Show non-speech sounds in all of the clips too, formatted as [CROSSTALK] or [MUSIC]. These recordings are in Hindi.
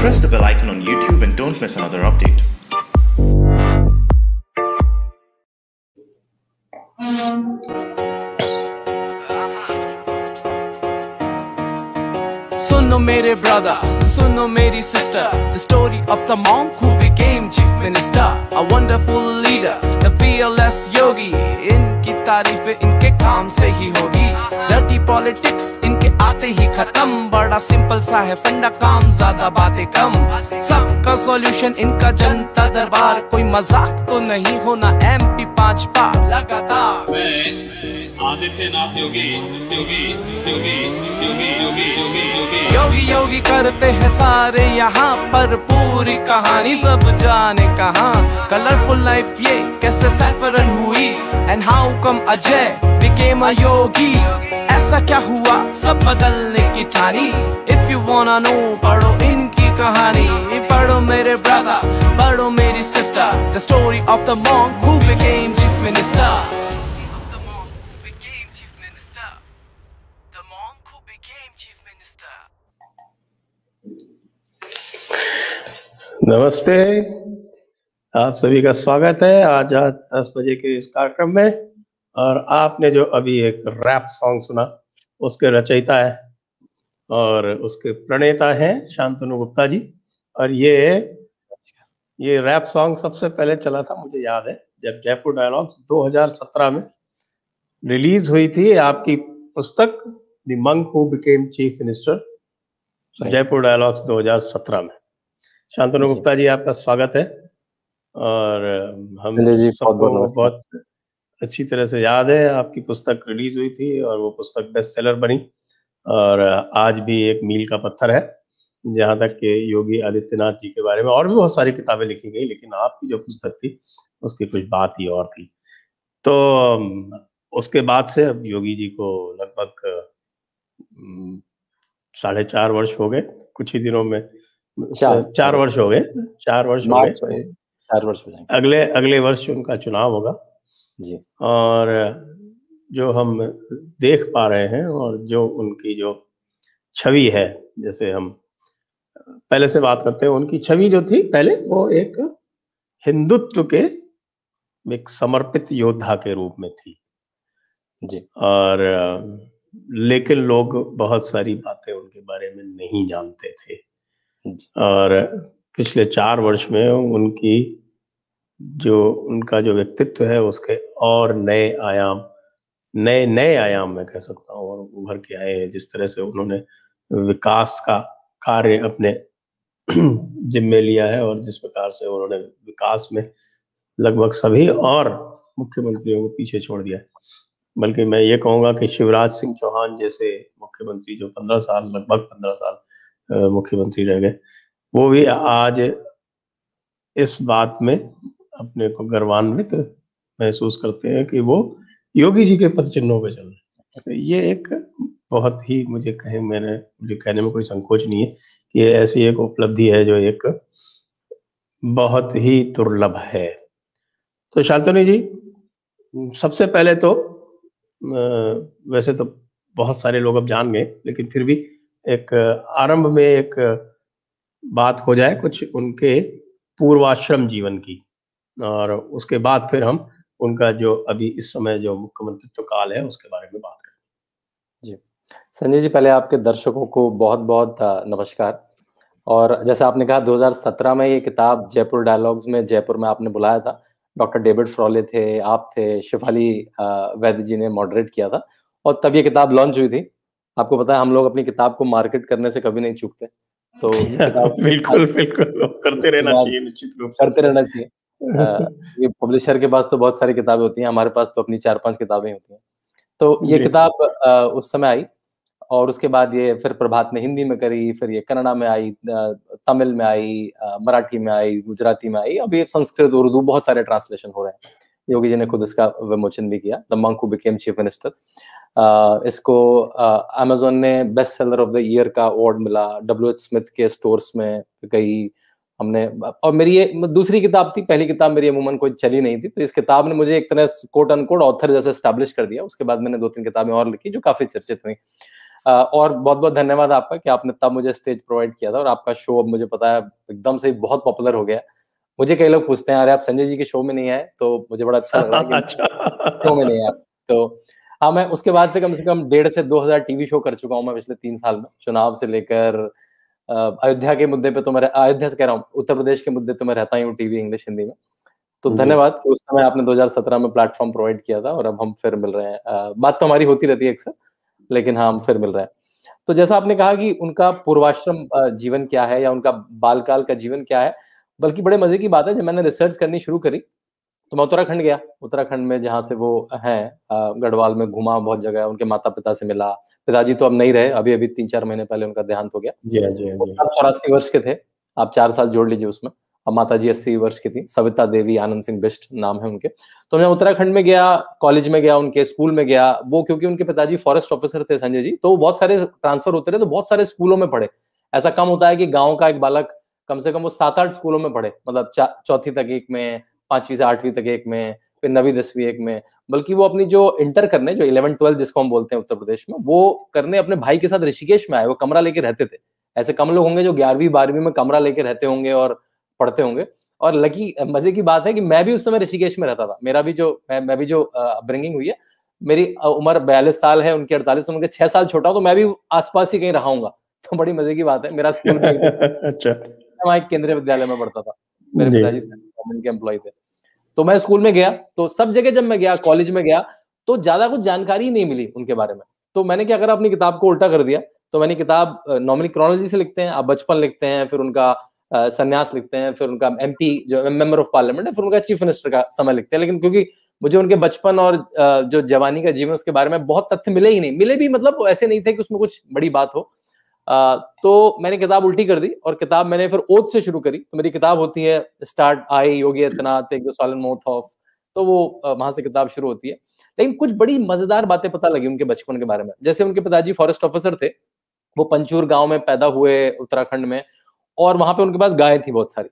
press the bell icon on YouTube and don't miss another update. Sunno mere brother, sunno mere sister The story of the monk who became chief minister A wonderful leader, the fearless yogi In tarife, in ke kaam se Dirty politics, आते ही खत्म बड़ा सिंपल सा है पंडा काम ज्यादा बातें कम सबका सॉल्यूशन इनका जनता दरबार कोई मजाक तो नहीं होना एम पी पाँच पा लगातार आदित्यनाथ योगी योगी करते हैं सारे यहाँ पर पूरी कहानी सब जाने कहा कलरफुल लाइफ ये कैसे सफरन हुई and how come Ajay became a yogi ऐसा क्या हुआ सब बदलने की ठानी इफ यू वांना नो पढ़ो इनकी कहानी पढ़ो मेरे ब्रदर पढ़ो मेरी sister the story of the monk who became chief minister नमस्ते आप सभी का स्वागत है आज आज दस बजे के इस कार्यक्रम में और आपने जो अभी एक रैप सॉन्ग सुना उसके रचयिता है और उसके प्रणेता है शांतनु गुप्ता जी और ये ये रैप सॉन्ग सबसे पहले चला था मुझे याद है जब जयपुर डायलॉग्स 2017 में रिलीज हुई थी आपकी पुस्तक the monk who became chief minister Jaipur dialogues 2017 में शांतनु गुप्ता जी आपका स्वागत है और हम जी बहुत, बहुत अच्छी तरह से याद है आपकी पुस्तक रिलीज हुई थी और वो पुस्तक बेस्ट सेलर बनी और आज भी एक मील का पत्थर है जहाँ तक कि योगी आदित्यनाथ जी के बारे में और भी बहुत सारी किताबें लिखी गई लेकिन आपकी जो पुस्तक थी उसकी कुछ बात ही और थी तो उसके बाद से अब योगी जी को लगभग साढ़े चार वर्ष हो गए कुछ ही दिनों में चार, चार वर्ष हो गए चार वर्ष हो गए अगले अगले वर्ष उनका चुनाव होगा जी और जो हम देख पा रहे हैं और जो उनकी जो छवि है जैसे हम पहले से बात करते हैं उनकी छवि जो थी पहले वो एक हिंदुत्व के एक समर्पित योद्धा के रूप में थी जी और लेकिन लोग बहुत सारी बातें उनके बारे में नहीं जानते थे और पिछले चार वर्ष में उनकी जो उनका जो व्यक्तित्व है उसके और नए आयाम नए नए आयाम मैं कह सकता हूँ और उभर के आए हैं जिस तरह से उन्होंने विकास का कार्य अपने [CLEARS THROAT] जिम्मे लिया है और जिस प्रकार से उन्होंने विकास में लगभग सभी और मुख्यमंत्रियों को पीछे छोड़ दिया बल्कि मैं ये कहूंगा कि शिवराज सिंह चौहान जैसे मुख्यमंत्री जो पंद्रह साल लगभग पंद्रह साल मुख्यमंत्री रह गए वो भी आज इस बात में अपने को गर्वान्वित महसूस करते हैं कि वो योगी जी के पद चिन्हों पर चल रहे हैं ये एक बहुत ही मुझे कहे मैंने मुझे कहने में कोई संकोच नहीं है कि ऐसी एक उपलब्धि है जो एक बहुत ही दुर्लभ है तो शांतनी जी सबसे पहले तो वैसे तो बहुत सारे लोग अब जान गए लेकिन फिर भी एक आरंभ में एक बात हो जाए कुछ उनके पूर्वाश्रम जीवन की और उसके बाद फिर हम उनका जो अभी इस समय जो तो काल है उसके बारे में बात करें जी संजय जी पहले आपके दर्शकों को बहुत बहुत नमस्कार और जैसे आपने कहा 2017 में ये किताब जयपुर डायलॉग्स में जयपुर में आपने बुलाया था डॉक्टर डेविड फ्रॉले थे आप थे शिफाली वैद्य जी ने मॉडरेट किया था और तब ये किताब लॉन्च हुई थी आपको पता है हम लोग अपनी किताब को मार्केट करने से कभी नहीं चूकते तो [LAUGHS] बिल्कुल बिल्कुल करते रहना चाहिए निश्चित रूप करते रहना चाहिए [LAUGHS] ये पब्लिशर के पास तो बहुत सारी किताबें होती हैं हमारे पास तो अपनी चार पांच किताबें होती हैं तो ये किताब उस समय आई और उसके बाद ये फिर प्रभात ने हिंदी में करी फिर ये कन्नड़ा में आई तमिल में आई मराठी में आई गुजराती में आई अब ये संस्कृत उर्दू बहुत सारे ट्रांसलेशन हो रहे हैं योगी जी ने खुद इसका विमोचन भी किया the monk became chief minister इसको अमेजोन ने best seller of the year का अवार्ड मिला डब्ल्यू एच स्मिथ के स्टोर्स में कई हमने और मेरी ये दूसरी किताब थी पहली किताब मेरी अमूमन कोई चली नहीं थी तो इस किताब ने मुझे एक तरह कोट अनकोट ऑथर जैसे स्टैब्लिश कर दिया उसके बाद मैंने दो तीन किताबें और लिखी जो काफी चर्चित हुई और बहुत बहुत धन्यवाद आपका कि आपने तब मुझे स्टेज प्रोवाइड किया था और आपका शो अब मुझे पता है एकदम से बहुत पॉपुलर हो गया मुझे कई लोग पूछते हैं अरे आप संजय जी के शो में नहीं आए तो मुझे बड़ा अच्छा लग रहा है शो में नहीं आए तो हाँ मैं उसके बाद से कम से कम डेढ़ से दो हजार टीवी शो कर चुका हूँ मैं पिछले तीन साल में चुनाव से लेकर अयोध्या के मुद्दे पे तो मैं अयोध्या से कह रहा हूँ उत्तर प्रदेश के मुद्दे तो मैं रहता ही हूँ टीवी इंग्लिश हिंदी में तो धन्यवाद उस समय आपने 2017 में प्लेटफॉर्म प्रोवाइड किया था और अब हम फिर मिल रहे हैं बात तो हमारी होती रहती है अक्सर लेकिन हाँ हम फिर मिल रहे हैं तो जैसा आपने कहा कि उनका पूर्वाश्रम जीवन क्या है या उनका बालकाल का जीवन क्या है बल्कि बड़े मजे की बात है जब मैंने रिसर्च करनी शुरू करी तो मैं उत्तराखंड गया उत्तराखंड में जहाँ से वो हैं गढ़वाल में घुमा बहुत जगह उनके माता पिता से मिला पिताजी तो अब नहीं रहे अभी अभी तीन चार महीने पहले उनका देहांत हो गया हाँ, हाँ, चौरासी वर्ष के थे आप चार साल जोड़ लीजिए उसमें और माता जी अस्सी वर्ष की थी सविता देवी आनंद सिंह बिस्ट नाम है उनके तो मैं उत्तराखंड में गया कॉलेज में गया उनके स्कूल में गया वो क्योंकि उनके पिताजी फॉरेस्ट ऑफिसर थे संजय जी तो बहुत सारे ट्रांसफर होते रहे तो बहुत सारे स्कूलों में पढ़े ऐसा कम होता है कि गाँव का एक बालक कम से कम वो सात आठ स्कूलों में पढ़े मतलब चौथी तक एक में पांचवी से आठवीं तक एक में फिर नवी दसवीं एक में बल्कि वो अपनी जो इंटर करने जो इलेवन ट्वेल्थ जिसको हम बोलते हैं उत्तर प्रदेश में वो करने अपने भाई के साथ ऋषिकेश में आए वो कमरा लेके रहते थे ऐसे कम लोग होंगे जो ग्यारहवीं बारहवीं में कमरा लेके रहते होंगे और पढ़ते होंगे और लकी मजे की बात है कि मैं भी उस समय ऋषिकेश में रहता था मेरा भी जो मैं, मैं भी जो अपब्रिंगिंग हुई है मेरी उम्र बयालीस साल है उनकी अड़तालीस उनके छह साल छोटा तो मैं भी आसपास ही कहीं रहा हूँ तो बड़ी मजे की बात है मेरा स्कूल [LAUGHS] अच्छा केंद्रीय विद्यालय में पढ़ता था मेरे पिताजी गवर्नमेंट के एम्प्लॉय थे तो मैं स्कूल में गया तो सब जगह जब मैं गया अच्छा। कॉलेज में गया तो ज्यादा कुछ जानकारी नहीं मिली उनके बारे में तो मैंने क्या करा अपनी किताब को उल्टा कर दिया तो मैंने किताब नॉर्मली क्रोनोलॉजी से लिखते हैं आप बचपन लिखते हैं फिर उनका संन्यास लिखते हैं फिर उनका एम जो मेंबर ऑफ पार्लियामेंट है फिर उनका चीफ मिनिस्टर का समय लिखते हैं लेकिन क्योंकि मुझे उनके बचपन और जो जवानी का जीवन उसके बारे में बहुत तथ्य मिले ही नहीं मिले भी मतलब ऐसे नहीं थे कि उसमें कुछ बड़ी बात हो तो मैंने किताब उल्टी कर दी और किताब मैंने फिर ओथ से शुरू करी तो मेरी किताब होती है स्टार्ट आई योगी आदित्यनाथ एक मोथ ऑफ तो वो वहां से किताब शुरू होती है लेकिन कुछ बड़ी मजेदार बातें पता लगी उनके बचपन के बारे में जैसे उनके पिताजी फॉरेस्ट ऑफिसर थे वो पंचूर गांव में पैदा हुए उत्तराखंड में और वहां पे उनके पास गाय थी बहुत सारी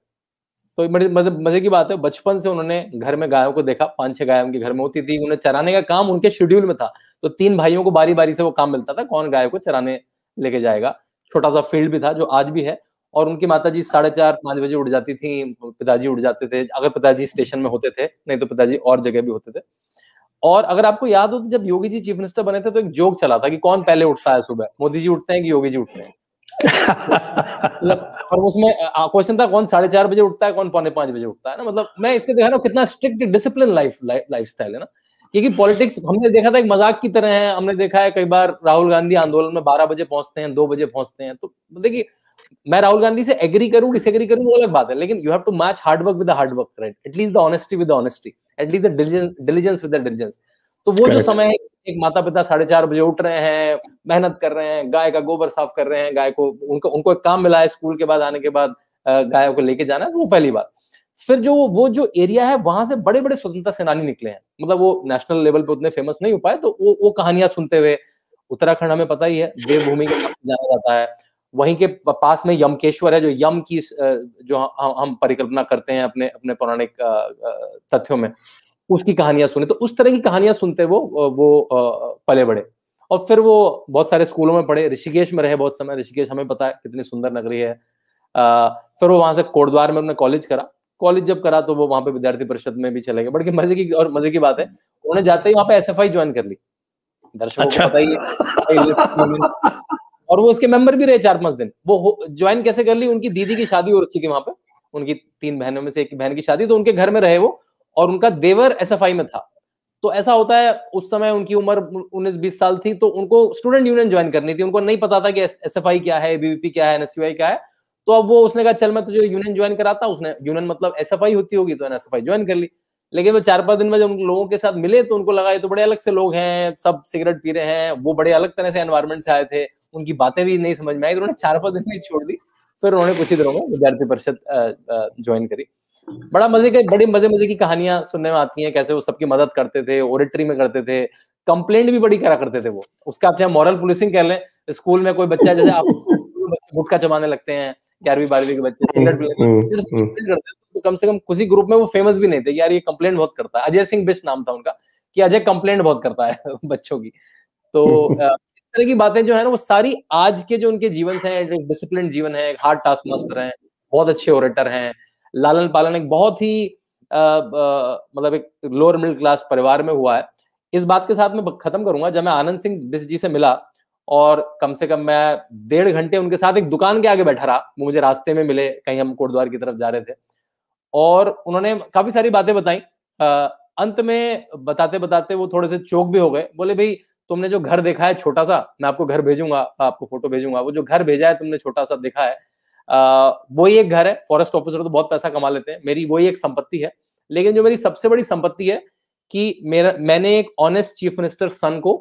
तो मजे मजे की बात है बचपन से उन्होंने घर में गायों को देखा पांच छह गाय उनके घर में होती थी उन्हें चराने का काम उनके शेड्यूल में था तो तीन भाइयों को बारी बारी से वो काम मिलता था कौन गाय को चराने लेके जाएगा छोटा सा फील्ड भी था जो आज भी है और उनकी माता जी साढ़े चार पाँच बजे उठ जाती थी पिताजी उठ जाते थे अगर पिताजी स्टेशन में होते थे नहीं तो पिताजी और जगह भी होते थे और अगर आपको याद हो तो जब योगी जी चीफ मिनिस्टर बने थे तो एक जोक चला था कि कौन पहले उठता है सुबह मोदी जी उठते हैं कि योगी जी उठते हैं मतलब और उसमें क्वेश्चन था कौन साढ़े चार बजे उठता है कौन पौने पांच बजे उठता है ना मतलब मैं इसके देखा ना कितना strict discipline life life style है ना क्योंकि पॉलिटिक्स हमने देखा था एक मजाक की तरह है हमने देखा है कई बार राहुल गांधी आंदोलन में बारह बजे पहुंचते हैं दो बजे पहुंचते हैं तो देखिए मैं राहुल गांधी से एग्री करूं डिसएग्री करूं वो अलग बात है लेकिन you have to match hard work with hard work right at least the honesty with honesty at least the diligence with the diligence तो वो जो समय है एक माता पिता साढ़े चार बजे उठ रहे हैं मेहनत कर रहे हैं गाय का गोबर साफ कर रहे हैं गाय को उनको उनको एक काम मिला है स्कूल के बाद आने के बाद गायों को लेके जाना वो पहली बात फिर जो वो जो एरिया है वहां से बड़े बड़े स्वतंत्रता सेनानी निकले हैं मतलब वो नेशनल लेवल पे उतने फेमस नहीं हो पाए तो वो वो कहानियां सुनते हुए उत्तराखंड हमें पता ही है देवभूमि के जाना जाता है वहीं के पास में यमकेश्वर है जो यम की जो हम परिकल्पना करते हैं अपने अपने पौराणिक तथ्यों में उसकी कहानियां सुने तो उस तरह की कहानियां सुनते वो वो पले बड़े और फिर वो बहुत सारे स्कूलों में पढ़े ऋषिकेश में रहे बहुत समय ऋषिकेश हमें पता है कितनी सुंदर नगरी है फिर वो वहां से कोटद्वार में उन्होंने कॉलेज करा कॉलेज जब करा तो वो वहां पे विद्यार्थी परिषद में भी चले गए बड़े मजे की और मजे की बात है उन्होंने जाते ही वहां पे एस ज्वाइन कर ली दर्शकों अच्छा। पता ही और वो उसके मेंबर भी रहे चार पांच दिन वो ज्वाइन कैसे कर ली उनकी दीदी की शादी हो रखी थी वहां पे उनकी तीन बहनों में से एक बहन की शादी तो उनके घर में रहे वो और उनका देवर एस में था तो ऐसा होता है उस समय उनकी उम्र उन्नीस बीस साल थी तो उनको स्टूडेंट यूनियन ज्वाइन करनी थी उनको नहीं पता था कि एस क्या है बीबीपी क्या है एनएसयूआई क्या है तो अब वो उसने कहा चल मैं तुझे यूनियन ज्वाइन कराता उसने यूनियन मतलब एस होती होगी तो एन एस ज्वाइन कर ली लेकिन वो चार पांच दिन में जब उन लोगों के साथ मिले तो उनको लगा ये तो बड़े अलग से लोग हैं सब सिगरेट पी रहे हैं वो बड़े अलग तरह से एनवायरमेंट से आए थे उनकी बातें भी नहीं समझ में आई तो उन्होंने चार पांच दिन में छोड़ दी फिर उन्होंने कुछ ही दिनों में विद्यार्थी परिषद ज्वाइन करी बड़ा मजे के बड़ी मजे मजे की कहानियां सुनने में आती हैं कैसे वो सबकी मदद करते थे ओरिट्री में करते थे कंप्लेंट भी बड़ी करा करते थे वो उसका आप चाहे मॉरल पुलिसिंग कह लें स्कूल में कोई बच्चा जैसे आप [LAUGHS] गुटखा चबाने लगते हैं ग्यारहवीं बारहवीं के बच्चे हम्म, हम्म, हम्म। तो कम से कम किसी ग्रुप में वो फेमस भी नहीं थे यार ये कंप्लेंट बहुत करता है अजय सिंह बिस्ट नाम था उनका कि अजय कंप्लेंट बहुत करता है [LAUGHS] बच्चों की तो इस तरह की बातें जो है ना वो सारी आज के जो उनके जीवन से हैं डिसिप्लिन जीवन है हार्ड टास्क मास्टर हैं बहुत अच्छे ओरेटर हैं लालन पालन एक बहुत ही मतलब एक लोअर मिडिल क्लास परिवार में हुआ है इस बात के साथ मैं खत्म करूंगा जब मैं आनंद सिंह बिस्ट जी से मिला और कम से कम मैं डेढ़ घंटे उनके साथ एक दुकान के आगे बैठा रहा वो मुझे रास्ते में मिले कहीं हम कोटद्वार की तरफ जा रहे थे और उन्होंने काफी सारी बातें बताई अंत में बताते बताते वो थोड़े से चौक भी हो गए बोले भाई तुमने जो घर देखा है छोटा सा मैं आपको घर भेजूंगा आपको फोटो भेजूंगा वो जो घर भेजा है तुमने छोटा सा देखा है आ, वो ही एक घर है फॉरेस्ट ऑफिसर तो बहुत पैसा कमा लेते हैं मेरी वही एक संपत्ति है लेकिन जो मेरी सबसे बड़ी संपत्ति है कि मेरा मैंने एक ऑनेस्ट चीफ मिनिस्टर सन को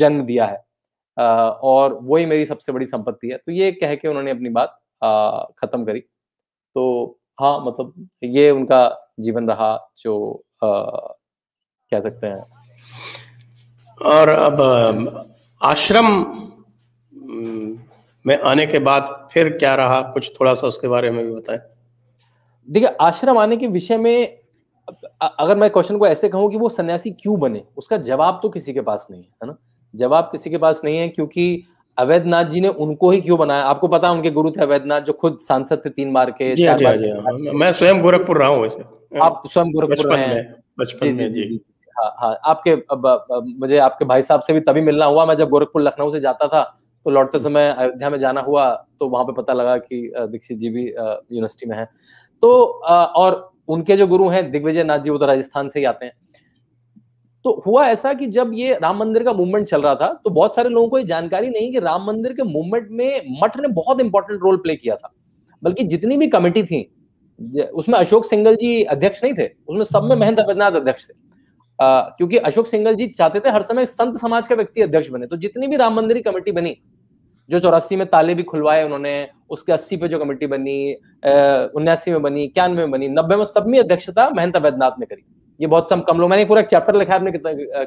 जन्म दिया है और वही मेरी सबसे बड़ी संपत्ति है तो ये कह के उन्होंने अपनी बात ख़त्म करी तो हाँ मतलब ये उनका जीवन रहा जो आ, कह सकते हैं और अब आश्रम में आने के बाद फिर क्या रहा कुछ थोड़ा सा उसके बारे में भी बताएं देखिए आश्रम आने के विषय में अगर मैं क्वेश्चन को ऐसे कहूं कि वो सन्यासी क्यों बने उसका जवाब तो किसी के पास नहीं है ना जवाब किसी के पास नहीं है क्योंकि अवैधनाथ जी ने उनको ही क्यों बनाया आपको पता उनके गुरु थे अवैधनाथ जो खुद सांसद थे तीन बार के जी, जी, बार जी, जी, हाँ, मैं स्वयं गोरखपुर रहा हूँ आप स्वयं गोरखपुर बचपन में हाँ हाँ आपके अब, अब, मुझे आपके भाई साहब से भी तभी मिलना हुआ मैं जब गोरखपुर लखनऊ से जाता था तो लौटते हम्म। समय अयोध्या में जाना हुआ तो वहां पे पता लगा कि दीक्षित जी भी यूनिवर्सिटी में है तो और उनके जो गुरु हैं दिग्विजय नाथ जी वो तो राजस्थान से ही आते हैं तो हुआ ऐसा कि जब ये राम मंदिर का मूवमेंट चल रहा था तो बहुत सारे लोगों को ये जानकारी नहीं कि राम मंदिर के मूवमेंट में मठ ने बहुत इंपॉर्टेंट रोल प्ले किया था बल्कि जितनी भी कमेटी थी उसमें अशोक सिंगल जी अध्यक्ष नहीं थे उसमें सब में हम्म। महेंद्र बैजनाथ अध्यक्ष थे आ, क्योंकि अशोक सिंगल जी चाहते थे हर समय संत समाज का व्यक्ति अध्यक्ष बने तो जितनी भी राम मंदिर की कमेटी बनी जो चौरासी में ताले भी खुलवाए उन्होंने उसके अस्सी पे जो कमेटी बनी उन्यासी में बनी इक्यानवे में बनी नब्बे में सब में अध्यक्षता महेंद्र बैजनाथ ने करी ये बहुत सम कम लोग मैंने पूरा चैप्टर लिखा है अपने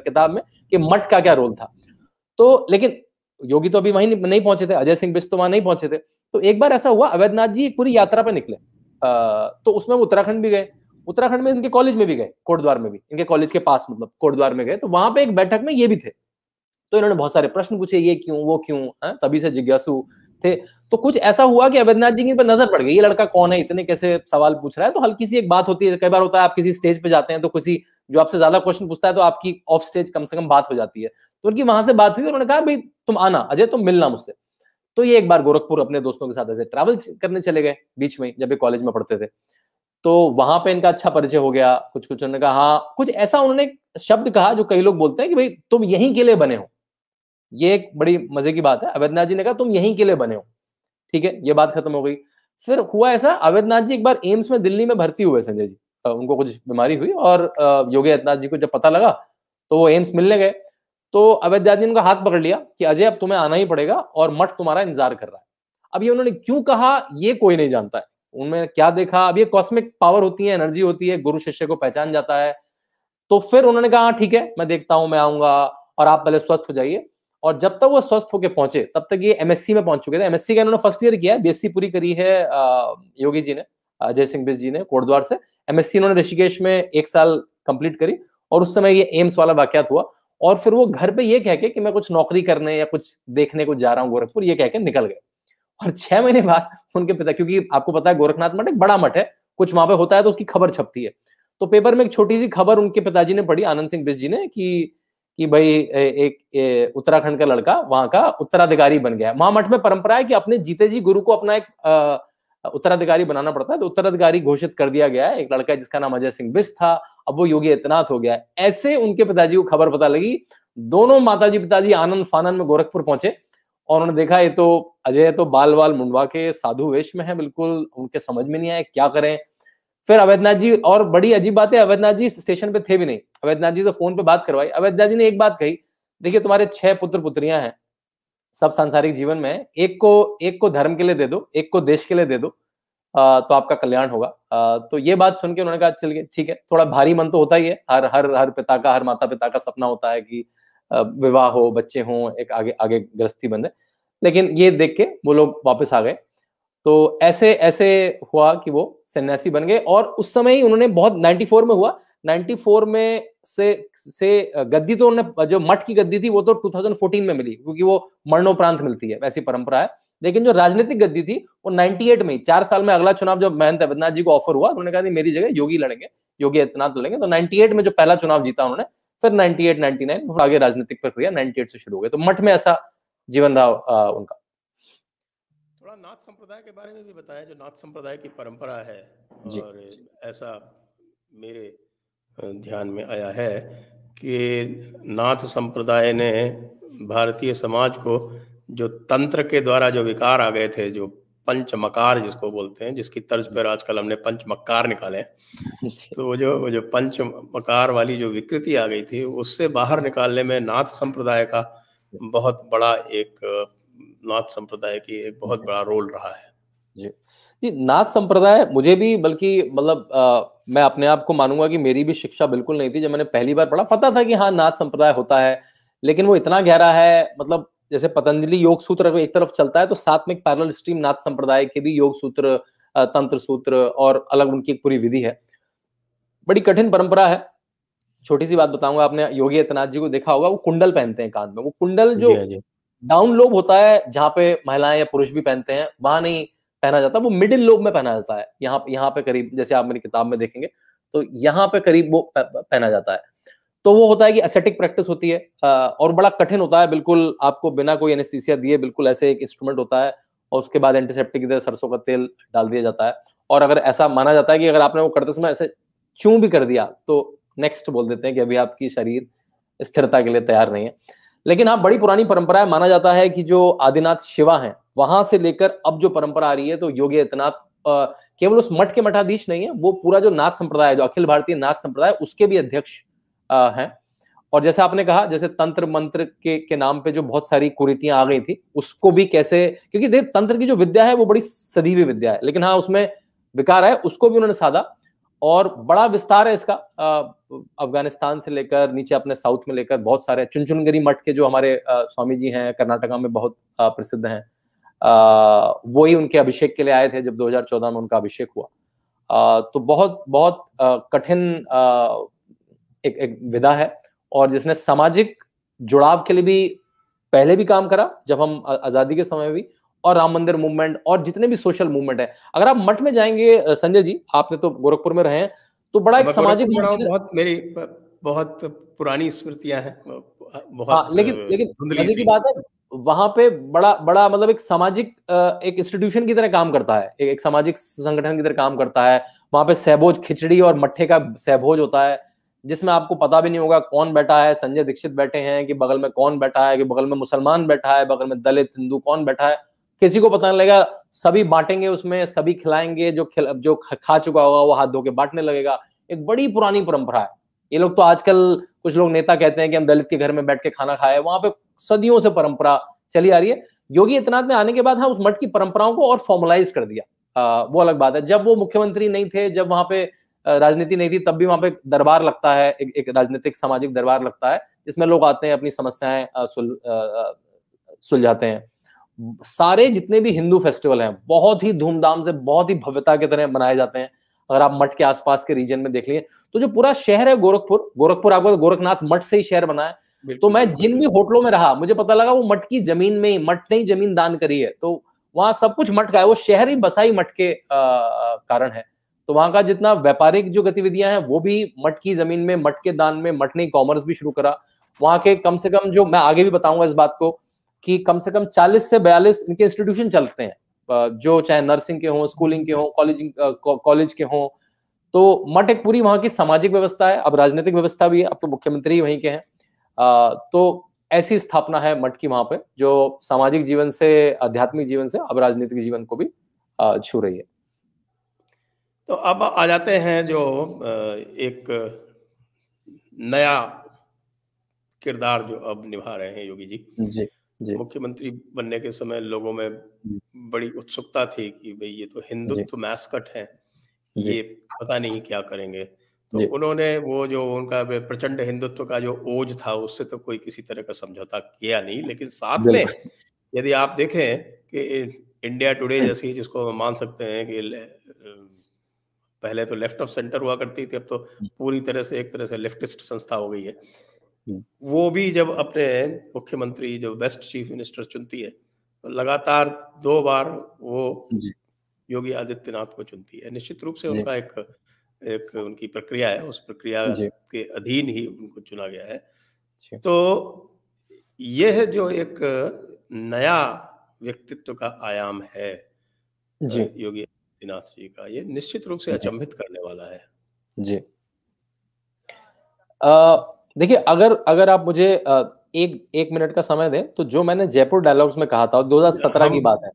किताब में कि मठ का क्या रोल था तो लेकिन योगी तो अभी वहीं नहीं पहुंचे थे अजय सिंह बिस्त तो वहां नहीं पहुंचे थे तो एक बार ऐसा हुआ अवैधनाथ जी पूरी यात्रा पर निकले आ, तो उसमें वो उत्तराखंड भी गए उत्तराखंड में इनके कॉलेज में भी गए कोटद्वार में भी इनके कॉलेज के पास मतलब कोटद्वार में गए तो वहां पे एक बैठक में ये भी थे तो इन्होंने बहुत सारे प्रश्न पूछे ये क्यों वो क्यों हाँ, तभी से जिज्ञासु थे तो कुछ ऐसा हुआ कि अवैधनाथ जी की पर नजर पड़ गई ये लड़का कौन है इतने कैसे सवाल पूछ रहा है तो हल्की सी एक बात होती है कई बार होता है आप किसी स्टेज पे जाते हैं तो किसी जो आपसे ज्यादा क्वेश्चन पूछता है तो आपकी ऑफ स्टेज कम से कम बात हो जाती है तो उनकी वहां से बात हुई उन्होंने कहा भाई तुम आना अजय तुम मिलना मुझसे तो ये एक बार गोरखपुर अपने दोस्तों के साथ ऐसे ट्रैवल करने चले गए बीच में जब ये कॉलेज में पढ़ते थे तो वहां पे इनका अच्छा परिचय हो गया कुछ कुछ उन्होंने कहा हाँ कुछ ऐसा उन्होंने शब्द कहा जो कई लोग बोलते हैं कि भाई तुम यहीं के लिए बने हो ये एक बड़ी मजे की बात है अवैधनाथ जी ने कहा तुम यहीं के लिए बने हो ठीक है ये बात खत्म हो गई फिर हुआ ऐसा अवैधनाथ जी एक बार एम्स में दिल्ली में भर्ती हुए संजय जी उनको कुछ बीमारी हुई और योगी आदित्यनाथ जी को जब पता लगा तो वो एम्स मिलने गए तो अवैधनाथ जी ने उनका हाथ पकड़ लिया कि अजय अब तुम्हें आना ही पड़ेगा और मठ तुम्हारा इंतजार कर रहा है अब ये उन्होंने क्यों कहा ये कोई नहीं जानता है उनमें क्या देखा अब ये कॉस्मिक पावर होती है एनर्जी होती है गुरु शिष्य को पहचान जाता है तो फिर उन्होंने कहा ठीक है मैं देखता हूं मैं आऊंगा और आप पहले स्वस्थ हो जाइए और जब तक वो स्वस्थ होकर पहुंचे तब तक ये एमएससी में पहुंच चुके थे एमएससी का इन्होंने फर्स्ट ईयर किया है बीएससी पूरी करी है योगी जी ने अजय सिंह बिज जी ने कोटद्वार से एमएससी इन्होंने ऋषिकेश में एक साल कंप्लीट करी और उस समय ये एम्स वाला वाकत हुआ और फिर वो घर पे ये कह के कि मैं कुछ नौकरी करने या कुछ देखने को जा रहा हूँ गोरखपुर ये कह के निकल गए और छह महीने बाद उनके पिता क्योंकि आपको पता है गोरखनाथ मठ एक बड़ा मठ है कुछ वहां पे होता है तो उसकी खबर छपती है तो पेपर में एक छोटी सी खबर उनके पिताजी ने पढ़ी आनंद सिंह बिज जी ने कि कि भाई एक उत्तराखंड का लड़का वहां का उत्तराधिकारी बन गया महामठ में परंपरा है कि अपने जीते जी गुरु को अपना एक उत्तराधिकारी बनाना पड़ता है तो उत्तराधिकारी घोषित कर दिया गया है एक लड़का जिसका नाम अजय सिंह बिस्त था अब वो योगी आदित्यनाथ हो गया ऐसे उनके पिताजी को खबर पता लगी दोनों माताजी पिताजी आनंद फानंद में गोरखपुर पहुंचे और उन्होंने देखा ये तो अजय तो बाल बाल मुंडवा के साधु वेश में है बिल्कुल उनके समझ में नहीं आया क्या करें फिर अवैधनाथ जी और बड़ी अजीब बात है अवैधनाथ जी स्टेशन पे थे भी नहीं अवैधनाथ जी से फोन पे बात करवाई अवैधनाथ जी ने एक बात कही देखिए तुम्हारे छह पुत्र पुत्रियां हैं सब सांसारिक जीवन में एक को एक को धर्म के लिए दे दो एक को देश के लिए दे दो आ, तो आपका कल्याण होगा आ, तो ये बात सुन के उन्होंने कहा चलिए ठीक है थोड़ा भारी मन तो होता ही है हर हर हर पिता का हर माता पिता का सपना होता है कि विवाह हो बच्चे हो एक आगे आगे गृहस्थी बन लेकिन ये देख के वो लोग वापस आ गए तो ऐसे ऐसे हुआ कि वो सन्यासी बन गए और उस समय ही उन्होंने बहुत 94 में हुआ 94 में से से गद्दी तो उन्होंने जो मठ की गद्दी थी वो तो 2014 में मिली क्योंकि वो मरणोपरांत मिलती है वैसी परंपरा है लेकिन जो राजनीतिक गद्दी थी वो 98 में चार साल में अगला चुनाव जब महंत अवैधनाथ जी को ऑफर हुआ उन्होंने कहा मेरी जगह योगी लड़ेंगे योगी आदित्यनाथ लड़ेंगे तो 98 में जो पहला चुनाव जीता उन्होंने फिर 98 99 आगे राजनीतिक प्रक्रिया 98 से शुरू हो गई तो मठ में ऐसा जीवन राव उनका नाथ संप्रदाय के बारे में भी बताया जो नाथ संप्रदाय की परंपरा है और ऐसा मेरे ध्यान में आया है कि नाथ संप्रदाय ने भारतीय समाज को जो तंत्र के द्वारा जो विकार आ गए थे जो पंचमकार जिसको बोलते हैं जिसकी तर्ज पर आजकल हमने पंचमकार निकाले तो वो जो वो जो मकार वाली जो विकृति आ गई थी उससे बाहर निकालने में नाथ संप्रदाय का बहुत बड़ा एक नाथ संप्रदाय की एक बहुत बड़ा रोल रहा है जी जी नाथ संप्रदाय मुझे भी बल्कि मतलब मैं अपने आप को मानूंगा कि मेरी भी शिक्षा बिल्कुल नहीं थी जब मैंने पहली बार पढ़ा पता था कि हाँ नाथ संप्रदाय होता है लेकिन वो इतना गहरा है मतलब जैसे पतंजलि योग सूत्र एक तरफ चलता है तो साथ में एक पैरल स्ट्रीम नाथ संप्रदाय के भी योग सूत्र तंत्र सूत्र और अलग उनकी एक पूरी विधि है बड़ी कठिन परंपरा है छोटी सी बात बताऊंगा आपने योगी आदित्यनाथ जी को देखा होगा वो कुंडल पहनते हैं कान में वो कुंडल जो जी, हाँ जी. डाउन लोब होता है जहां पे महिलाएं या पुरुष भी पहनते हैं वहां नहीं पहना जाता वो मिडिल लोब में पहना जाता है यहाँ यहाँ पे करीब जैसे आप मेरी किताब में देखेंगे तो यहाँ पे करीब वो पहना जाता है तो वो होता है कि एसेटिक प्रैक्टिस होती है और बड़ा कठिन होता है बिल्कुल आपको बिना कोई एनेस्थीसिया दिए बिल्कुल ऐसे एक इंस्ट्रूमेंट होता है और उसके बाद एंटीसेप्टिक इधर सरसों का तेल डाल दिया जाता है और अगर ऐसा माना जाता है कि अगर आपने वो करते समय ऐसे चूं भी कर दिया तो नेक्स्ट बोल देते हैं कि अभी आपकी शरीर स्थिरता के लिए तैयार नहीं है लेकिन हाँ बड़ी पुरानी परंपरा है माना जाता है कि जो आदिनाथ शिवा है वहां से लेकर अब जो परंपरा आ रही है तो योगी आदित्यनाथ केवल उस मठ के मठाधीश नहीं है वो पूरा जो नाथ संप्रदाय जो अखिल भारतीय नाथ संप्रदाय उसके भी अध्यक्ष हैं और जैसे आपने कहा जैसे तंत्र मंत्र के के नाम पे जो बहुत सारी कुरीतियां आ गई थी उसको भी कैसे क्योंकि देख तंत्र की जो विद्या है वो बड़ी सदीवी विद्या है लेकिन हाँ उसमें विकार है उसको भी उन्होंने साधा और बड़ा विस्तार है इसका अफगानिस्तान से लेकर नीचे अपने साउथ में लेकर बहुत सारे चुनचुनगिरी मठ के जो हमारे स्वामी जी हैं कर्नाटका में बहुत प्रसिद्ध हैं वो ही उनके अभिषेक के लिए आए थे जब 2014 में उनका अभिषेक हुआ आ, तो बहुत बहुत कठिन एक एक विधा है और जिसने सामाजिक जुड़ाव के लिए भी पहले भी काम करा जब हम आज़ादी के समय भी और राम मंदिर मूवमेंट और जितने भी सोशल मूवमेंट है अगर आप मठ में जाएंगे संजय जी आपने तो गोरखपुर में रहे तो बड़ा एक सामाजिक बहुत मेरी बहुत पुरानी स्मृतियां हैं हाँ, लेकिन लेकिन की बात है वहां पे बड़ा बड़ा मतलब एक सामाजिक एक इंस्टीट्यूशन की तरह काम करता है एक, एक सामाजिक संगठन की तरह काम करता है वहां पे सहभोज खिचड़ी और मट्ठे का सहभोज होता है जिसमें आपको पता भी नहीं होगा कौन बैठा है संजय दीक्षित बैठे हैं कि बगल में कौन बैठा है कि बगल में मुसलमान बैठा है बगल में दलित हिंदू कौन बैठा है किसी को पता नहीं लगेगा सभी बांटेंगे उसमें सभी खिलाएंगे जो खिल, जो खा चुका होगा वो हाथ धो के बांटने लगेगा एक बड़ी पुरानी परंपरा है ये लोग तो आजकल कुछ लोग नेता कहते हैं कि हम दलित के घर में बैठ के खाना खाए वहां पे सदियों से परंपरा चली आ रही है योगी इतनाथ ने आने के बाद हाँ उस मठ की परंपराओं को और फॉर्मलाइज कर दिया आ, वो अलग बात है जब वो मुख्यमंत्री नहीं थे जब वहां पे राजनीति नहीं थी तब भी वहां पे दरबार लगता है एक, एक राजनीतिक सामाजिक दरबार लगता है जिसमें लोग आते हैं अपनी समस्याएं सुलझाते हैं सारे जितने भी हिंदू फेस्टिवल हैं बहुत ही धूमधाम से बहुत ही भव्यता के तरह मनाए जाते हैं अगर आप मठ के आसपास के रीजन में देख लिए तो जो पूरा शहर है गोरखपुर गोरखपुर आपको गोरखनाथ मठ से ही शहर बना है तो मैं जिन भी होटलों में रहा मुझे पता लगा वो मठ की जमीन में ही मठ ने ही जमीन दान करी है तो वहां सब कुछ मठ का है वो शहर ही बसाई मठ के कारण है तो वहां का जितना व्यापारिक जो गतिविधियां हैं वो भी मठ की जमीन में मठ के दान में मठ ने कॉमर्स भी शुरू करा वहां के कम से कम जो मैं आगे भी बताऊंगा इस बात को कि कम से कम 40 से 42 इनके इंस्टीट्यूशन चलते हैं जो चाहे नर्सिंग के हों स्कूलिंग के हों कॉलेज कॉलेज के हों तो मठ एक पूरी वहां की सामाजिक व्यवस्था है अब राजनीतिक व्यवस्था भी है अब तो मुख्यमंत्री वहीं के हैं तो ऐसी स्थापना है मठ की वहां पे जो सामाजिक जीवन से आध्यात्मिक जीवन से अब राजनीतिक जीवन को भी छू रही है तो अब आ जाते हैं जो एक नया किरदार जो अब निभा रहे हैं योगी जी जी मुख्यमंत्री बनने के समय लोगों में बड़ी उत्सुकता थी कि भाई ये तो हिंदुत्व मैस्कट है ये पता नहीं क्या करेंगे तो उन्होंने वो जो उनका प्रचंड हिंदुत्व का जो ओज था उससे तो कोई किसी तरह का समझौता किया नहीं लेकिन साथ में यदि आप देखें कि इंडिया टुडे हाँ। जैसी जिसको हम मान सकते हैं कि पहले तो लेफ्ट ऑफ सेंटर हुआ करती थी अब तो पूरी तरह से एक तरह से लेफ्टिस्ट संस्था हो गई है वो भी जब अपने मुख्यमंत्री जो बेस्ट चीफ मिनिस्टर चुनती है तो लगातार दो बार वो योगी आदित्यनाथ को चुनती है निश्चित रूप से उनका एक एक उनकी प्रक्रिया है उस प्रक्रिया के अधीन ही उनको चुना गया है तो यह जो एक नया व्यक्तित्व का आयाम है जी योगी आदित्यनाथ जी का ये निश्चित रूप से अचंभित करने वाला है जी आ, देखिए अगर अगर आप मुझे एक एक मिनट का समय दें तो जो मैंने जयपुर डायलॉग्स में कहा था दो हजार सत्रह की बात है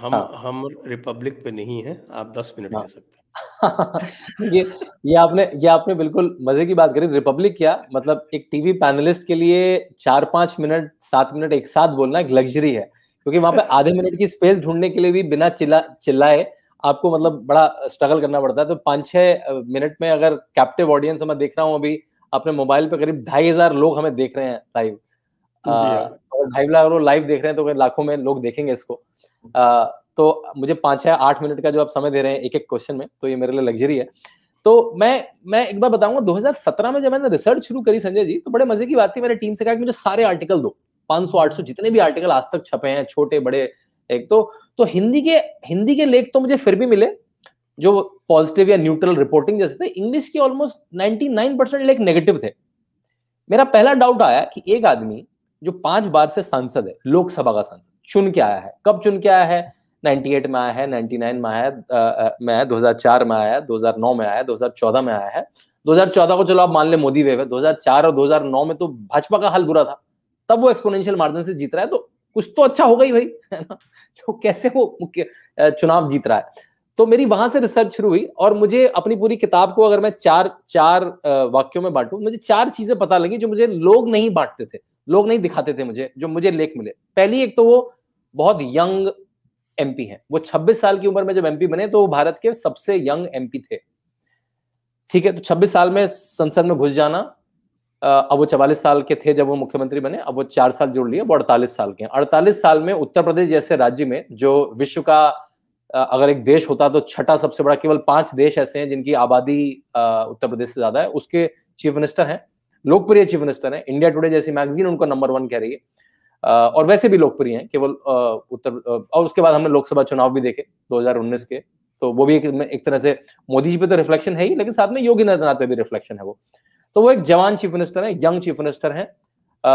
हम हाँ। हम रिपब्लिक पे नहीं है आप दस मिनट हाँ। सकते हैं [LAUGHS] ये ये आपने ये आपने बिल्कुल मजे की बात करी रिपब्लिक क्या मतलब एक टीवी पैनलिस्ट के लिए चार पांच मिनट सात मिनट एक साथ बोलना एक लग्जरी है क्योंकि वहां पे [LAUGHS] आधे मिनट की स्पेस ढूंढने के लिए भी बिना चिल्ला चिल्लाए आपको मतलब बड़ा स्ट्रगल करना पड़ता है तो पांच छह मिनट में अगर कैप्टिव ऑडियंस मैं देख रहा हूँ अभी अपने मोबाइल पे करीब ढाई हजार लोग हमें देख रहे हैं लाइव ढाई लाख लोग लाइव देख रहे हैं तो लाखों में लोग देखेंगे इसको आ, तो मुझे पांच या आठ मिनट का जो आप समय दे रहे हैं एक एक क्वेश्चन में तो ये मेरे लिए लग्जरी है तो मैं मैं एक बार बताऊंगा 2017 में जब मैंने रिसर्च शुरू करी संजय जी तो बड़े मजे की बात थी मैंने टीम से कहा कि मुझे सारे आर्टिकल दो 500 800 जितने भी आर्टिकल आज तक छपे हैं छोटे बड़े एक तो तो हिंदी के हिंदी के लेख तो मुझे फिर भी मिले जो पॉजिटिव या न्यूट्रल रिपोर्टिंग जैसे थे इंग्लिश के ऑलमोस्ट 99 परसेंट लाइक नेगेटिव थे मेरा पहला डाउट आया कि एक आदमी जो पांच बार से सांसद है लोकसभा का सांसद चुन के आया है कब चुन के आया है 98 में आया है 99 में आया है में आया 2004 में आया है 2009 में आया है 2014 में आया है 2014 को चलो आप मान ले मोदी वेव है 2004 और 2009 में तो भाजपा का हाल बुरा था तब वो एक्सपोनेंशियल मार्जिन से जीत रहा है तो कुछ तो अच्छा होगा ही भाई है ना तो कैसे वो मुख्य चुनाव जीत रहा है तो मेरी वहां से रिसर्च शुरू हुई और मुझे अपनी पूरी किताब को अगर मैं चार चार वाक्यों में बांटू मुझे चार चीजें पता लगी जो मुझे लोग नहीं बांटते थे लोग नहीं दिखाते थे मुझे जो मुझे लेख मिले पहली एक तो वो बहुत यंग एमपी है वो 26 साल की उम्र में जब एमपी बने तो वो भारत के सबसे यंग एमपी थे ठीक है तो 26 साल में संसद में घुस जाना अब वो चवालीस साल के थे जब वो मुख्यमंत्री बने अब वो चार साल जुड़ लिए वो अड़तालीस साल के हैं अड़तालीस साल में उत्तर प्रदेश जैसे राज्य में जो विश्व का अगर एक देश होता तो छठा सबसे बड़ा केवल पांच देश ऐसे हैं जिनकी आबादी उत्तर प्रदेश से ज्यादा है उसके चीफ मिनिस्टर हैं लोकप्रिय चीफ मिनिस्टर हैं इंडिया टुडे जैसी मैगजीन उनको नंबर वन कह रही है और वैसे भी लोकप्रिय हैं केवल उत्तर और उसके बाद हमने लोकसभा चुनाव भी देखे 2019 के तो वो भी एक, एक तरह से मोदी जी पे तो रिफ्लेक्शन है ही लेकिन साथ में योगी आदित्यनाथ पे भी रिफ्लेक्शन है वो तो वो एक जवान चीफ मिनिस्टर है यंग चीफ मिनिस्टर है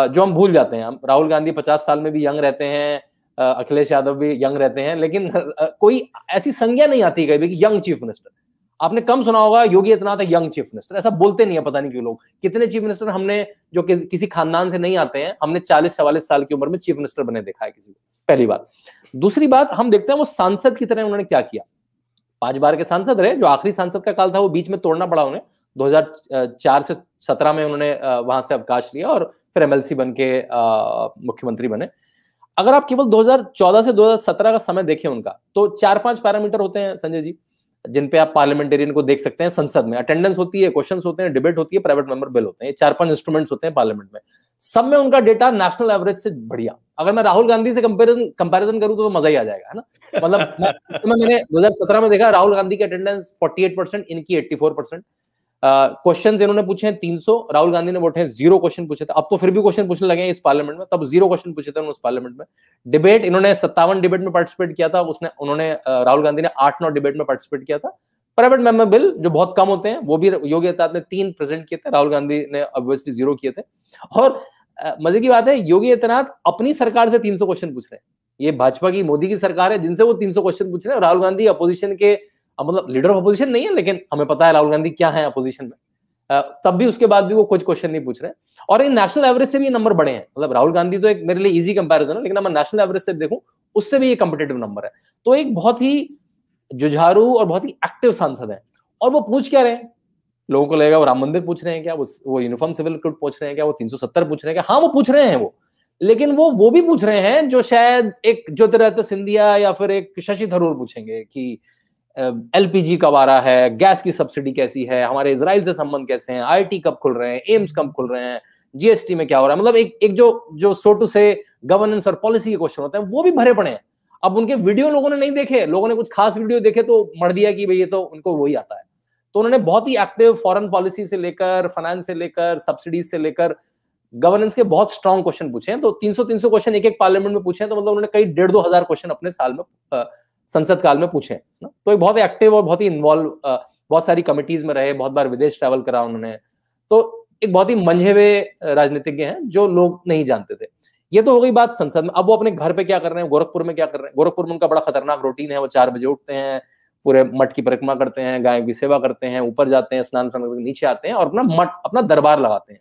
जो हम भूल जाते हैं हम राहुल गांधी पचास साल में भी यंग रहते हैं अखिलेश यादव भी यंग रहते हैं लेकिन कोई ऐसी संज्ञा नहीं आती कभी कि यंग चीफ मिनिस्टर आपने कम सुना होगा Yogi Adityanath young chief minister ऐसा बोलते नहीं है पता नहीं क्यों लोग कितने चीफ मिनिस्टर हमने जो कि, किसी खानदान से नहीं आते हैं हमने चालीस चवालीस साल की उम्र में चीफ मिनिस्टर बने देखा है किसी को पहली बात दूसरी बात हम देखते हैं वो सांसद की तरह उन्होंने क्या किया पांच बार के सांसद रहे जो आखिरी सांसद का काल था वो बीच में तोड़ना पड़ा उन्हें 2004 से 17 में उन्होंने वहां से अवकाश लिया और फिर एमएलसी बन के मुख्यमंत्री बने अगर आप केवल 2014 से 2017 का समय देखें उनका तो चार पांच पैरामीटर होते हैं संजय जी जिन पे आप पार्लियामेंटेरियन को देख सकते हैं संसद में अटेंडेंस होती है क्वेश्चन होते हैं डिबेट होती है प्राइवेट मेंबर बिल होते हैं चार पांच इंस्ट्रूमेंट्स होते हैं पार्लियामेंट में सब में उनका डेटा नेशनल एवरेज से बढ़िया अगर मैं राहुल गांधी से कंपेरिजन कंपेरिजन करूं तो, तो मजा ही आ जाएगा है ना मतलब मैं, मैंने दो में देखा राहुल गांधी की अटेंडेंस फोर्टी परसेंट इनकी एट्टी परसेंट क्वेश्चन इन्होंने पूछे हैं 300 राहुल गांधी ने वोटे जीरो क्वेश्चन पूछे थे अब तो फिर भी क्वेश्चन पूछने लगे हैं इस पार्लियामेंट में तब जीरो क्वेश्चन पूछे थे उस पार्लियामेंट में डिबेट इन्होंने सत्तावन डिबेट में पार्टिसिपेट किया था उसने उन्होंने राहुल गांधी ने आठ नौ डिबेट में पार्टिसिपेट किया था प्राइवेट मेंबर बिल जो बहुत कम होते हैं वो भी योगी आदित्यनाथ ने तीन प्रेजेंट किए थे राहुल गांधी ने ऑब्वियसली जीरो किए थे और मजे की बात है योगी आदित्यनाथ अपनी सरकार से सौ क्वेश्चन पूछ रहे हैं ये भाजपा की मोदी की सरकार है जिनसे वो सौ क्वेश्चन पूछ रहे हैं राहुल गांधी अपोजिशन के मतलब लीडर ऑफ अपोजिशन नहीं है लेकिन हमें पता है राहुल गांधी क्या है अपोजिशन में तब भी उसके बाद भी वो कुछ क्वेश्चन नहीं पूछ रहे और इन नेशनल एवरेज से भी ये नंबर बड़े हैं मतलब राहुल गांधी तो एक मेरे लिए इजी कंपैरिजन है लेकिन मैं नेशनल एवरेज से देखूं उससे भी ये कंपिटेटिव नंबर है तो एक बहुत ही जुझारू और बहुत ही एक्टिव सांसद है और वो पूछ क्या रहे हैं लोगों को लगेगा वो राम मंदिर पूछ रहे हैं क्या वो यूनिफॉर्म सिविल कोड पूछ रहे हैं क्या वो तीन पूछ रहे हैं क्या हाँ वो पूछ रहे हैं वो लेकिन वो वो भी पूछ रहे हैं जो शायद एक ज्योतिरादित्य सिंधिया या फिर एक शशि थरूर पूछेंगे कि एलपीजी कब आ रहा है गैस की सब्सिडी कैसी है हमारे इसराइल से संबंध कैसे हैं आईटी कब खुल रहे हैं एम्स कब खुल रहे हैं जीएसटी में क्या हो रहा है मतलब एक एक जो जो सोटू से गवर्नेंस और पॉलिसी के क्वेश्चन होते हैं वो भी भरे पड़े हैं अब उनके वीडियो लोगों ने नहीं देखे लोगों ने कुछ खास वीडियो देखे तो मर दिया कि भाई ये तो उनको वही आता है तो उन्होंने बहुत ही एक्टिव फॉरेन पॉलिसी से लेकर फाइनेंस से लेकर सब्सिडीज से लेकर गवर्नेंस के बहुत स्ट्रॉन्ग क्वेश्चन पूछे हैं तो 300 300 क्वेश्चन एक एक पार्लियामेंट में पूछे हैं तो मतलब उन्होंने कई डेढ़ दो हजार क्वेश्चन अपने साल में संसद काल में पूछे ना तो एक बहुत एक्टिव और बहुत ही इन्वॉल्व बहुत सारी कमिटीज में रहे बहुत बार विदेश ट्रैवल करा उन्होंने तो एक बहुत ही मंझे हुए राजनीतिज्ञ हैं जो लोग नहीं जानते थे ये तो हो गई बात संसद में अब वो अपने घर पे क्या कर रहे हैं गोरखपुर में क्या कर रहे हैं गोरखपुर में उनका बड़ा खतरनाक रूटीन है वो चार बजे उठते हैं पूरे मठ की परिक्रमा करते हैं गाय की सेवा करते हैं ऊपर जाते हैं स्नान करके नीचे आते हैं और अपना मठ अपना दरबार लगाते हैं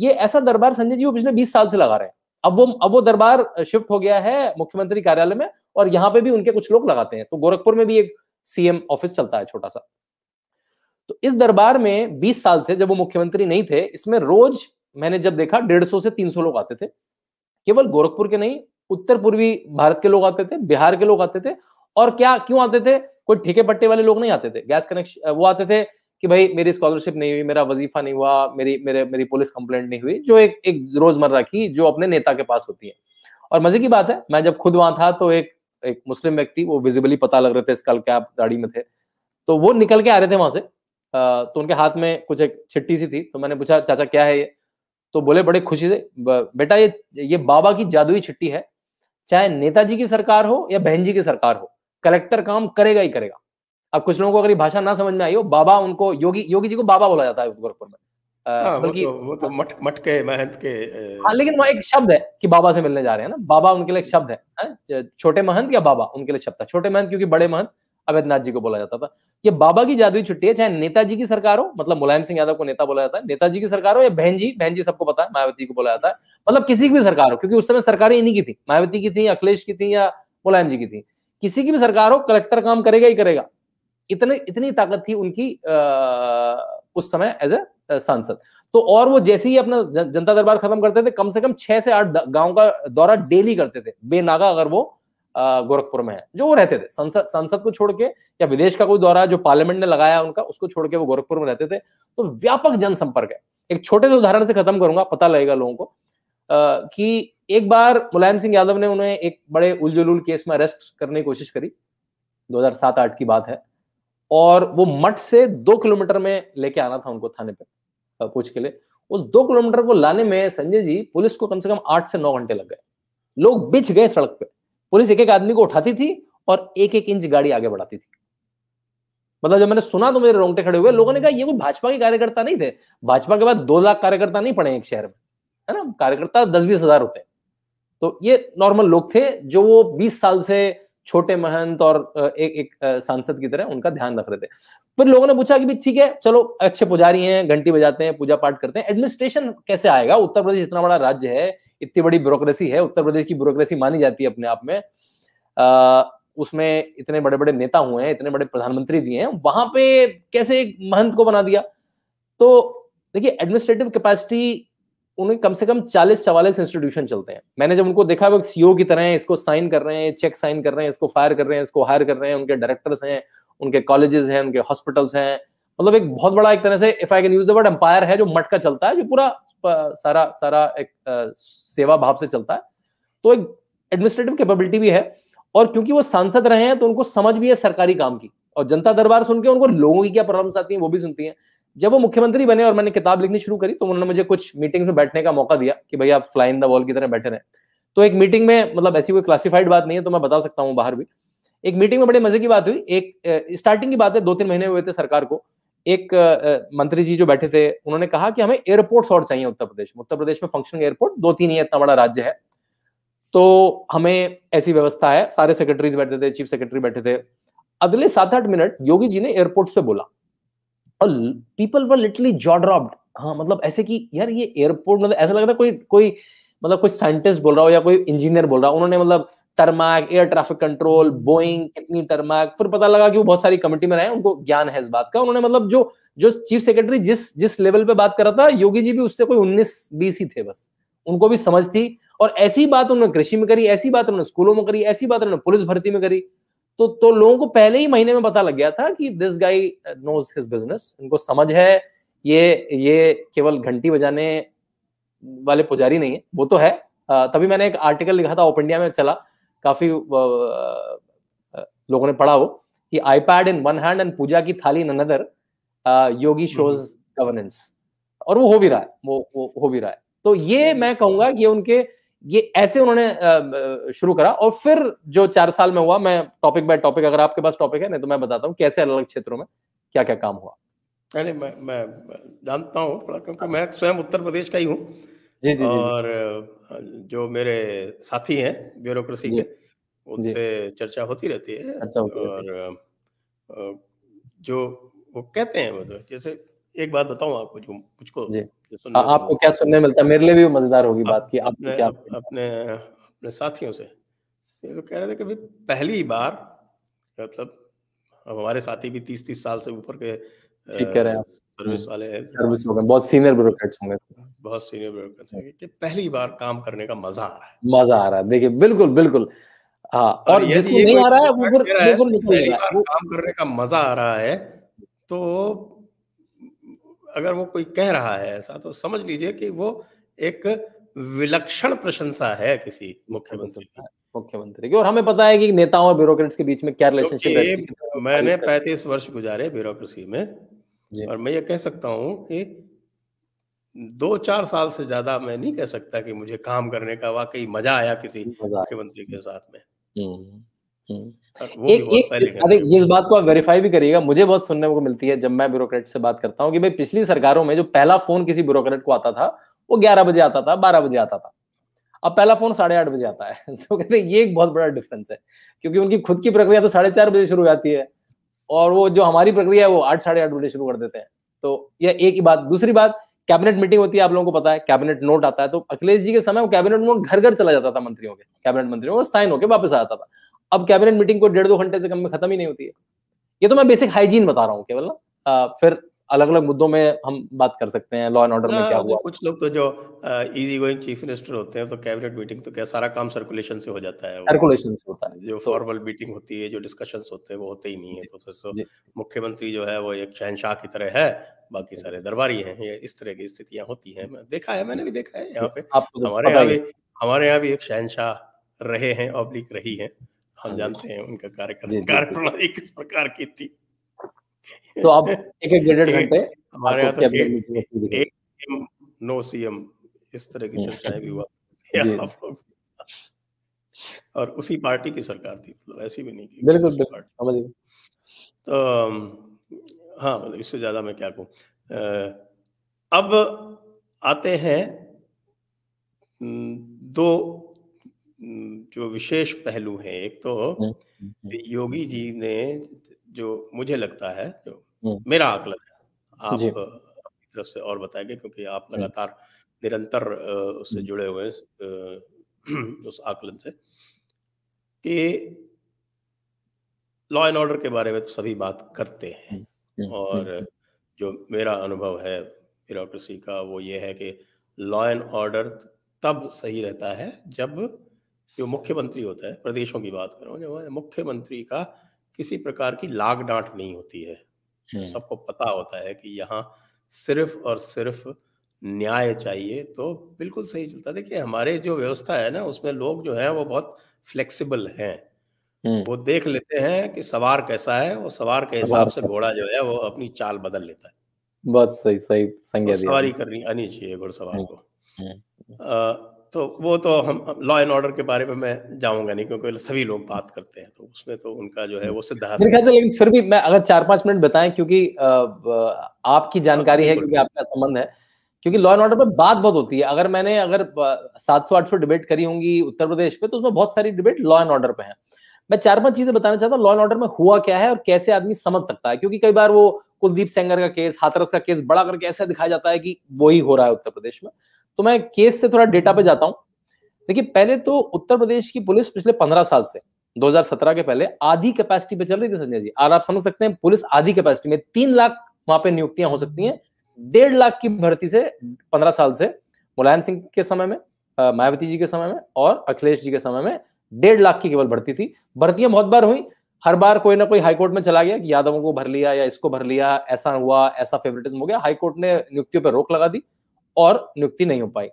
ये ऐसा दरबार संजय जी वो पिछले बीस साल से लगा रहे हैं अब वो अब वो दरबार शिफ्ट हो गया है मुख्यमंत्री कार्यालय में और यहाँ पे भी उनके कुछ लोग लगाते हैं तो गोरखपुर में भी एक सीएम ऑफिस चलता है छोटा सा तो इस दरबार में 20 साल से जब वो मुख्यमंत्री नहीं थे इसमें रोज मैंने जब देखा सौ से 300 लोग आते थे केवल गोरखपुर के नहीं उत्तर पूर्वी भारत के लोग आते थे बिहार के लोग आते थे और क्या क्यों आते थे कोई ठेके पट्टे वाले लोग नहीं आते थे गैस कनेक्शन वो आते थे कि भाई मेरी स्कॉलरशिप नहीं हुई मेरा वजीफा नहीं हुआ मेरी मेरे मेरी पुलिस कंप्लेंट नहीं हुई जो एक एक रोजमर्रा की जो अपने नेता के पास होती है और मजे की बात है मैं जब खुद वहां था तो एक एक मुस्लिम व्यक्ति वो विजिबली पता लग रहे थे स्कल कैप गाड़ी में थे तो वो निकल के आ रहे थे वहां से तो उनके हाथ में कुछ एक छिट्टी सी थी तो मैंने पूछा चाचा क्या है ये तो बोले बड़े खुशी से बेटा ये ये बाबा की जादुई छिट्टी है चाहे नेताजी की सरकार हो या बहन जी की सरकार हो कलेक्टर काम करेगा ही करेगा अब कुछ लोगों को अगर ये भाषा ना समझ में आई हो बाबा उनको योगी योगी जी को बाबा बोला जाता है गोरखपुर में हाँ, बल्कि तो, वो तो, के महंत के हाँ लेकिन वहाँ एक शब्द है कि बाबा से मिलने जा रहे हैं ना बाबा उनके लिए शब्द है हाँ? छोटे महंत या बाबा उनके लिए शब्द है छोटे महंत क्योंकि बड़े महंत अवैधनाथ जी को बोला जाता था ये बाबा की जादुई छुट्टी है चाहे नेताजी की सरकार हो मतलब मुलायम सिंह यादव को नेता बोला जाता है नेताजी की सरकार हो या बहन जी बहन जी सबको पता है मायावती को बोला जाता है मतलब किसी की भी सरकार हो क्योंकि उस समय सरकारें इन्हीं की थी मायावती की थी अखिलेश की थी या मुलायम जी की थी किसी की भी सरकार हो कलेक्टर काम करेगा ही करेगा इतने इतनी ताकत थी उनकी उस समय एज ए सांसद तो और वो जैसे ही अपना जनता दरबार खत्म करते थे कम से कम छह से आठ गांव का दौरा डेली करते थे बेनागा अगर वो गोरखपुर में है जो वो रहते थे संसद संसद को छोड़ के या विदेश का कोई दौरा जो पार्लियामेंट ने लगाया उनका उसको छोड़ के वो गोरखपुर में रहते थे तो व्यापक जनसंपर्क है एक छोटे से उदाहरण से खत्म करूंगा पता लगेगा लोगों को कि एक बार मुलायम सिंह यादव ने उन्हें एक बड़े उलझुल केस में अरेस्ट करने की कोशिश करी दो हजार की बात है और वो मठ से दो किलोमीटर में लेके आना था उनको थाने पे पूछ के लिए उस दो किलोमीटर को लाने में संजय जी पुलिस को कम से कम आठ से नौ घंटे लग गए लोग बिछ गए सड़क पे पुलिस एक एक आदमी को उठाती थी और एक एक इंच गाड़ी आगे बढ़ाती थी मतलब जब मैंने सुना तो मेरे रोंगटे खड़े हुए लोगों ने कहा ये कोई भाजपा के कार्यकर्ता नहीं थे भाजपा के बाद दो लाख कार्यकर्ता नहीं पड़े एक शहर में है ना कार्यकर्ता दस बीस हजार होते हैं तो ये नॉर्मल लोग थे जो वो बीस साल से छोटे महंत और एक एक सांसद की तरह उनका ध्यान रख रहे थे फिर लोगों ने पूछा कि भी ठीक है चलो अच्छे पुजारी हैं घंटी बजाते हैं पूजा पाठ करते हैं एडमिनिस्ट्रेशन कैसे आएगा उत्तर प्रदेश इतना बड़ा राज्य है इतनी बड़ी ब्यूरोक्रेसी है उत्तर प्रदेश की ब्यूरोक्रेसी मानी जाती है अपने आप में उसमें इतने बड़े बड़े नेता हुए हैं इतने बड़े प्रधानमंत्री दिए हैं वहां पे कैसे एक महंत को बना दिया तो देखिए एडमिनिस्ट्रेटिव कैपेसिटी उन्हें कम से कम चालीस चवालीस इंस्टीट्यूशन चलते हैं मैंने जब उनको देखा वो सीओ की तरह है इसको साइन कर रहे हैं चेक साइन कर रहे हैं इसको फायर कर रहे हैं इसको हायर कर रहे हैं उनके डायरेक्टर्स हैं उनके कॉलेजेस हैं उनके हॉस्पिटल्स हैं मतलब एक बहुत बड़ा एक तरह से if I can use the word empire है जो मटका चलता है जो पूरा सारा सारा एक सेवा भाव से चलता है तो एक एडमिनिस्ट्रेटिव कैपेबिलिटी भी है और क्योंकि वो सांसद रहे हैं तो उनको समझ भी है सरकारी काम की और जनता दरबार सुन के उनको लोगों की क्या प्रॉब्लम्स आती हैं वो भी सुनती हैं जब वो मुख्यमंत्री बने और मैंने किताब लिखनी शुरू करी तो उन्होंने मुझे कुछ मीटिंग्स में बैठने का मौका दिया कि भाई आप फ्लाई इन द वॉल की तरह बैठे रहे तो एक मीटिंग में मतलब ऐसी कोई क्लासिफाइड बात नहीं है तो मैं बता सकता हूँ बाहर भी एक मीटिंग में बड़े मजे की बात हुई एक स्टार्टिंग की बात है दो तीन महीने हुए थे सरकार को एक मंत्री जी जो बैठे थे उन्होंने कहा कि हमें एयरपोर्ट्स और चाहिए उत्तर प्रदेश में उत्तर प्रदेश में फंक्शनिंग एयरपोर्ट दो तीन ही इतना बड़ा राज्य है तो हमें ऐसी व्यवस्था है सारे सेक्रेटरीज बैठे थे चीफ सेक्रेटरी बैठे थे अगले सात आठ मिनट योगी जी ने एयरपोर्ट्स पे बोला और पीपल वर लिटरली ड्रॉप्ड हाँ मतलब ऐसे कि यार ये एयरपोर्ट मतलब ऐसा लग रहा है कोई कोई मतलब कोई साइंटिस्ट बोल रहा हो या कोई इंजीनियर बोल रहा हो उन्होंने मतलब tarmac air traffic control Boeing कितनी टर्माक फिर पता लगा कि वो बहुत सारी कमेटी में रहे उनको ज्ञान है इस बात का उन्होंने मतलब जो जो चीफ सेक्रेटरी जिस जिस लेवल पे बात कर रहा था योगी जी भी उससे कोई उन्नीस बीस ही थे बस उनको भी समझ थी और ऐसी बात उन्होंने कृषि में करी ऐसी बात उन्होंने स्कूलों में करी ऐसी बात उन्होंने पुलिस भर्ती में करी तो तो लोगों को पहले ही महीने में पता लग गया था कि this guy knows his business इनको समझ है ये ये केवल घंटी बजाने वाले पुजारी नहीं है वो तो है तभी मैंने एक आर्टिकल लिखा था ओप इंडिया में चला काफी लोगों ने पढ़ा हो कि iPad in one hand and पूजा की थाली in another Yogi shows hmm. Governance और वो हो भी रहा है वो, वो हो भी रहा है तो ये हम्म। मैं कहूंगा कि उनके ये ऐसे उन्होंने शुरू करा और फिर जो चार साल में हुआ मैं टॉपिक बाय टॉपिक अगर आपके पास टॉपिक है नहीं तो मैं बताता हूँ कैसे अलग अलग क्षेत्रों में क्या क्या काम हुआ नहीं मैं मैं जानता हूँ थोड़ा क्योंकि मैं स्वयं उत्तर प्रदेश का ही हूँ जी जी और जी। जो मेरे साथी हैं ब्यूरोक्रेसी के उनसे चर्चा होती रहती है और जो वो कहते हैं मतलब जैसे एक बात बताऊं आपको जो मुझको जी आ, आपको क्या सुनने मिलता है मेरे लिए भी मजेदार होगी आप, बात की आप अपने, क्या अपने अपने साथियों से ये तो कह रहे थे कि पहली बार मतलब अब हमारे साथी भी तीस तीस साल से ऊपर के ठीक कह रहे हैं सर्विस हम्म, वाले सर्विस हो बहुत सीनियर ब्यूरोक्रेट्स होंगे बहुत सीनियर ब्यूरोक्रेट्स होंगे कि पहली बार काम करने का मजा आ रहा है मजा आ रहा है देखिए बिल्कुल बिल्कुल हाँ और जिसको नहीं आ रहा है वो फिर वो फिर निकल रहा है काम करने का मजा आ रहा है तो अगर वो कोई कह रहा है ऐसा तो समझ लीजिए कि वो एक विलक्षण प्रशंसा है किसी मुख्यमंत्री की मुख्यमंत्री की और हमें पता है कि नेताओं और ब्यूरोक्रेट्स के बीच में क्या रिलेशनशिप है मैंने पैंतीस वर्ष गुजारे ब्यूरोक्रेसी में और मैं ये कह सकता हूँ कि दो चार साल से ज्यादा मैं नहीं कह सकता कि मुझे काम करने का वाकई मजा आया किसी मुख्यमंत्री के साथ में हम्म। हम्म। हाँ, एक एक अरे इस बात को आप वेरीफाई भी करिएगा मुझे बहुत सुनने को मिलती है जब मैं ब्यूरोक्रेट से बात करता हूँ कि भाई पिछली सरकारों में जो पहला फोन किसी ब्यूरोक्रेट को आता था वो ग्यारह बजे आता था बारह बजे आता था अब पहला फोन साढ़े आठ बजे आता है [LAUGHS] तो कहते हैं ये एक बहुत बड़ा डिफरेंस है क्योंकि उनकी खुद की प्रक्रिया तो साढ़े चार बजे शुरू हो जाती है और वो जो हमारी प्रक्रिया है वो आठ साढ़े आठ बजे शुरू कर देते हैं तो यह एक ही बात दूसरी बात कैबिनेट मीटिंग होती है आप लोगों को पता है कैबिनेट नोट आता है तो अखिलेश जी के समय वो कैबिनेट नोट घर घर चला जाता था मंत्रियों के कैबिनेट मंत्रियों और साइन होकर वापस आता था अब कैबिनेट मीटिंग को डेढ़ दो घंटे से कम में खत्म ही नहीं होती है ये तो मैं बेसिक हाइजीन बता रहा हूँ केवल ना फिर अलग अलग मुद्दों में हम बात कर सकते हैं लॉ एंड ऑर्डर में हाँ, क्या हुआ कुछ लोग तो जो इजी गोइंग चीफ मिनिस्टर होते हैं तो कैबिनेट मीटिंग तो क्या सारा काम सर्कुलेशन से हो जाता है सर्कुलेशन से होता है जो फॉर्मल तो मीटिंग होती है जो डिस्कशन होते हैं वो होते ही नहीं है तो, तो, तो मुख्यमंत्री जो है वो एक शहनशाह की तरह है बाकी सारे दरबारी हैं ये इस तरह की स्थितियां होती हैं मैं देखा है मैंने भी देखा है यहाँ पे तो हमारे यहाँ भी हमारे यहाँ भी एक शहनशाह रहे हैं ऑब्लिक रही है हम हाँ जानते हैं उनका कार्य प्रणाली किस प्रकार की थी तो आप एक एक डेढ़ घंटे हमारे यहाँ तो एक नो सीएम इस तरह की हम्म। चर्चाएं भी हुआ [LAUGHS] और उसी पार्टी की सरकार थी मतलब ऐसी भी नहीं थी बिल्कुल समझ तो हाँ मतलब इससे ज्यादा मैं क्या कहूँ अब आते हैं दो जो विशेष पहलू हैं एक तो योगी जी ने जो मुझे लगता है जो मेरा आकलन है आप अपनी तरफ से और बताएंगे क्योंकि आप लगातार निरंतर उससे जुड़े हुए हैं उस आकलन से कि लॉ एंड ऑर्डर के बारे में तो सभी बात करते हैं और जो मेरा अनुभव है ब्यूरोक्रेसी का वो ये है कि लॉ एंड ऑर्डर तब सही रहता है जब जो मुख्यमंत्री होता है प्रदेशों की बात करो जब मुख्यमंत्री का किसी प्रकार की लाग डांट नहीं होती है तो हम्म। सबको पता होता है कि यहाँ सिर्फ और सिर्फ न्याय चाहिए तो बिल्कुल सही चलता देखिए हमारे जो व्यवस्था है ना उसमें लोग जो है वो बहुत फ्लेक्सिबल हैं हम्म। वो देख लेते हैं कि सवार कैसा है वो सवार के हिसाब से घोड़ा जो है वो अपनी चाल बदल लेता है बहुत सही सही संज्ञा तो सवारी करनी आनी चाहिए घुड़सवार हम्म, को तो वो तो हम लॉ एंड ऑर्डर के बारे में मैं जाऊंगा नहीं क्योंकि सभी लोग बात करते हैं तो उसमें तो उनका जो है वो सिद्धांत मेरे ख्याल से लेकिन फिर भी मैं अगर चार पांच मिनट बताएं क्योंकि आपकी हाँ, जानकारी है क्योंकि आपका संबंध है क्योंकि लॉ एंड ऑर्डर पर बात बहुत होती है अगर मैंने अगर सात सौ आठ सौ डिबेट करी होंगी उत्तर प्रदेश पे तो उसमें बहुत सारी डिबेट लॉ एंड ऑर्डर पे है मैं चार पांच चीजें बताना चाहता हूँ लॉ एंड ऑर्डर में हुआ क्या है और कैसे आदमी समझ सकता है क्योंकि कई बार वो कुलदीप सेंगर का केस हाथरस का केस बड़ा करके ऐसा दिखाया जाता है कि वही हो रहा है उत्तर प्रदेश में तो मैं केस से थोड़ा डेटा पे जाता हूं देखिए पहले तो उत्तर प्रदेश की पुलिस पिछले पंद्रह साल से 2017 के पहले आधी कैपेसिटी पे चल रही थी संजय जी और आप समझ सकते हैं पुलिस आधी कैपेसिटी में तीन लाख वहां पे नियुक्तियां हो सकती हैं डेढ़ लाख की भर्ती से पंद्रह साल से मुलायम सिंह के समय में मायावती जी के समय में और अखिलेश जी के समय में डेढ़ लाख की केवल भर्ती थी भर्तियां बहुत बार हुई हर बार कोई ना कोई हाईकोर्ट में चला गया कि यादवों को भर लिया या इसको भर लिया ऐसा हुआ ऐसा फेवरेटिज्म हो गया हाईकोर्ट ने नियुक्तियों पर रोक लगा दी और नियुक्ति नहीं हो पाई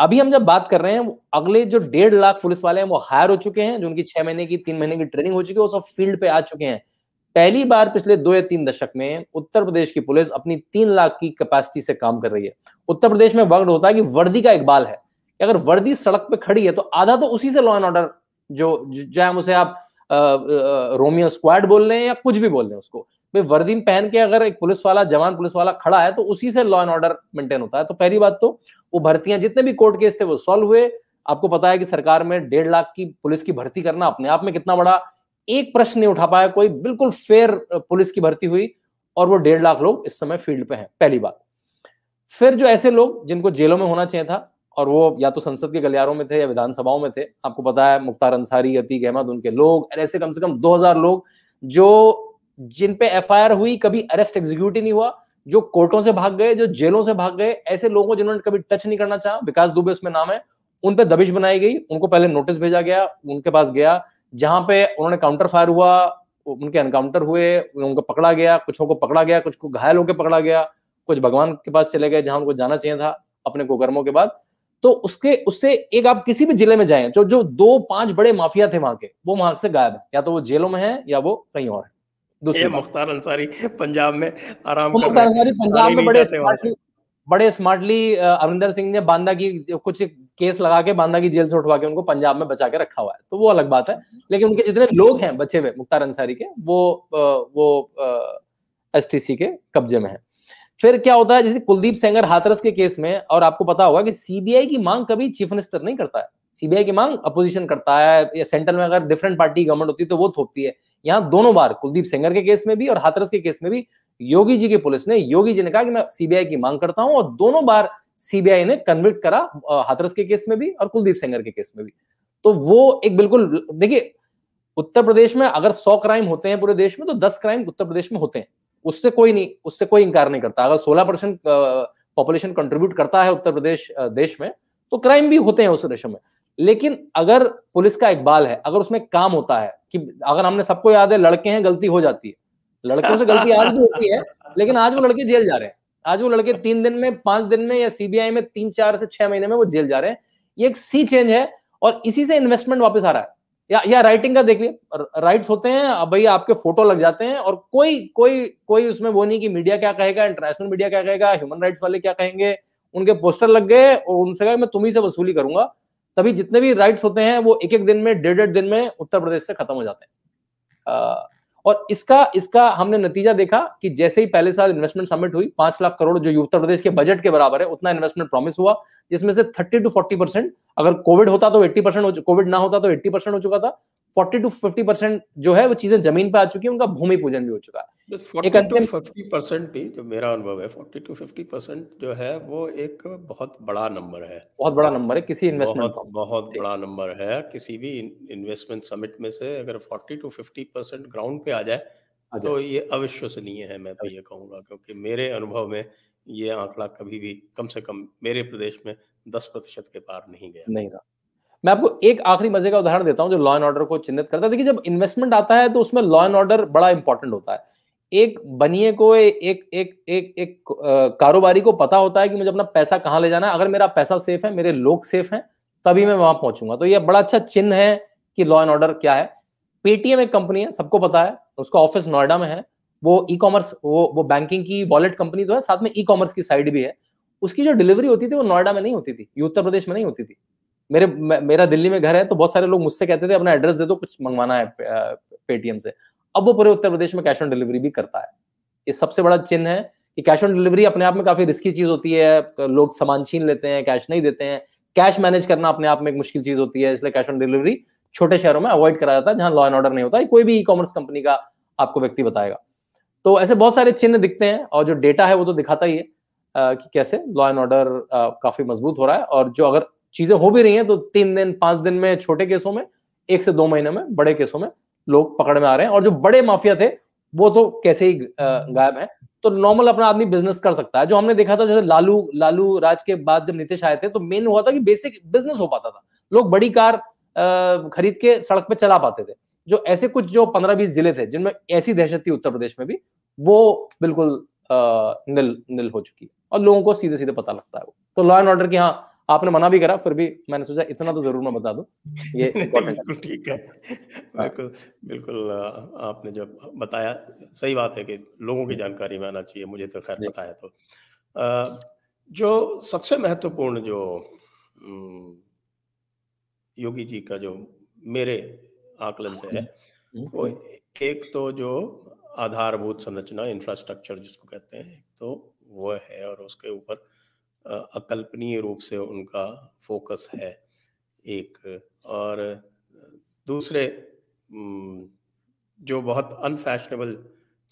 अभी हम जब बात कर रहे हैं अगले जो डेढ़ लाख पुलिस वाले हैं वो हायर हो चुके हैं जो उनकी छह महीने की तीन महीने की ट्रेनिंग हो चुकी है वो सब फील्ड पे आ चुके हैं पहली बार पिछले दो या तीन दशक में उत्तर प्रदेश की पुलिस अपनी तीन लाख की कैपेसिटी से काम कर रही है उत्तर प्रदेश में वक्त होता है कि वर्दी का इकबाल है अगर वर्दी सड़क पे खड़ी है तो आधा तो उसी से लॉ एंड ऑर्डर जो चाहे हम उसे आप रोमियो स्क्वाड बोल रहे हैं या कुछ भी बोल रहे हैं उसको भाई वर्दीन पहन के अगर एक पुलिस वाला जवान पुलिस वाला खड़ा है तो उसी से लॉ एंड ऑर्डर मेंटेन होता है तो पहली बात तो वो भर्तियां जितने भी कोर्ट केस थे वो सॉल्व हुए आपको पता है कि सरकार में डेढ़ लाख की पुलिस की भर्ती करना अपने आप में कितना बड़ा एक प्रश्न नहीं उठा पाया कोई बिल्कुल फेयर पुलिस की भर्ती हुई और वो डेढ़ लाख लोग इस समय फील्ड पे हैं पहली बात फिर जो ऐसे लोग जिनको जेलों में होना चाहिए था और वो या तो संसद के गलियारों में थे या विधानसभाओं में थे आपको पता है मुख्तार अंसारी अतीक अहमद उनके लोग ऐसे कम से कम 2000 लोग जो जिन पे एफआईआर हुई कभी अरेस्ट एग्जीक्यूट ही नहीं हुआ जो कोर्टों से भाग गए जो जेलों से भाग गए ऐसे लोगों जिन्होंने कभी टच नहीं करना चाहा विकास दुबे उसमें नाम है उन पे दबिश बनाई गई उनको पहले नोटिस भेजा गया उनके पास गया जहां पे उन्होंने काउंटर फायर हुआ उनके एनकाउंटर हुए उनको पकड़ा गया कुछ को पकड़ा गया कुछ को घायल होकर पकड़ा गया कुछ भगवान के पास चले गए जहां उनको जाना चाहिए था अपने कुकर्मों के बाद तो उसके उससे एक आप किसी भी जिले में जाए जो जो दो पांच बड़े माफिया थे वहां के वो वहां से गायब है या तो वो जेलों में है या वो कहीं और है दूसरी मुख्तार अंसारी पंजाब में आराम मुख्तार अंसारी पंजाब में बड़े बड़े स्मार्टली अमरिंदर सिंह ने बांदा की कुछ केस लगा के बांदा की जेल से उठवा के उनको पंजाब में बचा के रखा हुआ है तो वो अलग बात है लेकिन उनके जितने लोग हैं बचे हुए मुख्तार अंसारी के वो वो एस के कब्जे में है फिर क्या होता है जैसे कुलदीप सेंगर हाथरस के केस में और आपको पता होगा कि सीबीआई की मांग कभी चीफ मिनिस्टर नहीं करता है सीबीआई की मांग अपोजिशन करता है या सेंट्रल में अगर डिफरेंट पार्टी गवर्नमेंट होती है तो वो थोपती है यहां दोनों बार कुलदीप सेंगर के केस में भी और हाथरस के केस में भी योगी जी की पुलिस ने योगी जी ने कहा कि मैं सीबीआई की मांग करता हूं और दोनों बार सीबीआई ने कन्विक्ट करा हाथरस के केस में भी और कुलदीप सेंगर के केस में भी तो वो एक बिल्कुल देखिए उत्तर प्रदेश में अगर सौ क्राइम होते हैं पूरे देश में तो दस क्राइम उत्तर प्रदेश में होते हैं उससे कोई नहीं उससे कोई इंकार नहीं करता अगर सोलह परसेंट पॉपुलेशन कंट्रीब्यूट करता है उत्तर प्रदेश देश में तो क्राइम भी होते हैं उस देशों में लेकिन अगर पुलिस का इकबाल है अगर उसमें काम होता है कि अगर हमने सबको याद है लड़के हैं गलती हो जाती है लड़कों से गलती आज भी होती है लेकिन आज वो लड़के जेल जा रहे हैं आज वो लड़के तीन दिन में पांच दिन में या सीबीआई में तीन चार से छह महीने में वो जेल जा रहे हैं ये एक सी चेंज है और इसी से इन्वेस्टमेंट वापस आ रहा है या या राइटिंग का देख लिया राइट्स होते हैं भाई आपके फोटो लग जाते हैं और कोई कोई कोई उसमें वो नहीं कि मीडिया क्या कहेगा इंटरनेशनल मीडिया क्या कहेगा ह्यूमन राइट्स वाले क्या कहेंगे उनके पोस्टर लग गए और उनसे कहा मैं तुम्ही से वसूली करूंगा तभी जितने भी राइट्स होते हैं वो एक एक दिन में डेढ़ डेढ़ दिन में उत्तर प्रदेश से खत्म हो जाते हैं और इसका इसका हमने नतीजा देखा कि जैसे ही पहले साल इन्वेस्टमेंट समिट हुई पांच लाख करोड़ जो उत्तर प्रदेश के बजट के बराबर है उतना इन्वेस्टमेंट प्रॉमिस हुआ जिसमें से थर्टी टू फोर्टी परसेंट अगर कोविड होता तो एट्टी परसेंट कोविड ना होता तो एट्टी परसेंट हो चुका था फोर्टी टू फिफ्टी परसेंट जो है वो चीजें जमीन पर आ चुकी है उनका भूमि पूजन भी हो चुका है बस एक अंतिम फिफ्टी परसेंट भी जो मेरा अनुभव है फोर्टी टू फिफ्टी परसेंट जो है वो एक बहुत बड़ा नंबर है बहुत बड़ा नंबर है किसी इन्वेस्टमेंट बहुत, बहुत बड़ा नंबर है किसी भी इन्वेस्टमेंट समिट में से अगर forty two fifty percent ground पे आ जाए तो ये अविश्वसनीय है मैं तो ये कहूंगा क्योंकि मेरे अनुभव में ये आंकड़ा कभी भी कम से कम मेरे प्रदेश में दस प्रतिशत के पार नहीं गया नहीं रहा मैं आपको एक आखिरी मजे का उदाहरण देता हूँ जो लॉ एंड ऑर्डर को चिन्हित करता है देखिए जब इन्वेस्टमेंट आता है तो उसमें लॉ एंड ऑर्डर बड़ा इंपॉर्टेंट होता है एक बनिए को एक एक एक एक एक कारोबारी को पता होता है कि मुझे अपना पैसा कहाँ ले जाना है अगर मेरा पैसा सेफ है मेरे लोग सेफ हैं तभी मैं वहां पहुंचूंगा तो यह बड़ा अच्छा चिन्ह है कि लॉ एंड ऑर्डर क्या है पेटीएम एक कंपनी है सबको पता है उसका ऑफिस नोएडा में है वो ई कॉमर्स वो वो बैंकिंग की वॉलेट कंपनी तो है साथ में ई कॉमर्स की साइड भी है उसकी जो डिलीवरी होती थी वो नोएडा में नहीं होती थी उत्तर प्रदेश में नहीं होती थी मेरे मेरा दिल्ली में घर है तो बहुत सारे लोग मुझसे कहते थे अपना एड्रेस दे दो कुछ मंगवाना है पेटीएम से अब वो पूरे उत्तर प्रदेश में कैश ऑन डिलीवरी भी करता है ये सबसे बड़ा चिन्ह है कि कैश ऑन डिलीवरी अपने आप में काफी रिस्की चीज होती है लोग सामान छीन लेते हैं कैश नहीं देते हैं कैश मैनेज करना अपने आप में एक मुश्किल चीज होती है इसलिए कैश ऑन डिलीवरी छोटे शहरों में अवॉइड करा जाता है जहां लॉ एंड ऑर्डर नहीं होता है कोई भी ई कॉमर्स कंपनी का आपको व्यक्ति बताएगा तो ऐसे बहुत सारे चिन्ह दिखते हैं और जो डेटा है वो तो दिखाता ही है आ, कि कैसे लॉ एंड ऑर्डर काफी मजबूत हो रहा है और जो अगर चीजें हो भी रही हैं तो तीन दिन पांच दिन में छोटे केसों में एक से दो महीने में बड़े केसों में लोग पकड़ में आ रहे हैं और जो बड़े माफिया थे वो तो कैसे ही गायब है तो नॉर्मल अपना आदमी बिजनेस कर सकता है जो हमने देखा था जैसे लालू लालू राज के बाद जब नीतीश आए थे तो मेन हुआ था कि बेसिक बिजनेस हो पाता था लोग बड़ी कार खरीद के सड़क पे चला पाते थे जो ऐसे कुछ जो पंद्रह बीस जिले थे जिनमें ऐसी दहशत थी उत्तर प्रदेश में भी वो बिल्कुल निल निल हो चुकी है और लोगों को सीधे सीधे पता लगता है वो तो लॉ एंड ऑर्डर की हाँ आपने मना भी करा फिर भी मैंने सोचा इतना तो जरूर मैं बता दू ये बिल्कुल ठीक है बिल्कुल बिल्कुल आपने जब बताया सही बात है कि लोगों की जानकारी में आना चाहिए मुझे तो खैर बताया तो जो सबसे महत्वपूर्ण जो योगी जी का जो मेरे आकलन से है हम्म, हम्म, वो हम्म। एक तो जो आधारभूत संरचना इंफ्रास्ट्रक्चर जिसको कहते हैं तो वो है और उसके ऊपर अकल्पनीय रूप से उनका फोकस है एक और दूसरे जो बहुत अनफैशनेबल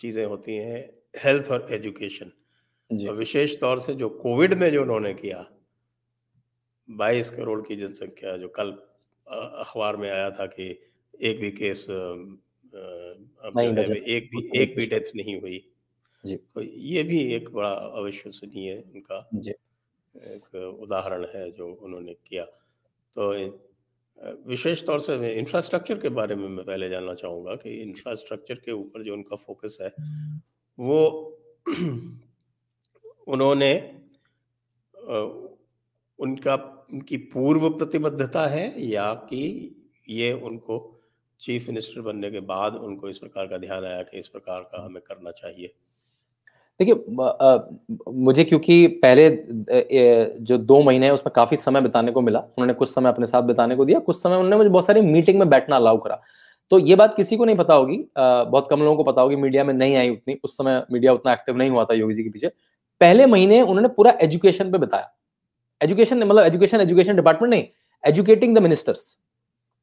चीज़ें होती हैं हेल्थ और एजुकेशन विशेष तौर से जो कोविड में जो उन्होंने किया बाईस करोड़ की जनसंख्या जो कल अखबार में आया था कि एक भी केस एक भी एक भी डेथ नहीं हुई तो ये भी एक बड़ा अविश्वसनीय उनका एक उदाहरण है जो उन्होंने किया तो विशेष तौर से इंफ्रास्ट्रक्चर के बारे में मैं पहले जानना चाहूँगा कि इंफ्रास्ट्रक्चर के ऊपर जो उनका फोकस है वो [CLEARS THROAT] उन्होंने उनका उनकी पूर्व प्रतिबद्धता है या कि ये उनको चीफ मिनिस्टर बनने के बाद उनको इस प्रकार का ध्यान आया कि इस प्रकार का हमें करना चाहिए देखिए मुझे क्योंकि पहले जो दो महीने हैं उसमें काफ़ी समय बिताने को मिला उन्होंने कुछ समय अपने साथ बिताने को दिया कुछ समय उन्होंने मुझे बहुत सारी मीटिंग में बैठना अलाउ करा तो ये बात किसी को नहीं पता होगी बहुत कम लोगों को पता होगी मीडिया में नहीं आई उतनी उस समय मीडिया उतना एक्टिव नहीं हुआ था योगी जी के पीछे पहले महीने उन्होंने पूरा एजुकेशन पे बताया एजुकेशन मतलब एजुकेशन एजुकेशन डिपार्टमेंट नहीं एजुकेटिंग द मिनिस्टर्स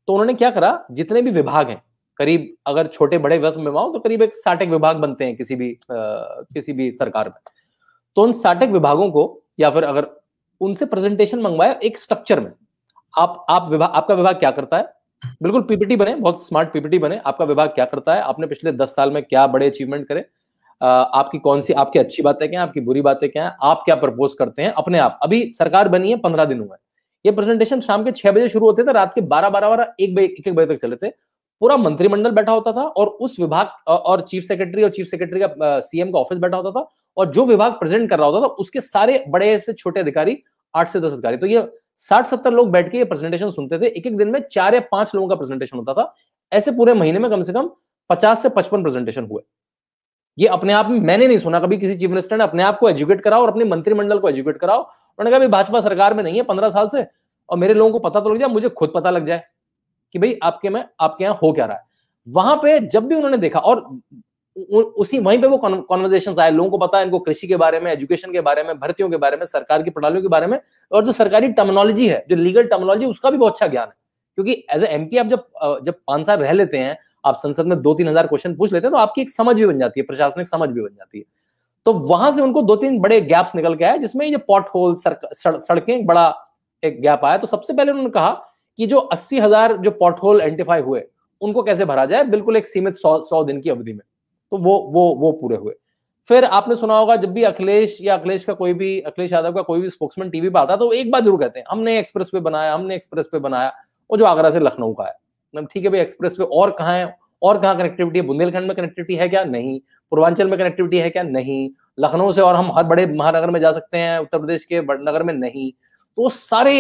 तो उन्होंने क्या करा जितने भी विभाग हैं करीब अगर छोटे बड़े व्यस्त विभाग तो करीब एक साठक विभाग बनते हैं किसी भी आ, किसी भी सरकार में तो उन साठक विभागों को या फिर अगर उनसे प्रेजेंटेशन मंगवाया एक स्ट्रक्चर में आप आप विभाग आपका विभाग क्या करता है बिल्कुल पीपीटी बने बहुत स्मार्ट पीपीटी बने आपका विभाग क्या करता है आपने पिछले दस साल में क्या बड़े अचीवमेंट करे आपकी कौन सी आपकी अच्छी बातें क्या आपकी बुरी बातें क्या है आप क्या प्रपोज करते हैं अपने आप अभी सरकार बनी है पंद्रह दिन हुए ये प्रेजेंटेशन शाम के छह बजे शुरू होते थे रात के बारह बारह बारह एक बजे एक एक बजे तक चले थे पूरा मंत्रिमंडल बैठा होता था और उस विभाग और चीफ सेक्रेटरी और चीफ सेक्रेटरी का सीएम का ऑफिस बैठा होता था और जो विभाग प्रेजेंट कर रहा होता था उसके सारे बड़े से छोटे अधिकारी आठ से दस अधिकारी तो ये साठ सत्तर लोग बैठ के ये प्रेजेंटेशन सुनते थे एक एक दिन में चार या पांच लोगों का प्रेजेंटेशन होता था ऐसे पूरे महीने में कम से कम पचास से पचपन प्रेजेंटेशन हुए ये अपने आप में मैंने नहीं सुना कभी किसी चीफ मिनिस्टर ने अपने आप को एजुकेट कराओ और अपने मंत्रिमंडल को एजुकेट कराओ उन्होंने कहा भाजपा सरकार में नहीं है पंद्रह साल से और मेरे लोगों को पता तो लग जाए मुझे खुद पता लग जाए कि भाई आपके में आपके यहाँ हो क्या रहा है वहां पे जब भी उन्होंने देखा और उसी वहीं पे वो कॉन्वर्जेशन आए लोगों को पता है इनको कृषि के बारे में एजुकेशन के बारे में भर्तियों के बारे में सरकार की प्रणालियों के बारे में और जो सरकारी टर्मोलॉजी है जो लीगल टर्मोलॉजी उसका भी बहुत अच्छा ज्ञान है क्योंकि एज ए एमपी आप जब जब पांच साल रह लेते हैं आप संसद में दो तीन हजार क्वेश्चन पूछ लेते हैं तो आपकी एक समझ भी बन जाती है प्रशासनिक समझ भी बन जाती है तो वहां से उनको दो तीन बड़े गैप्स निकल के आए जिसमें ये पॉट होल सड़कें बड़ा एक गैप आया तो सबसे पहले उन्होंने कहा कि जो अस्सी हजार जो पॉट होल आइडेंटिफाई हुए उनको कैसे भरा जाए बिल्कुल एक सीमित सौ सौ दिन की अवधि में तो वो वो वो पूरे हुए फिर आपने सुना होगा जब भी अखिलेश या अखिलेश का कोई भी अखिलेश यादव का कोई भी स्पोक्समैन टीवी पर आता तो एक बात जरूर कहते हैं हमने एक्सप्रेस वे बनाया हमने एक्सप्रेस वे बनाया वो जो आगरा से लखनऊ का है मैम मतलब ठीक है भाई एक्सप्रेस वे और कहाँ है और कहाँ कनेक्टिविटी है बुंदेलखंड में कनेक्टिविटी है क्या नहीं पूर्वांचल में कनेक्टिविटी है क्या नहीं लखनऊ से और हम हर बड़े महानगर में जा सकते हैं उत्तर प्रदेश के नगर में नहीं तो सारे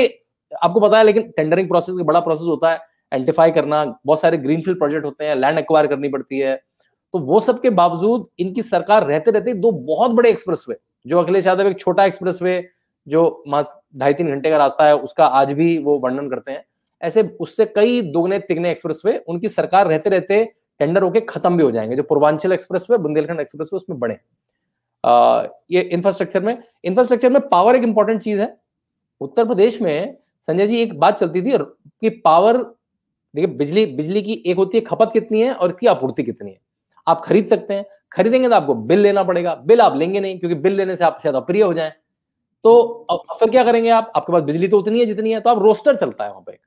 आपको पता है लेकिन टेंडरिंग प्रोसेस एक बड़ा प्रोसेस होता है आइडेंटिफाई करना बहुत सारे ग्रीनफील्ड प्रोजेक्ट होते हैं लैंड एक्वायर करनी पड़ती है तो वो सब के बावजूद इनकी सरकार रहते रहते दो बहुत बड़े एक्सप्रेस वे जो अखिलेश यादव एक छोटा एक्सप्रेस वे जो ढाई तीन घंटे का रास्ता है उसका आज भी वो वर्णन करते हैं ऐसे उससे कई दोगुने तिगने एक्सप्रेस वे उनकी सरकार रहते रहते टेंडर होके खत्म भी हो जाएंगे जो Purvanchal expressway Bundelkhand expressway उसमें बड़े ये इंफ्रास्ट्रक्चर में इंफ्रास्ट्रक्चर में पावर एक इंपॉर्टेंट चीज है उत्तर प्रदेश में संजय जी एक बात चलती थी कि पावर देखिए बिजली बिजली की एक होती है खपत कितनी है और इसकी आपूर्ति कितनी है आप खरीद सकते हैं खरीदेंगे तो आपको बिल लेना पड़ेगा बिल आप लेंगे नहीं क्योंकि बिल लेने से आप शायद अप्रिय हो जाए तो फिर क्या करेंगे आप आपके पास बिजली तो उतनी है जितनी है तो आप रोस्टर चलता है वहां पर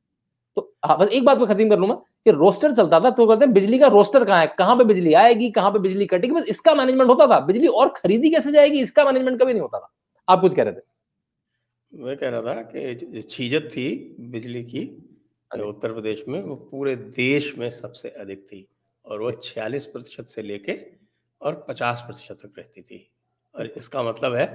तो हाँ बस एक बात मैं खत्म कर लूंगा कि रोस्टर चलता था तो कहते हैं बिजली का रोस्टर कहाँ है कहाँ पे बिजली आएगी कहाँ पे बिजली कटेगी बस इसका मैनेजमेंट होता था बिजली और खरीदी कैसे जाएगी इसका मैनेजमेंट कभी नहीं होता था आप कुछ कह रहे थे मैं कह रहा था कि जो छीजत थी बिजली की हाँ उत्तर प्रदेश में वो पूरे देश में सबसे अधिक थी और वो छियालीस प्रतिशत से लेके और पचास प्रतिशत तक रहती थी और हाँ। इसका मतलब है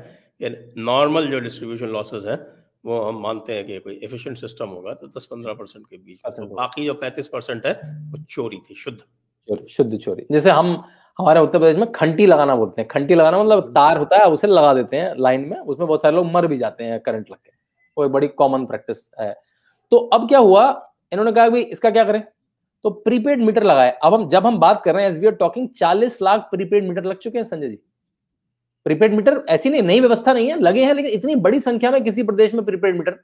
कि नॉर्मल जो डिस्ट्रीब्यूशन लॉसेस हैं वो हम मानते हैं कि कोई एफिशिएंट सिस्टम होगा तो दस पंद्रह परसेंट के बीच हाँ, तो बाकी जो पैंतीस परसेंट है वो चोरी थी शुद्ध शुद्ध चोरी जैसे हम हमारे उत्तर प्रदेश में खंटी लगाना बोलते हैं खंटी लगाना मतलब तार होता है उसे लगा देते हैं लाइन में उसमें बहुत सारे लोग मर भी जाते हैं करंट लग के वो एक बड़ी कॉमन प्रैक्टिस है तो अब क्या हुआ इन्होंने कहा भाई इसका क्या करें तो प्रीपेड मीटर लगाए अब हम जब हम बात कर रहे हैं एस वी आर टॉकिंग चालीस लाख प्रीपेड मीटर लग चुके हैं संजय जी प्रीपेड मीटर ऐसी नहीं नई व्यवस्था नहीं है लगे हैं लेकिन इतनी बड़ी संख्या में किसी प्रदेश में प्रीपेड मीटर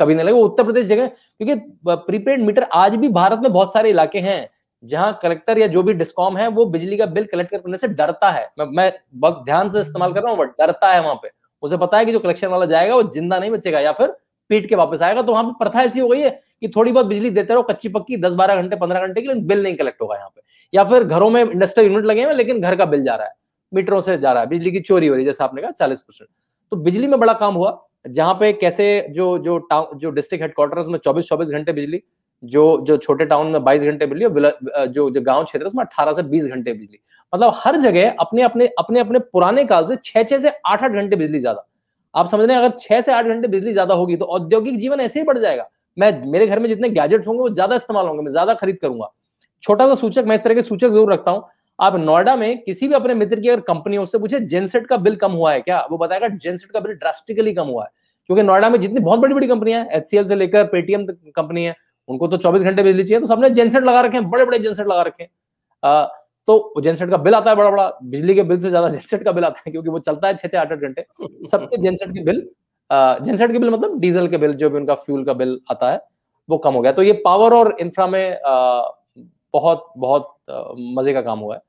कभी नहीं लगे उत्तर प्रदेश जगह क्योंकि प्रीपेड मीटर आज भी भारत में बहुत सारे इलाके हैं जहां कलेक्टर या जो भी डिस्कॉम है वो बिजली का बिल कलेक्ट करने से डरता है मैं मैं बहुत ध्यान से इस्तेमाल कर रहा हूँ वो डरता है वहां पे उसे पता है कि जो कलेक्शन वाला जाएगा वो जिंदा नहीं बचेगा या फिर पीट के वापस आएगा तो वहां पर प्रथा ऐसी हो गई है कि थोड़ी बहुत बिजली देते रहो कच्ची पक्की दस बारह घंटे पंद्रह घंटे के लिए बिल नहीं कलेक्ट होगा यहाँ पे या फिर घरों में इंडस्ट्रियल यूनिट लगे हुए लेकिन घर का बिल जा रहा है मीटरों से जा रहा है बिजली की चोरी हो रही है जैसे आपने कहा चालीस परसेंट तो बिजली में बड़ा काम हुआ जहां पे कैसे जो जो जो डिस्ट्रिक्ट हेडक्वार्टर में चौबीस चौबीस घंटे बिजली जो जो छोटे टाउन में 22 घंटे बिजली और जो जो गांव क्षेत्र उसमें 18 से 20 घंटे बिजली मतलब हर जगह अपने अपने अपने अपने पुराने काल से छह छह से आठ आठ घंटे बिजली ज्यादा आप समझ रहे हैं अगर छह से आठ घंटे बिजली ज्यादा होगी तो औद्योगिक जीवन ऐसे ही बढ़ जाएगा मैं मेरे घर में जितने गैजेट्स होंगे वो ज्यादा इस्तेमाल होंगे मैं ज्यादा खरीद करूंगा छोटा सा सूचक मैं इस तरह के सूचक जरूर रखता हूँ आप नोएडा में किसी भी अपने मित्र की अगर कंपनी उससे पूछे जेनसेट का बिल कम हुआ है क्या वो बताएगा जेनसेट का बिल ड्रास्टिकली कम हुआ है क्योंकि नोएडा में जितनी बहुत बड़ी बड़ी कंपनियां एच से लेकर पेटीएम कंपनी है उनको तो 24 घंटे बिजली चाहिए तो सबने जेनसेट लगा रखे हैं बड़े बड़े जेनसेट लगा रखे हैं तो जेनसेट का बिल आता है बड़ा बड़ा बिजली के बिल से ज्यादा [LAUGHS] जेनसेट का बिल आता है क्योंकि वो चलता है छह छह आठ आठ घंटे सबके जेनसेट के बिल जेनसेट के बिल मतलब डीजल के बिल जो भी उनका फ्यूल का बिल आता है वो कम हो गया तो ये पावर और इंफ्रा में बहुत बहुत मजे का काम हुआ है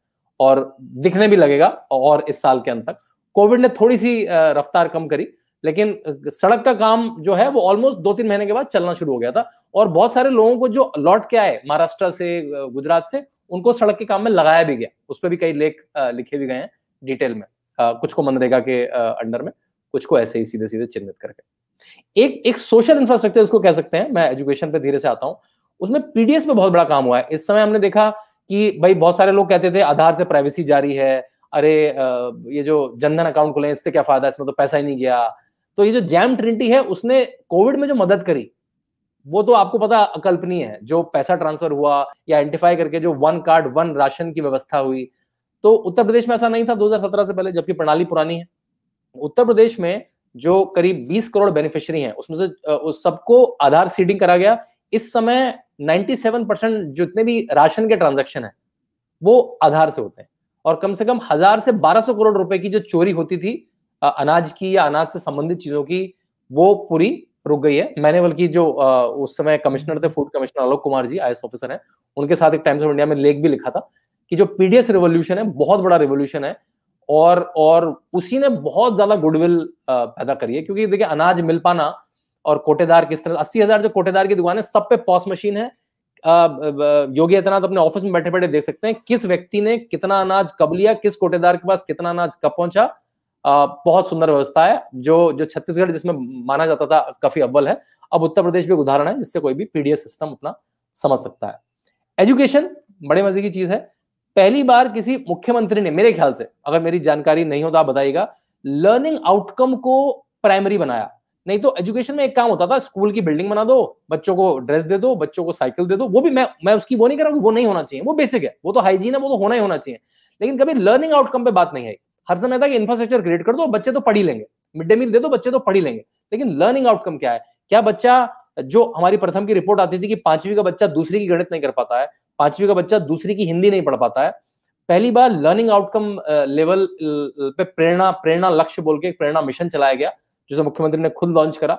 और दिखने भी लगेगा और इस साल के अंत तक कोविड ने थोड़ी सी रफ्तार कम करी लेकिन सड़क का काम जो है वो ऑलमोस्ट दो तीन महीने के बाद चलना शुरू हो गया था और बहुत सारे लोगों को जो लौट के आए महाराष्ट्र से गुजरात से उनको सड़क के काम में लगाया भी गया उस पर भी कई लेख लिखे भी गए हैं डिटेल में कुछ को मनरेगा के अंडर में कुछ को ऐसे ही सीधे सीधे चिन्हित करके एक एक सोशल इंफ्रास्ट्रक्चर इसको कह सकते हैं मैं एजुकेशन पे धीरे से आता हूँ उसमें पीडीएस पे बहुत बड़ा काम हुआ है इस समय हमने देखा कि भाई बहुत सारे लोग कहते थे आधार से प्राइवेसी जारी है अरे ये जो जनधन अकाउंट खुले इससे क्या फायदा इसमें तो पैसा ही नहीं गया तो ये जो जैम ट्रिनिटी है उसने कोविड में जो मदद करी वो तो आपको पता अकल्पनीय है जो पैसा ट्रांसफर हुआ या आइडेंटिफाई करके जो वन कार्ड वन राशन की व्यवस्था हुई तो उत्तर प्रदेश में ऐसा नहीं था 2017 से पहले जबकि प्रणाली पुरानी है उत्तर प्रदेश में जो करीब 20 करोड़ बेनिफिशियरी हैं उसमें से उस सबको आधार सीडिंग करा गया इस समय 97 परसेंट जितने भी राशन के ट्रांजेक्शन है वो आधार से होते हैं और कम से कम हजार से बारह करोड़ रुपए की जो चोरी होती थी अनाज की या अनाज से संबंधित चीजों की वो पूरी रुक गई है मैंने बल्कि जो आ, उस समय कमिश्नर थे फूड कमिश्नर आलोक कुमार जी आई ऑफिसर है उनके साथ एक टाइम्स ऑफ इंडिया में लेख भी लिखा था कि जो पीडीएस रिवोल्यूशन है बहुत बड़ा रिवोल्यूशन है और और उसी ने बहुत ज्यादा गुडविल पैदा करी है क्योंकि देखिए अनाज मिल पाना और कोटेदार किस तरह अस्सी हजार जो कोटेदार की दुकान है सब पे पॉस मशीन है योगी आदित्यनाथ अपने ऑफिस में बैठे बैठे देख सकते हैं किस व्यक्ति ने कितना अनाज कब लिया किस कोटेदार के पास कितना अनाज कब पहुंचा बहुत सुंदर व्यवस्था है जो जो छत्तीसगढ़ जिसमें माना जाता था काफी अव्वल है अब उत्तर प्रदेश भी एक उदाहरण है जिससे कोई भी पीडीएस सिस्टम अपना समझ सकता है एजुकेशन बड़े मजे की चीज है पहली बार किसी मुख्यमंत्री ने मेरे ख्याल से अगर मेरी जानकारी नहीं हो तो आप बताइएगा लर्निंग आउटकम को प्राइमरी बनाया नहीं तो एजुकेशन में एक काम होता था स्कूल की बिल्डिंग बना दो बच्चों को ड्रेस दे दो बच्चों को साइकिल दे दो वो भी मैं मैं उसकी वो नहीं कर रहा हूँ वो नहीं होना चाहिए वो बेसिक है वो तो हाइजीन है वो तो होना ही होना चाहिए लेकिन कभी लर्निंग आउटकम पे बात नहीं आई हर समय कि इंफ्रास्ट्रक्चर क्रिएट कर दो बच्चे तो पढ़ी लेंगे मिड डे मील दे दो बच्चे तो पढ़ी लेंगे लेकिन लर्निंग आउटकम क्या है क्या बच्चा जो हमारी प्रथम की रिपोर्ट आती थी कि पांचवी का बच्चा दूसरी की गणित नहीं कर पाता है पांचवी का बच्चा दूसरी की हिंदी नहीं पढ़ पाता है पहली बार लर्निंग आउटकम लेवल पे प्रेरणा प्रेरणा लक्ष्य बोल के प्रेरणा मिशन चलाया गया जिसे मुख्यमंत्री ने खुद लॉन्च करा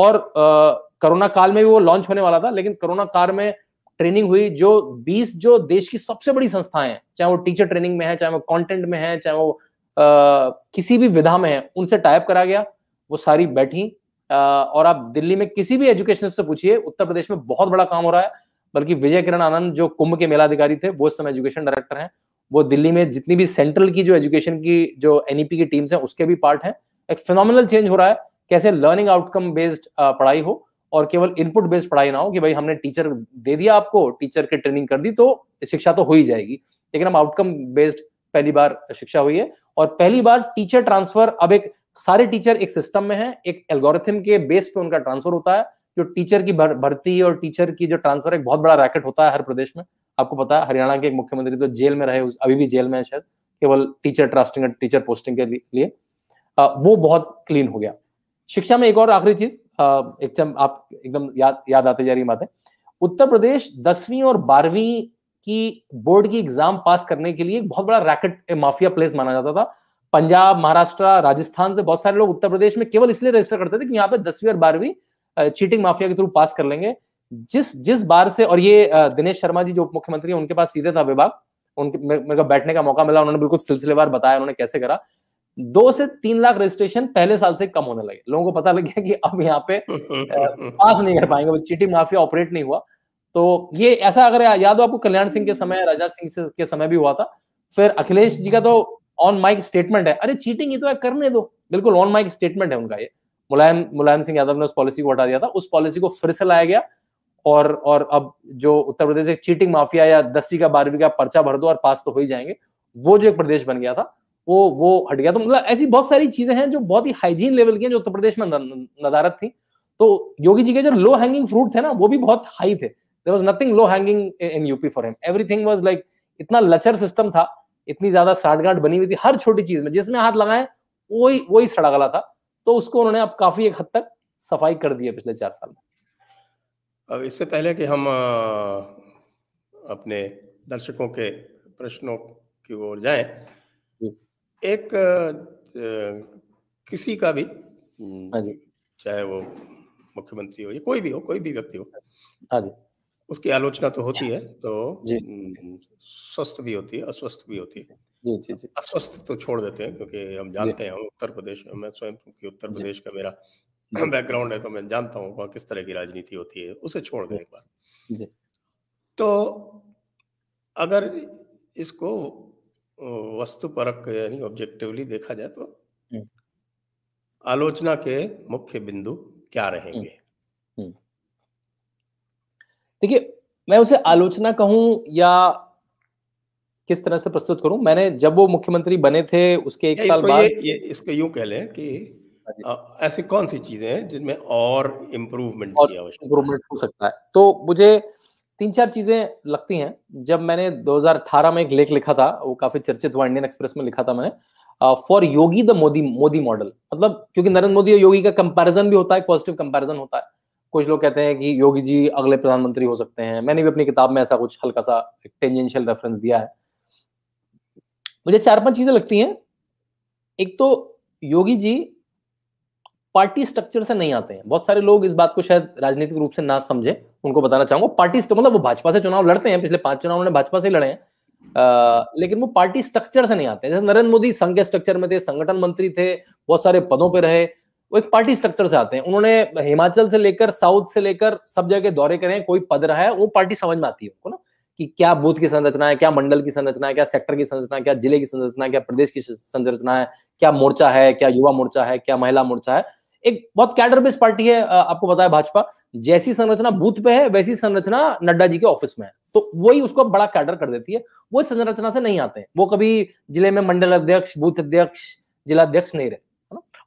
और कोरोना काल में भी वो लॉन्च होने वाला था लेकिन कोरोना काल में ट्रेनिंग हुई जो 20 जो देश की सबसे बड़ी संस्थाएं हैं चाहे वो टीचर ट्रेनिंग में है चाहे वो कंटेंट में है चाहे वो किसी भी विधा में है उनसे टाइप करा गया वो सारी बैठी और आप दिल्ली में किसी भी एजुकेशन से पूछिए उत्तर प्रदेश में बहुत बड़ा काम हो रहा है बल्कि विजय किरण आनंद जो कुंभ के मेला अधिकारी थे वो इस समय एजुकेशन डायरेक्टर हैं वो दिल्ली में जितनी भी सेंट्रल की जो एजुकेशन की जो एनईपी e की टीम्स हैं उसके भी पार्ट हैं एक फिनोमिनल चेंज हो रहा है कैसे लर्निंग आउटकम बेस्ड पढ़ाई हो और केवल इनपुट बेस्ड पढ़ाई ना हो कि भाई हमने टीचर दे दिया आपको टीचर की ट्रेनिंग कर दी तो शिक्षा तो हो ही जाएगी लेकिन हम आउटकम बेस्ड पहली बार शिक्षा हुई है और पहली बार टीचर ट्रांसफर अब एक सारे टीचर एक सिस्टम में है एक एल्गोरिथम के बेस पे उनका ट्रांसफर होता है जो टीचर की भर्ती और टीचर की जो ट्रांसफर एक बहुत बड़ा रैकेट होता है हर प्रदेश में आपको पता है हरियाणा के एक मुख्यमंत्री तो जेल में रहे अभी भी जेल में है शायद केवल टीचर ट्रस्टिंग टीचर पोस्टिंग के लिए आ, वो बहुत क्लीन हो गया शिक्षा में एक और आखिरी चीज एकदम आप एकदम याद याद आते जा रही बातें उत्तर प्रदेश दसवीं और बारहवीं कि बोर्ड की एग्जाम पास करने के लिए बहुत बड़ा रैकेट माफिया प्लेस माना जाता था पंजाब महाराष्ट्र राजस्थान से बहुत सारे लोग उत्तर प्रदेश में केवल इसलिए रजिस्टर करते थे कि यहाँ पे दसवीं और बारहवीं चीटिंग माफिया के थ्रू पास कर लेंगे जिस जिस बार से और ये दिनेश शर्मा जी जो मुख्यमंत्री उनके पास सीधे था विभाग उनके मेरे को बैठने का मौका मिला उन्होंने बिल्कुल सिलसिलेवार बताया उन्होंने कैसे करा दो से तीन लाख रजिस्ट्रेशन पहले साल से कम होने लगे लोगों को पता लग गया कि अब यहाँ पे पास [LAUGHS] नहीं कर पाएंगे चीटिंग माफिया ऑपरेट नहीं हुआ तो ये ऐसा अगर याद हो आपको कल्याण सिंह के समय राजा सिंह के समय भी हुआ था फिर अखिलेश जी का तो ऑन माइक स्टेटमेंट है अरे चीटिंग ये तो करने दो बिल्कुल ऑन माइक स्टेटमेंट है उनका ये मुलायम मुलायम सिंह यादव ने उस पॉलिसी को हटा दिया था उस पॉलिसी को फिर से लाया गया और और अब जो उत्तर प्रदेश एक चीटिंग माफिया या दसवीं का बारहवीं का पर्चा भर दो और पास तो हो ही जाएंगे वो जो एक प्रदेश बन गया था वो वो हट गया तो मतलब ऐसी बहुत सारी चीजें हैं जो बहुत ही हाइजीन लेवल की हैं जो उत्तर प्रदेश में नदारत थी तो योगी जी के जो लो हैंगिंग फ्रूट थे ना वो भी बहुत हाई थे there was nothing low hanging in UP for him everything was like इतना लचर सिस्टम था इतनी ज्यादा साठगांठ बनी हुई थी हर छोटी चीज में जिसमें हाथ लगाए वही वही सड़ा गला था तो उसको उन्होंने अब काफी एक हद तक सफाई कर दी है पिछले चार साल में अब इससे पहले कि हम अपने दर्शकों के प्रश्नों की ओर जाएं एक किसी का भी हाँ चाहे वो मुख्यमंत्री हो या कोई भी हो कोई भी व्यक्ति हो हाँ जी उसकी आलोचना तो होती है तो स्वस्थ भी होती है अस्वस्थ भी होती है जी जी जी अस्वस्थ तो छोड़ देते हैं क्योंकि हम जानते हैं उत्तर प्रदेश मैं स्वयं क्योंकि उत्तर प्रदेश का मेरा बैकग्राउंड [CLEARS THROAT] है तो मैं जानता हूँ वहाँ किस तरह की राजनीति होती है उसे छोड़ दें एक बार जी तो अगर इसको वस्तु परक यानी ऑब्जेक्टिवली देखा जाए तो हम्म। आलोचना के मुख्य बिंदु क्या रहेंगे हम्म। देखिए मैं उसे आलोचना कहूं या किस तरह से प्रस्तुत करूं मैंने जब वो मुख्यमंत्री बने थे उसके एक साल बाद ये, ये इसको यूं कह लें कि हाँ ऐसी कौन सी चीजें हैं जिनमें और इम्प्रूवमेंट की आवश्यकता इम्प्रूवमेंट हो सकता है तो मुझे तीन चार चीजें लगती हैं जब मैंने 2018 में एक लेख लिखा था वो काफी चर्चित हुआ इंडियन एक्सप्रेस में लिखा था मैंने for Yogi the Modi Modi model मतलब क्योंकि नरेंद्र मोदी और योगी का कंपैरिजन भी होता है पॉजिटिव कंपैरिजन होता है कुछ लोग कहते हैं कि योगी जी अगले प्रधानमंत्री हो सकते हैं मैंने भी अपनी किताब में ऐसा कुछ हल्का सा टेंजेंशियल रेफरेंस दिया है मुझे चार पांच चीजें लगती हैं एक तो योगी जी पार्टी स्ट्रक्चर से नहीं आते हैं बहुत सारे लोग इस बात को शायद राजनीतिक रूप से ना समझे उनको बताना चाहूंगा पार्टी मतलब वो भाजपा से चुनाव लड़ते हैं पिछले पांच चुनाव उन्होंने भाजपा से लड़े हैं आ, लेकिन वो पार्टी स्ट्रक्चर से नहीं आते हैं जैसे नरेंद्र मोदी संघ के स्ट्रक्चर में थे संगठन मंत्री थे बहुत सारे पदों पर रहे वो एक पार्टी स्ट्रक्चर से आते हैं उन्होंने हिमाचल से लेकर साउथ से लेकर सब जगह दौरे करें कोई पद रहा है वो पार्टी समझ में आती है उनको ना कि क्या बूथ की संरचना है क्या मंडल की संरचना है क्या सेक्टर की संरचना है क्या जिले की संरचना है क्या प्रदेश की संरचना है क्या मोर्चा है क्या युवा मोर्चा है क्या महिला मोर्चा है एक बहुत कैडर बेस्ड पार्टी है आपको बताया भाजपा जैसी संरचना बूथ पे है वैसी संरचना नड्डा जी के ऑफिस में है तो वही उसको बड़ा कैडर कर देती है वो संरचना से नहीं आते हैं वो कभी जिले में मंडल अध्यक्ष बूथ अध्यक्ष जिला अध्यक्ष नहीं रहे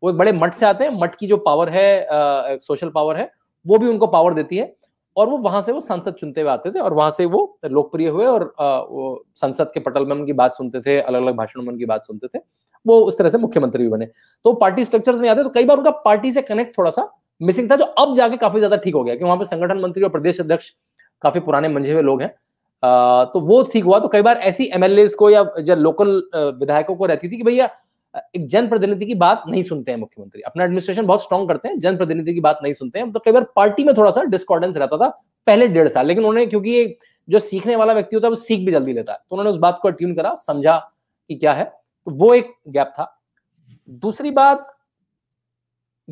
वो एक बड़े मठ से आते हैं मठ की जो पावर है आ, सोशल पावर है वो भी उनको पावर देती है और वो वहां से वो संसद चुनते हुए आते थे और वहां से वो लोकप्रिय हुए और आ, वो संसद के पटल में उनकी बात सुनते थे अलग अलग भाषणों में उनकी बात सुनते थे वो उस तरह से मुख्यमंत्री भी बने तो पार्टी स्ट्रक्चर्स में आते तो कई बार उनका पार्टी से कनेक्ट थोड़ा सा मिसिंग था जो अब जाके काफी ज्यादा ठीक हो गया क्योंकि वहां पर संगठन मंत्री और प्रदेश अध्यक्ष काफी पुराने मंझे हुए लोग हैं तो वो ठीक हुआ तो कई बार ऐसी एमएलए को या जो लोकल विधायकों को रहती थी कि भैया एक जनप्रतिनिधि की बात नहीं सुनते हैं मुख्यमंत्री अपना एडमिनिस्ट्रेशन बहुत स्ट्रॉन्ग करते हैं जनप्रतिनिधि की बात नहीं सुनते हैं तो कई बार पार्टी में थोड़ा सा डिस्कॉर्डेंस रहता था पहले डेढ़ साल लेकिन उन्होंने क्योंकि जो सीखने वाला व्यक्ति होता है वो सीख भी जल्दी लेता है तो उन्होंने उस बात को अट्यून करा समझा कि क्या है तो वो एक गैप था दूसरी बात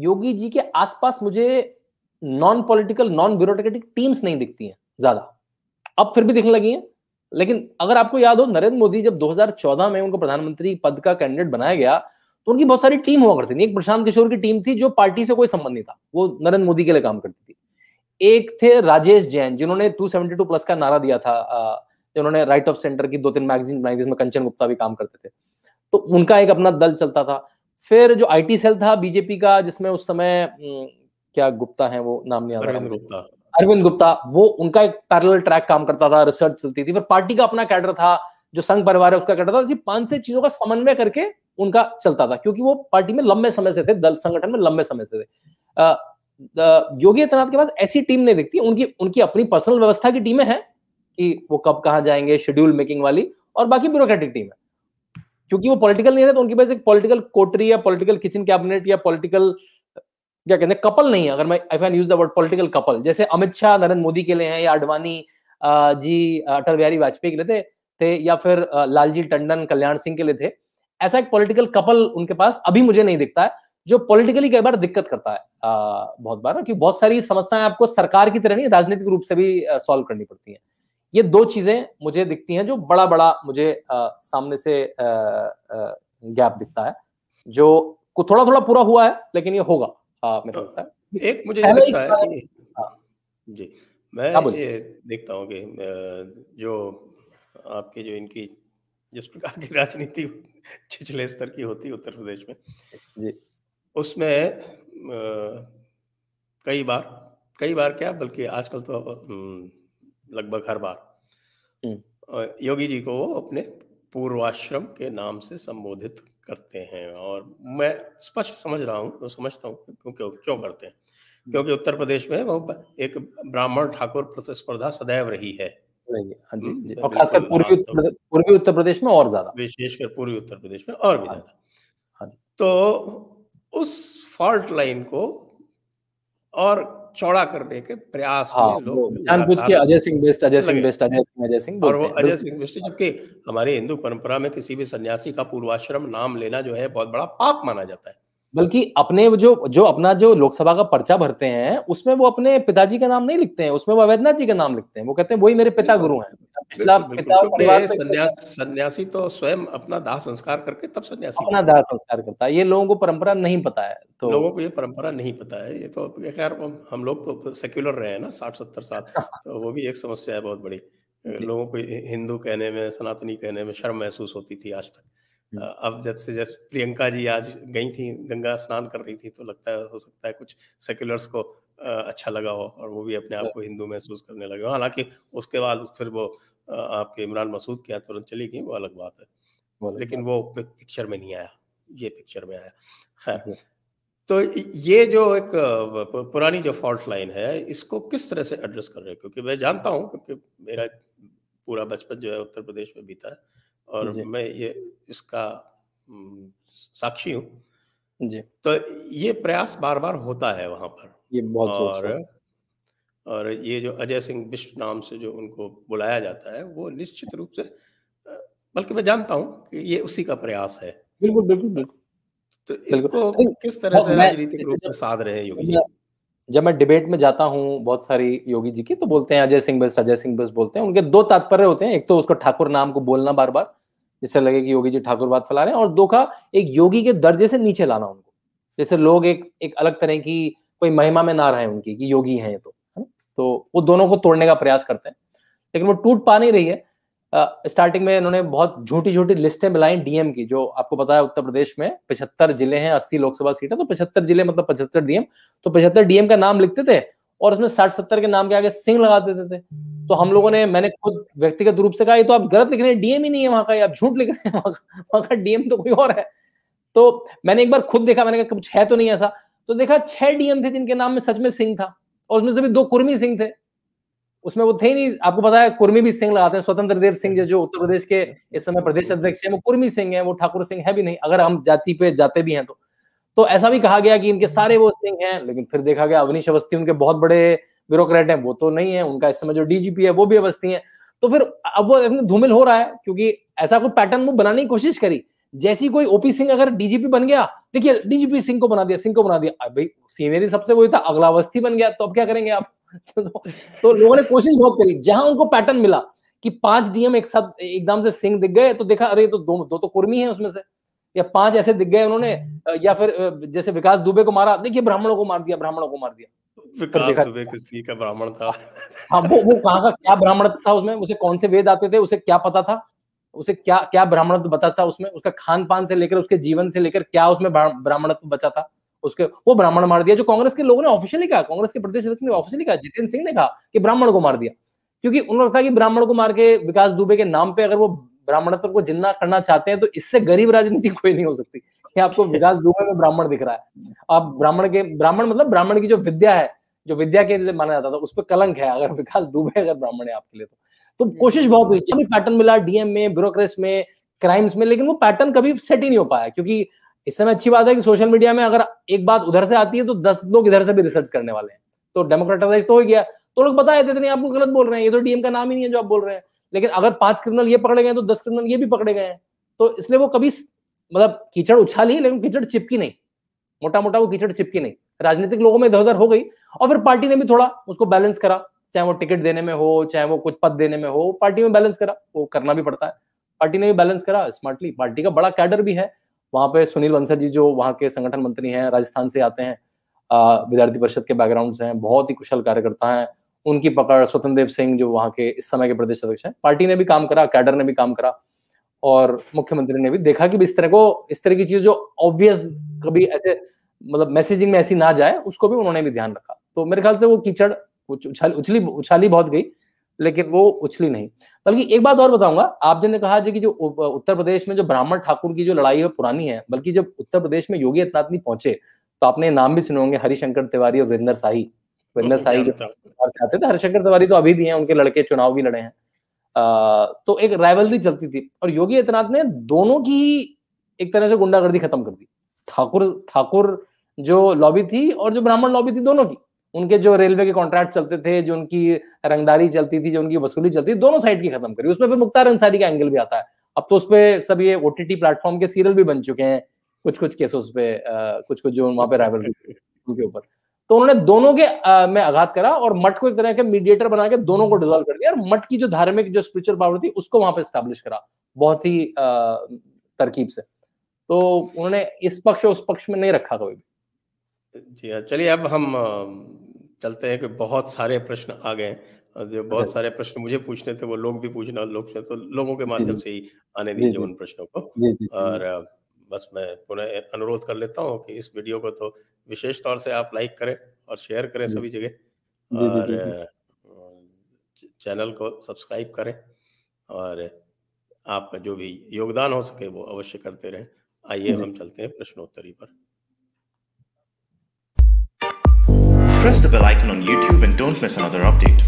योगी जी के आसपास मुझे non political non bureaucratic teams नहीं दिखती हैं ज्यादा अब फिर भी दिखने लगी हैं लेकिन अगर आपको याद हो नरेंद्र मोदी जब 2014 में उनको प्रधानमंत्री पद का कैंडिडेट बनाया गया तो उनकी बहुत सारी टीम हुआ करती थी एक प्रशांत किशोर की टीम थी जो पार्टी से कोई संबंध नहीं था वो नरेंद्र मोदी के लिए काम करती थी एक थे राजेश जैन जिन्होंने 272 प्लस का नारा दिया था जिन्होंने राइट ऑफ सेंटर की दो तीन मैगजीन बनाई जिसमें कंचन गुप्ता भी काम करते थे तो उनका एक अपना दल चलता था फिर जो आईटी सेल था बीजेपी का जिसमें उस समय क्या गुप्ता है वो नाम नहीं आ रहा गुप्ता अरविंद गुप्ता वो उनका एक पैरल ट्रैक काम करता था रिसर्च चलती थी फिर पार्टी का अपना कैडर था जो संघ परिवार है उसका कैडर था पांच से चीजों का समन्वय करके उनका चलता था क्योंकि वो पार्टी में लंबे समय से थे दल संगठन में लंबे समय से थे योगी आदित्यनाथ के पास ऐसी टीम नहीं दिखती उनकी उनकी अपनी पर्सनल व्यवस्था की टीमें हैं कि वो कब कहाँ जाएंगे शेड्यूल मेकिंग वाली और बाकी ब्यूरोक्रेटिक टीम है क्योंकि वो पॉलिटिकल नहीं है तो उनके पास एक पॉलिटिकल कोटरी या पॉलिटिकल किचन कैबिनेट या पॉलिटिकल क्या कहते हैं कपल नहीं है अगर मैं I can use the word political couple जैसे अमित शाह नरेंद्र मोदी के लिए हैं या अडवाणी जी अटल बिहारी वाजपेयी के लिए थे थे या फिर लालजी टंडन कल्याण सिंह के लिए थे ऐसा एक पॉलिटिकल कपल उनके पास अभी मुझे नहीं दिखता है जो पॉलिटिकली कई बार दिक्कत करता है आ, बहुत बार क्योंकि बहुत सारी समस्याएं आपको सरकार की तरह नहीं राजनीतिक रूप से भी सॉल्व करनी पड़ती हैं ये दो चीजें मुझे दिखती हैं जो बड़ा बड़ा मुझे आ, सामने से गैप दिखता है जो थोड़ा थोड़ा पूरा हुआ है लेकिन ये होगा लगता हाँ, है एक मुझे लगता है कि हाँ। जी मैं ये देखता हूँ कि जो आपके जो इनकी जिस प्रकार की [LAUGHS] राजनीति छिछले स्तर की होती है उत्तर प्रदेश में जी उसमें कई बार कई बार क्या बल्कि आजकल तो लगभग हर बार हम्म। योगी जी को अपने पूर्वाश्रम के नाम से संबोधित करते हैं और मैं स्पष्ट समझ रहा हूँ तो समझता हूँ क्यों क्यों क्यों करते हैं क्योंकि उत्तर प्रदेश में वो एक ब्राह्मण ठाकुर प्रतिस्पर्धा सदैव रही है हाँ तो पूर्वी उत्तर प्रदेश में और ज्यादा विशेषकर पूर्वी उत्तर प्रदेश में और भी हाँ ज्यादा हाँ तो उस फॉल्ट लाइन को और चौड़ा करने के प्रयास हाँ, में लोग अजय सिंह बेस्ट अजय सिंह बेस्ट अजय सिंह अजय सिंह और वो अजय सिंह बेस्ट जबकि हमारे हिंदू परंपरा में किसी भी सन्यासी का पूर्वाश्रम नाम लेना जो है बहुत बड़ा पाप माना जाता है बल्कि अपने जो जो अपना जो लोकसभा का पर्चा भरते हैं उसमें वो अपने पिताजी का नाम नहीं लिखते हैं उसमें वो अवैधनाथ जी का नाम लिखते हैं वो कहते हैं वही मेरे पिता गुरु हैं सन्यासी तो स्वयं अपना दाह संस्कार करके तब सन्यासी अपना दाह संस्कार करता है ये लोगों को परंपरा नहीं पता है तो लोगों को ये परंपरा नहीं पता है ये तो खैर हम लोग तो सेक्युलर रहे हैं ना साठ सत्तर साल अच्छा। तो वो भी एक समस्या है बहुत बड़ी लोगों को हिंदू कहने में सनातनी कहने में शर्म महसूस होती थी आज तक हम्म। अब जब से जब प्रियंका जी आज गई थी गंगा स्नान कर रही थी तो लगता है हो सकता है कुछ सेक्युलर्स को अच्छा लगा हो और वो भी अपने आप हाँ। को हिंदू महसूस करने लगे हालांकि उसके बाद फिर वो आपके इमरान मसूद के यहाँ तुरंत चली गई वो अलग बात है लेकिन वो पिक्चर में नहीं आया ये पिक्चर में आया खैर तो ये जो एक पुरानी जो फॉल्ट लाइन है इसको किस तरह से एड्रेस कर रहे हैं क्योंकि मैं जानता हूँ क्योंकि मेरा पूरा बचपन जो है उत्तर प्रदेश में बीता है और मैं ये इसका साक्षी हूँ जी तो ये प्रयास बार बार होता है वहां पर ये बहुत और और ये जो अजय सिंह बिष्ट नाम से जो उनको बुलाया जाता है वो निश्चित रूप से बल्कि मैं जानता हूँ कि ये उसी का प्रयास है बिल्कुल बिल्कुल तो इसको किस तरह से राजनीतिक रूप से साध रहे हैं योगी जब मैं डिबेट में जाता हूँ बहुत सारी योगी जी की तो बोलते हैं अजय सिंह बस अजय सिंह बस बोलते हैं उनके दो तात्पर्य होते हैं एक तो उसको ठाकुर नाम को बोलना बार बार जिससे लगे कि योगी जी ठाकुरवाद फैला रहे हैं और दो का एक योगी के दर्जे से नीचे लाना उनको जैसे लोग एक एक अलग तरह की कोई महिमा में ना रहे उनकी कि योगी हैं तो तो वो दोनों को तोड़ने का प्रयास करते हैं लेकिन वो टूट पा नहीं रही है स्टार्टिंग में इन्होंने बहुत झूठी झूठी लिस्टें मिलाई डीएम की जो आपको पता है उत्तर प्रदेश में पचहत्तर जिले हैं अस्सी लोकसभा सीटें तो पचहत्तर जिले मतलब पचहत्तर डीएम तो पचहत्तर डीएम का नाम लिखते थे और उसमें साठ सत्तर के नाम के आगे सिंह लगा देते थे तो हम लोगों ने मैंने खुद व्यक्तिगत रूप से कहा ये तो आप गलत लिख रहे हैं डीएम ही नहीं है वहां का आप झूठ लिख रहे हैं वहां का डीएम तो कोई और है तो मैंने एक बार खुद देखा मैंने कहा कुछ है तो नहीं ऐसा तो देखा छह डीएम थे जिनके नाम में सच में सिंह था और उसमें से भी दो कुर्मी सिंह थे उसमें वो थे नहीं आपको पता है कुर्मी भी सिंह लगाते हैं स्वतंत्र देव सिंह जो उत्तर प्रदेश के इस समय प्रदेश अध्यक्ष है वो कुर्मी सिंह है वो ठाकुर सिंह है भी नहीं अगर हम जाति पे जाते भी हैं तो तो ऐसा भी कहा गया कि इनके सारे वो सिंह हैं लेकिन फिर देखा गया अवनीश अवस्थी उनके बहुत बड़े ब्यूरोक्रेट हैं वो तो नहीं है उनका इस समय जो डीजीपी है वो भी अवस्थी है तो फिर अब वो धूमिल हो रहा है क्योंकि ऐसा कोई पैटर्न वो बनाने की कोशिश करी जैसी कोई ओपी सिंह अगर डीजीपी बन गया देखिए डीजीपी सिंह को बना दिया सिंह को बना दिया भाई सीनियर सबसे वही था अगला अवस्थी बन गया तो अब क्या करेंगे आप [LAUGHS] तो, तो लोगों ने कोशिश बहुत करी जहां उनको पैटर्न मिला कि पांच डीएम एक साथ एकदम से सिंह दिख गए तो देखा अरे तो दो दो तो कुर्मी है उसमें से या पांच ऐसे दिख गए उन्होंने या फिर जैसे विकास दुबे को मारा देखिए ब्राह्मणों को मार दिया ब्राह्मणों को मार दिया दुबे का ब्राह्मण था हाँ वो वो कहा का क्या ब्राह्मण था उसमें उसे कौन से वेद आते थे उसे क्या पता था उसे क्या क्या ब्राह्मणत्व बता था उसमें उसका खान पान से लेकर उसके जीवन से लेकर क्या उसमें ब्राह्मणत्व बचा था उसके वो ब्राह्मण मार दिया जो कांग्रेस के लोगों ने ऑफिशियली कहा कांग्रेस के प्रदेश अध्यक्ष ने ऑफिशियली कहा जितेंद्र सिंह ने कहा कि ब्राह्मण को मार दिया क्योंकि उन्होंने कहा कि ब्राह्मण को मार के विकास दुबे के नाम पे अगर वो ब्राह्मणत्व को जिंदा करना चाहते हैं तो इससे गरीब राजनीति कोई नहीं हो सकती कि आपको विकास दुबे में ब्राह्मण दिख रहा है आप ब्राह्मण के ब्राह्मण मतलब ब्राह्मण की जो विद्या है जो विद्या के लिए माना जाता था उस पर कलंक है अगर विकास दुबे अगर ब्राह्मण है आपके लिए तो तो कोशिश बहुत हुई थी पैटर्न मिला डीएम में ब्यूरोक्रेस में क्राइम्स में लेकिन वो पैटर्न कभी सेट ही नहीं हो पाया क्योंकि इस समय अच्छी बात है कि सोशल मीडिया में अगर एक बात उधर से आती है तो दस लोग इधर से भी रिसर्च करने वाले हैं तो डेमोक्रेटाइज तो हो गया तो लोग बता देते नहीं आपको गलत बोल रहे हैं ये तो डीएम का नाम ही नहीं है जो आप बोल रहे हैं लेकिन अगर पांच क्रिमिनल ये पकड़े गए तो दस क्रिमिनल ये भी पकड़े गए हैं तो इसलिए वो कभी मतलब कीचड़ उछाल ही लेकिन कीचड़ चिपकी नहीं मोटा मोटा वो कीचड़ चिपकी नहीं राजनीतिक लोगों में इधर उधर हो गई और फिर पार्टी ने भी थोड़ा उसको बैलेंस करा चाहे वो टिकट देने में हो चाहे वो कुछ पद देने में हो पार्टी में बैलेंस करा वो करना भी पड़ता है पार्टी ने भी बैलेंस करा स्मार्टली पार्टी का बड़ा कैडर भी है वहाँ पे सुनील बंसल जी जो वहाँ के संगठन मंत्री हैं राजस्थान से आते हैं विद्यार्थी परिषद के बैकग्राउंड हैं बहुत ही कुशल कार्यकर्ता हैं उनकी पकड़ स्वतंत्र देव सिंह जो वहाँ के इस समय के प्रदेश अध्यक्ष हैं पार्टी ने भी काम करा कैडर ने भी काम करा और मुख्यमंत्री ने भी देखा कि इस तरह को इस तरह की चीज जो ऑब्वियस कभी ऐसे मतलब मैसेजिंग में ऐसी ना जाए उसको भी उन्होंने भी ध्यान रखा तो मेरे ख्याल से वो कीचड़ उछल उछली उछाली बहुत गई लेकिन वो उछली नहीं बल्कि एक बात और बताऊंगा आप जी ने कहा जी कि जो उत्तर प्रदेश में जो ब्राह्मण ठाकुर की जो लड़ाई है पुरानी है बल्कि जब उत्तर प्रदेश में योगी आदित्यनाथ नहीं पहुंचे तो आपने नाम भी सुने होंगे हरिशंकर तिवारी और वृंदर शाही वीरेंद्र शाही आते थे हरिशंकर तिवारी तो अभी भी हैं उनके लड़के चुनाव भी लड़े हैं तो एक राइवलरी चलती थी और योगी आदित्यनाथ ने दोनों की एक तरह से गुंडागर्दी खत्म कर दी ठाकुर ठाकुर जो लॉबी थी और जो ब्राह्मण लॉबी थी दोनों की उनके जो रेलवे के कॉन्ट्रैक्ट चलते थे जो उनकी रंगदारी चलती थी जो उनकी वसूली चलती थी दोनों साइड की खत्म करी उसमें फिर मुख्तार अंसारी का एंगल भी आता है अब तो उसपे सब ये ओ टी प्लेटफॉर्म के सीरियल भी बन चुके हैं कुछ कुछ केसेस पे कुछ कुछ जो वहां पे राइवल [LAUGHS] उनके ऊपर तो उन्होंने दोनों के आ, में आघात करा और मठ को एक तरह के मीडिएटर बना के दोनों को डिजोल्व कर दिया और मठ की जो धार्मिक जो स्पिरिचुअल पावर थी उसको वहां पे स्टैब्लिश करा बहुत ही तरकीब से तो उन्होंने इस पक्ष और उस पक्ष में नहीं रखा कभी भी जी हाँ चलिए अब हम चलते हैं कि बहुत सारे प्रश्न आ गए और जो बहुत अच्छा। सारे प्रश्न मुझे पूछने थे वो लोग भी पूछना लोग तो लोगों के माध्यम से ही आने दीजिए उन प्रश्नों को और बस मैं पुनः अनुरोध कर लेता हूँ कि इस वीडियो को तो विशेष तौर से आप लाइक करें और शेयर करें सभी जगह और चैनल को सब्सक्राइब करें और आपका जो भी योगदान हो सके वो अवश्य करते रहें आइए हम चलते हैं प्रश्नोत्तरी पर Press the bell icon on YouTube and don't miss another update.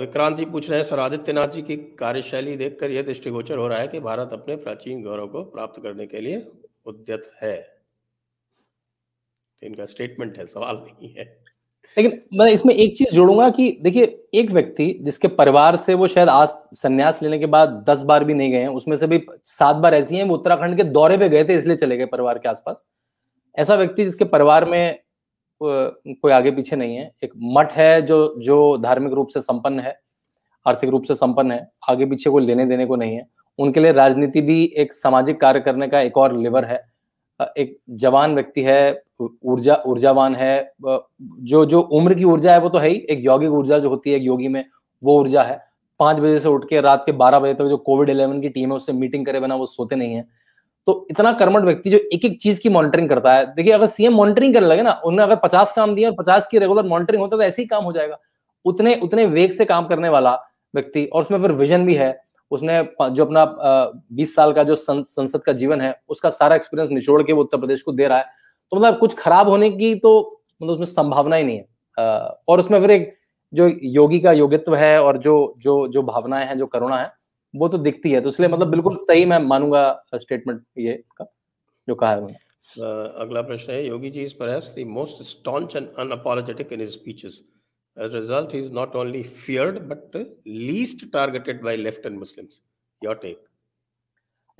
Vikrant जी पूछ रहे हैं सर आदित्यनाथ जी की कार्यशैली देखकर यह दृष्टिगोचर हो रहा है कि भारत अपने प्राचीन गौरव को प्राप्त करने के लिए उद्यत है तो इनका स्टेटमेंट है सवाल नहीं है लेकिन मैं इसमें एक चीज जोड़ूंगा कि देखिए एक व्यक्ति जिसके परिवार से वो शायद आज संन्यास लेने के बाद दस बार भी नहीं गए हैं उसमें से भी सात बार ऐसी हैं वो उत्तराखंड के दौरे पे गए थे इसलिए चले गए परिवार के आसपास ऐसा व्यक्ति जिसके परिवार में कोई आगे पीछे नहीं है एक मठ है जो जो धार्मिक रूप से संपन्न है आर्थिक रूप से संपन्न है आगे पीछे कोई लेने देने को नहीं है उनके लिए राजनीति भी एक सामाजिक कार्य करने का एक और लिवर है एक जवान व्यक्ति है ऊर्जा ऊर्जावान है जो जो उम्र की ऊर्जा है वो तो है ही एक यौगिक ऊर्जा जो होती है एक योगी में वो ऊर्जा है पांच बजे से उठ के रात के बारह बजे तक जो कोविड इलेवन की टीम है उससे मीटिंग करे बना वो सोते नहीं है तो इतना कर्मठ व्यक्ति जो एक एक चीज की मॉनिटरिंग करता है देखिए अगर सीएम मॉनिटरिंग करने लगे ना उन्होंने अगर पचास काम दिए और पचास की रेगुलर मॉनिटरिंग होता तो ऐसे ही काम हो जाएगा उतने उतने वेग से काम करने वाला व्यक्ति और उसमें फिर विजन भी है उसने जो अपना बीस साल का जो संसद का जीवन है उसका सारा एक्सपीरियंस निचोड़ के वो उत्तर प्रदेश को दे रहा है तो मतलब कुछ खराब होने की तो मतलब उसमें संभावना ही नहीं है और उसमें फिर एक जो योगी का योगित्व है और जो जो जो भावनाएं हैं जो करुणा है वो तो दिखती है तो इसलिए मतलब बिल्कुल सही मैं मानूंगा स्टेटमेंट ये का जो कहा है उन्होंने अगला प्रश्न है Yogi ji is perhaps the most staunch and unapologetic in his speeches as result he is not only feared but least targeted by left and Muslims your take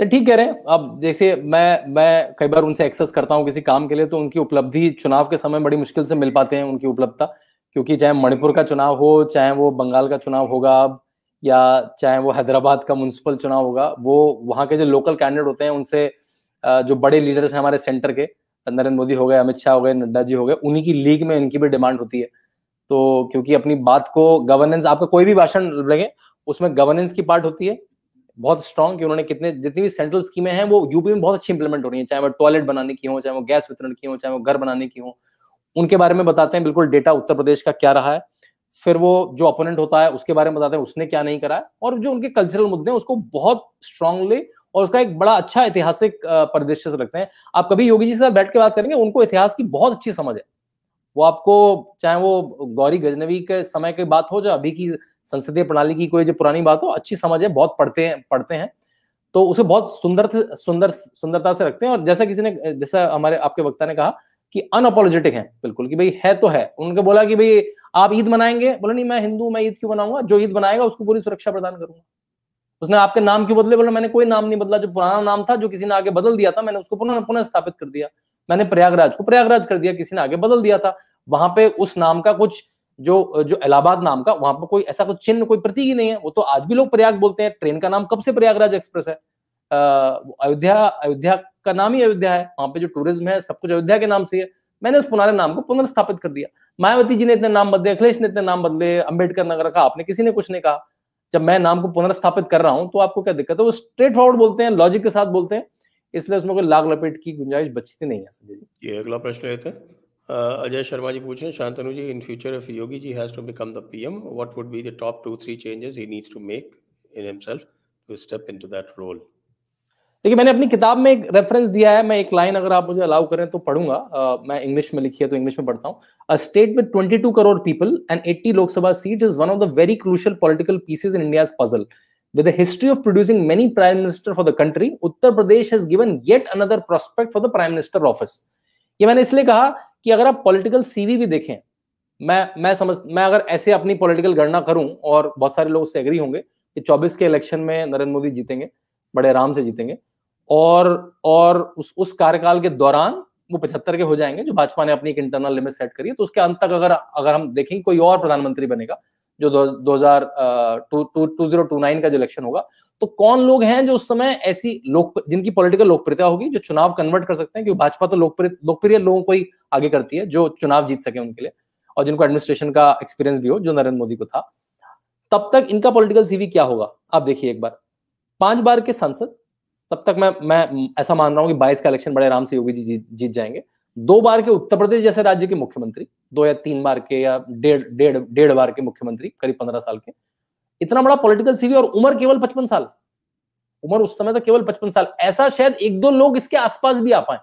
ठीक कह रहे हैं अब जैसे मैं मैं कई बार उनसे एक्सेस करता हूँ किसी काम के लिए तो उनकी उपलब्धि चुनाव के समय बड़ी मुश्किल से मिल पाते हैं उनकी उपलब्धता क्योंकि चाहे मणिपुर का चुनाव हो चाहे वो बंगाल का चुनाव होगा अब या चाहे वो हैदराबाद का म्यूनसिपल चुनाव होगा वो वहाँ के जो लोकल कैंडिडेट होते हैं उनसे जो बड़े लीडर्स हैं हमारे सेंटर के नरेंद्र मोदी हो गए अमित शाह हो गए नड्डा जी हो गए उन्हीं की लीग में इनकी भी डिमांड होती है तो क्योंकि अपनी बात को गवर्नेंस आपका कोई भी भाषण लगे उसमें गवर्नेंस की पार्ट होती है बहुत स्ट्रॉन्ग कि उन्होंने कितने जितनी भी सेंट्रल स्कीमें हैं वो यूपी में बहुत अच्छी इंप्लीमेंट हो रही है चाहे वो टॉयलेट बनाने की हो चाहे वो गैस वितरण की हो चाहे वो घर बनाने की हो उनके बारे में बताते हैं बिल्कुल डेटा उत्तर प्रदेश का क्या रहा है फिर वो जो अपोनेंट होता है उसके बारे में बताते हैं उसने क्या नहीं करा और जो उनके कल्चरल मुद्दे हैं उसको बहुत स्ट्रांगली और उसका एक बड़ा अच्छा ऐतिहासिक परिदृश्य से रखते हैं आप कभी योगी जी से बैठ के बात करेंगे उनको इतिहास की बहुत अच्छी समझ है वो आपको चाहे वो गौरी गजनवी के समय की बात हो जाए अभी की संसदीय प्रणाली की कोई जो पुरानी बात हो अच्छी समझ है बहुत पढ़ते हैं पढ़ते हैं तो उसे बहुत सुंदर सुंदर सुंदरता से रखते हैं और जैसा किसी ने जैसा हमारे आपके वक्ता ने कहा कि अनअपोलोजेटिक है बिल्कुल कि भाई है तो है उनके बोला कि भाई आप ईद मनाएंगे बोले नहीं मैं हिंदू मैं ईद क्यों मनाऊंगा जो ईद बनाएगा उसको पूरी सुरक्षा प्रदान करूंगा उसने आपके नाम क्यों बदले बोला मैंने कोई नाम नहीं बदला जो पुराना नाम था जो किसी ने आगे बदल दिया था मैंने उसको पुनः पुनः स्थापित कर दिया मैंने प्रयागराज को प्रयागराज कर दिया किसी ने आगे बदल दिया था वहां पे उस नाम का कुछ जो जो इलाहाबाद नाम का वहां पर कोई ऐसा कुछ चिन्ह कोई प्रतीक ही नहीं है वो तो आज भी लोग प्रयाग बोलते हैं ट्रेन का नाम कब से प्रयागराज एक्सप्रेस है अयोध्या अयोध्या का नाम ही अयोध्या है वहां पे जो टूरिज्म है सब कुछ अयोध्या के नाम से है मैंने उस पुराने नाम को पुनर्स्थापित कर दिया मायावती जी ने इतने नाम बदले अखिलेश ने इतने नाम बदले अंबेडकर नगर रखा आपने किसी ने कुछ नहीं कहा जब मैं नाम को पुनर्स्थापित कर रहा हूं तो आपको क्या दिक्कत है वो स्ट्रेट फॉरवर्ड बोलते हैं लॉजिक के साथ बोलते हैं इसलिए उसमें कोई लाग लपेट की गुंजाइश बचती नहीं है ये अगला प्रश्न है अजय शर्मा जी पूछ रहे हैं Shantanu ji in future if Yogi ji has to become the PM what would be the top two three changes he needs to make in himself to step into that role देखिए मैंने अपनी किताब में एक रेफरेंस दिया है मैं एक लाइन अगर आप मुझे अलाउ करें तो पढ़ूंगा uh, मैं इंग्लिश में लिखी है तो इंग्लिश में पढ़ता हूँ a state with 22 crore people and 80 Lok Sabha seat is one of the very crucial political pieces in India puzzle with the history of producing many prime minister for the country Uttar Pradesh has given yet another prospect for the prime minister office ये मैंने इसलिए कहा कि अगर आप पॉलिटिकल सीवी भी देखें मैं मैं समझ मैं अगर ऐसे अपनी पॉलिटिकल गणना करूं और बहुत सारे लोग उससे एग्री होंगे कि 24 के इलेक्शन में नरेंद्र मोदी जीतेंगे बड़े आराम से जीतेंगे और और उस उस कार्यकाल के दौरान वो पचहत्तर के हो जाएंगे जो भाजपा ने अपनी एक इंटरनल लिमिट सेट करी है तो उसके अंत तक अगर अगर हम देखें कोई और प्रधानमंत्री बनेगा जो दो हजार टू जीरो टू नाइन का जो इलेक्शन होगा तो कौन लोग हैं जो उस समय ऐसी लोक जिनकी पॉलिटिकल लोकप्रियता होगी जो चुनाव कन्वर्ट कर सकते हैं क्योंकि भाजपा तो लोकप्रिय लोकप्रिय लोगों को ही आगे करती है जो चुनाव जीत सके उनके लिए और जिनको एडमिनिस्ट्रेशन का एक्सपीरियंस भी हो जो नरेंद्र मोदी को था तब तक इनका पॉलिटिकल सीवी क्या होगा आप देखिए एक बार पांच बार के सांसद तब तक मैं मैं ऐसा मान रहा हूं कि बाईस का इलेक्शन बड़े आराम से योगी जी जीत जाएंगे दो बार के उत्तर प्रदेश जैसे राज्य के मुख्यमंत्री दो या तीन बार के या डेढ़ डेढ़ डेढ़ बार के मुख्यमंत्री करीब पंद्रह साल के इतना बड़ा पॉलिटिकल सीवी और उम्र केवल पचपन साल उम्र उस समय तो केवल पचपन साल ऐसा शायद एक दो लोग इसके आसपास भी आ पाए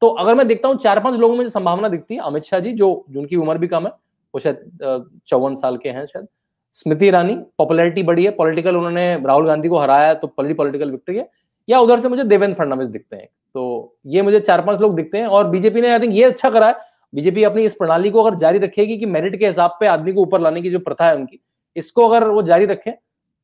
तो अगर मैं देखता हूं चार पांच लोगों में जो संभावना दिखती है अमित शाह जी जो जिनकी उम्र भी कम है वो शायद चौवन साल के हैं शायद स्मृति ईरानी पॉपुलैरिटी बड़ी है पॉलिटिकल उन्होंने राहुल गांधी को हराया तो पल्ली पॉलिटिकल विक्ट्री है या उधर से मुझे देवेंद्र फडणवीस दिखते हैं तो ये मुझे चार पांच लोग दिखते हैं और बीजेपी ने आई थिंक ये अच्छा करा है बीजेपी अपनी इस प्रणाली को अगर जारी रखेगी कि मेरिट के हिसाब पे आदमी को ऊपर लाने की जो प्रथा है उनकी इसको अगर वो जारी रखें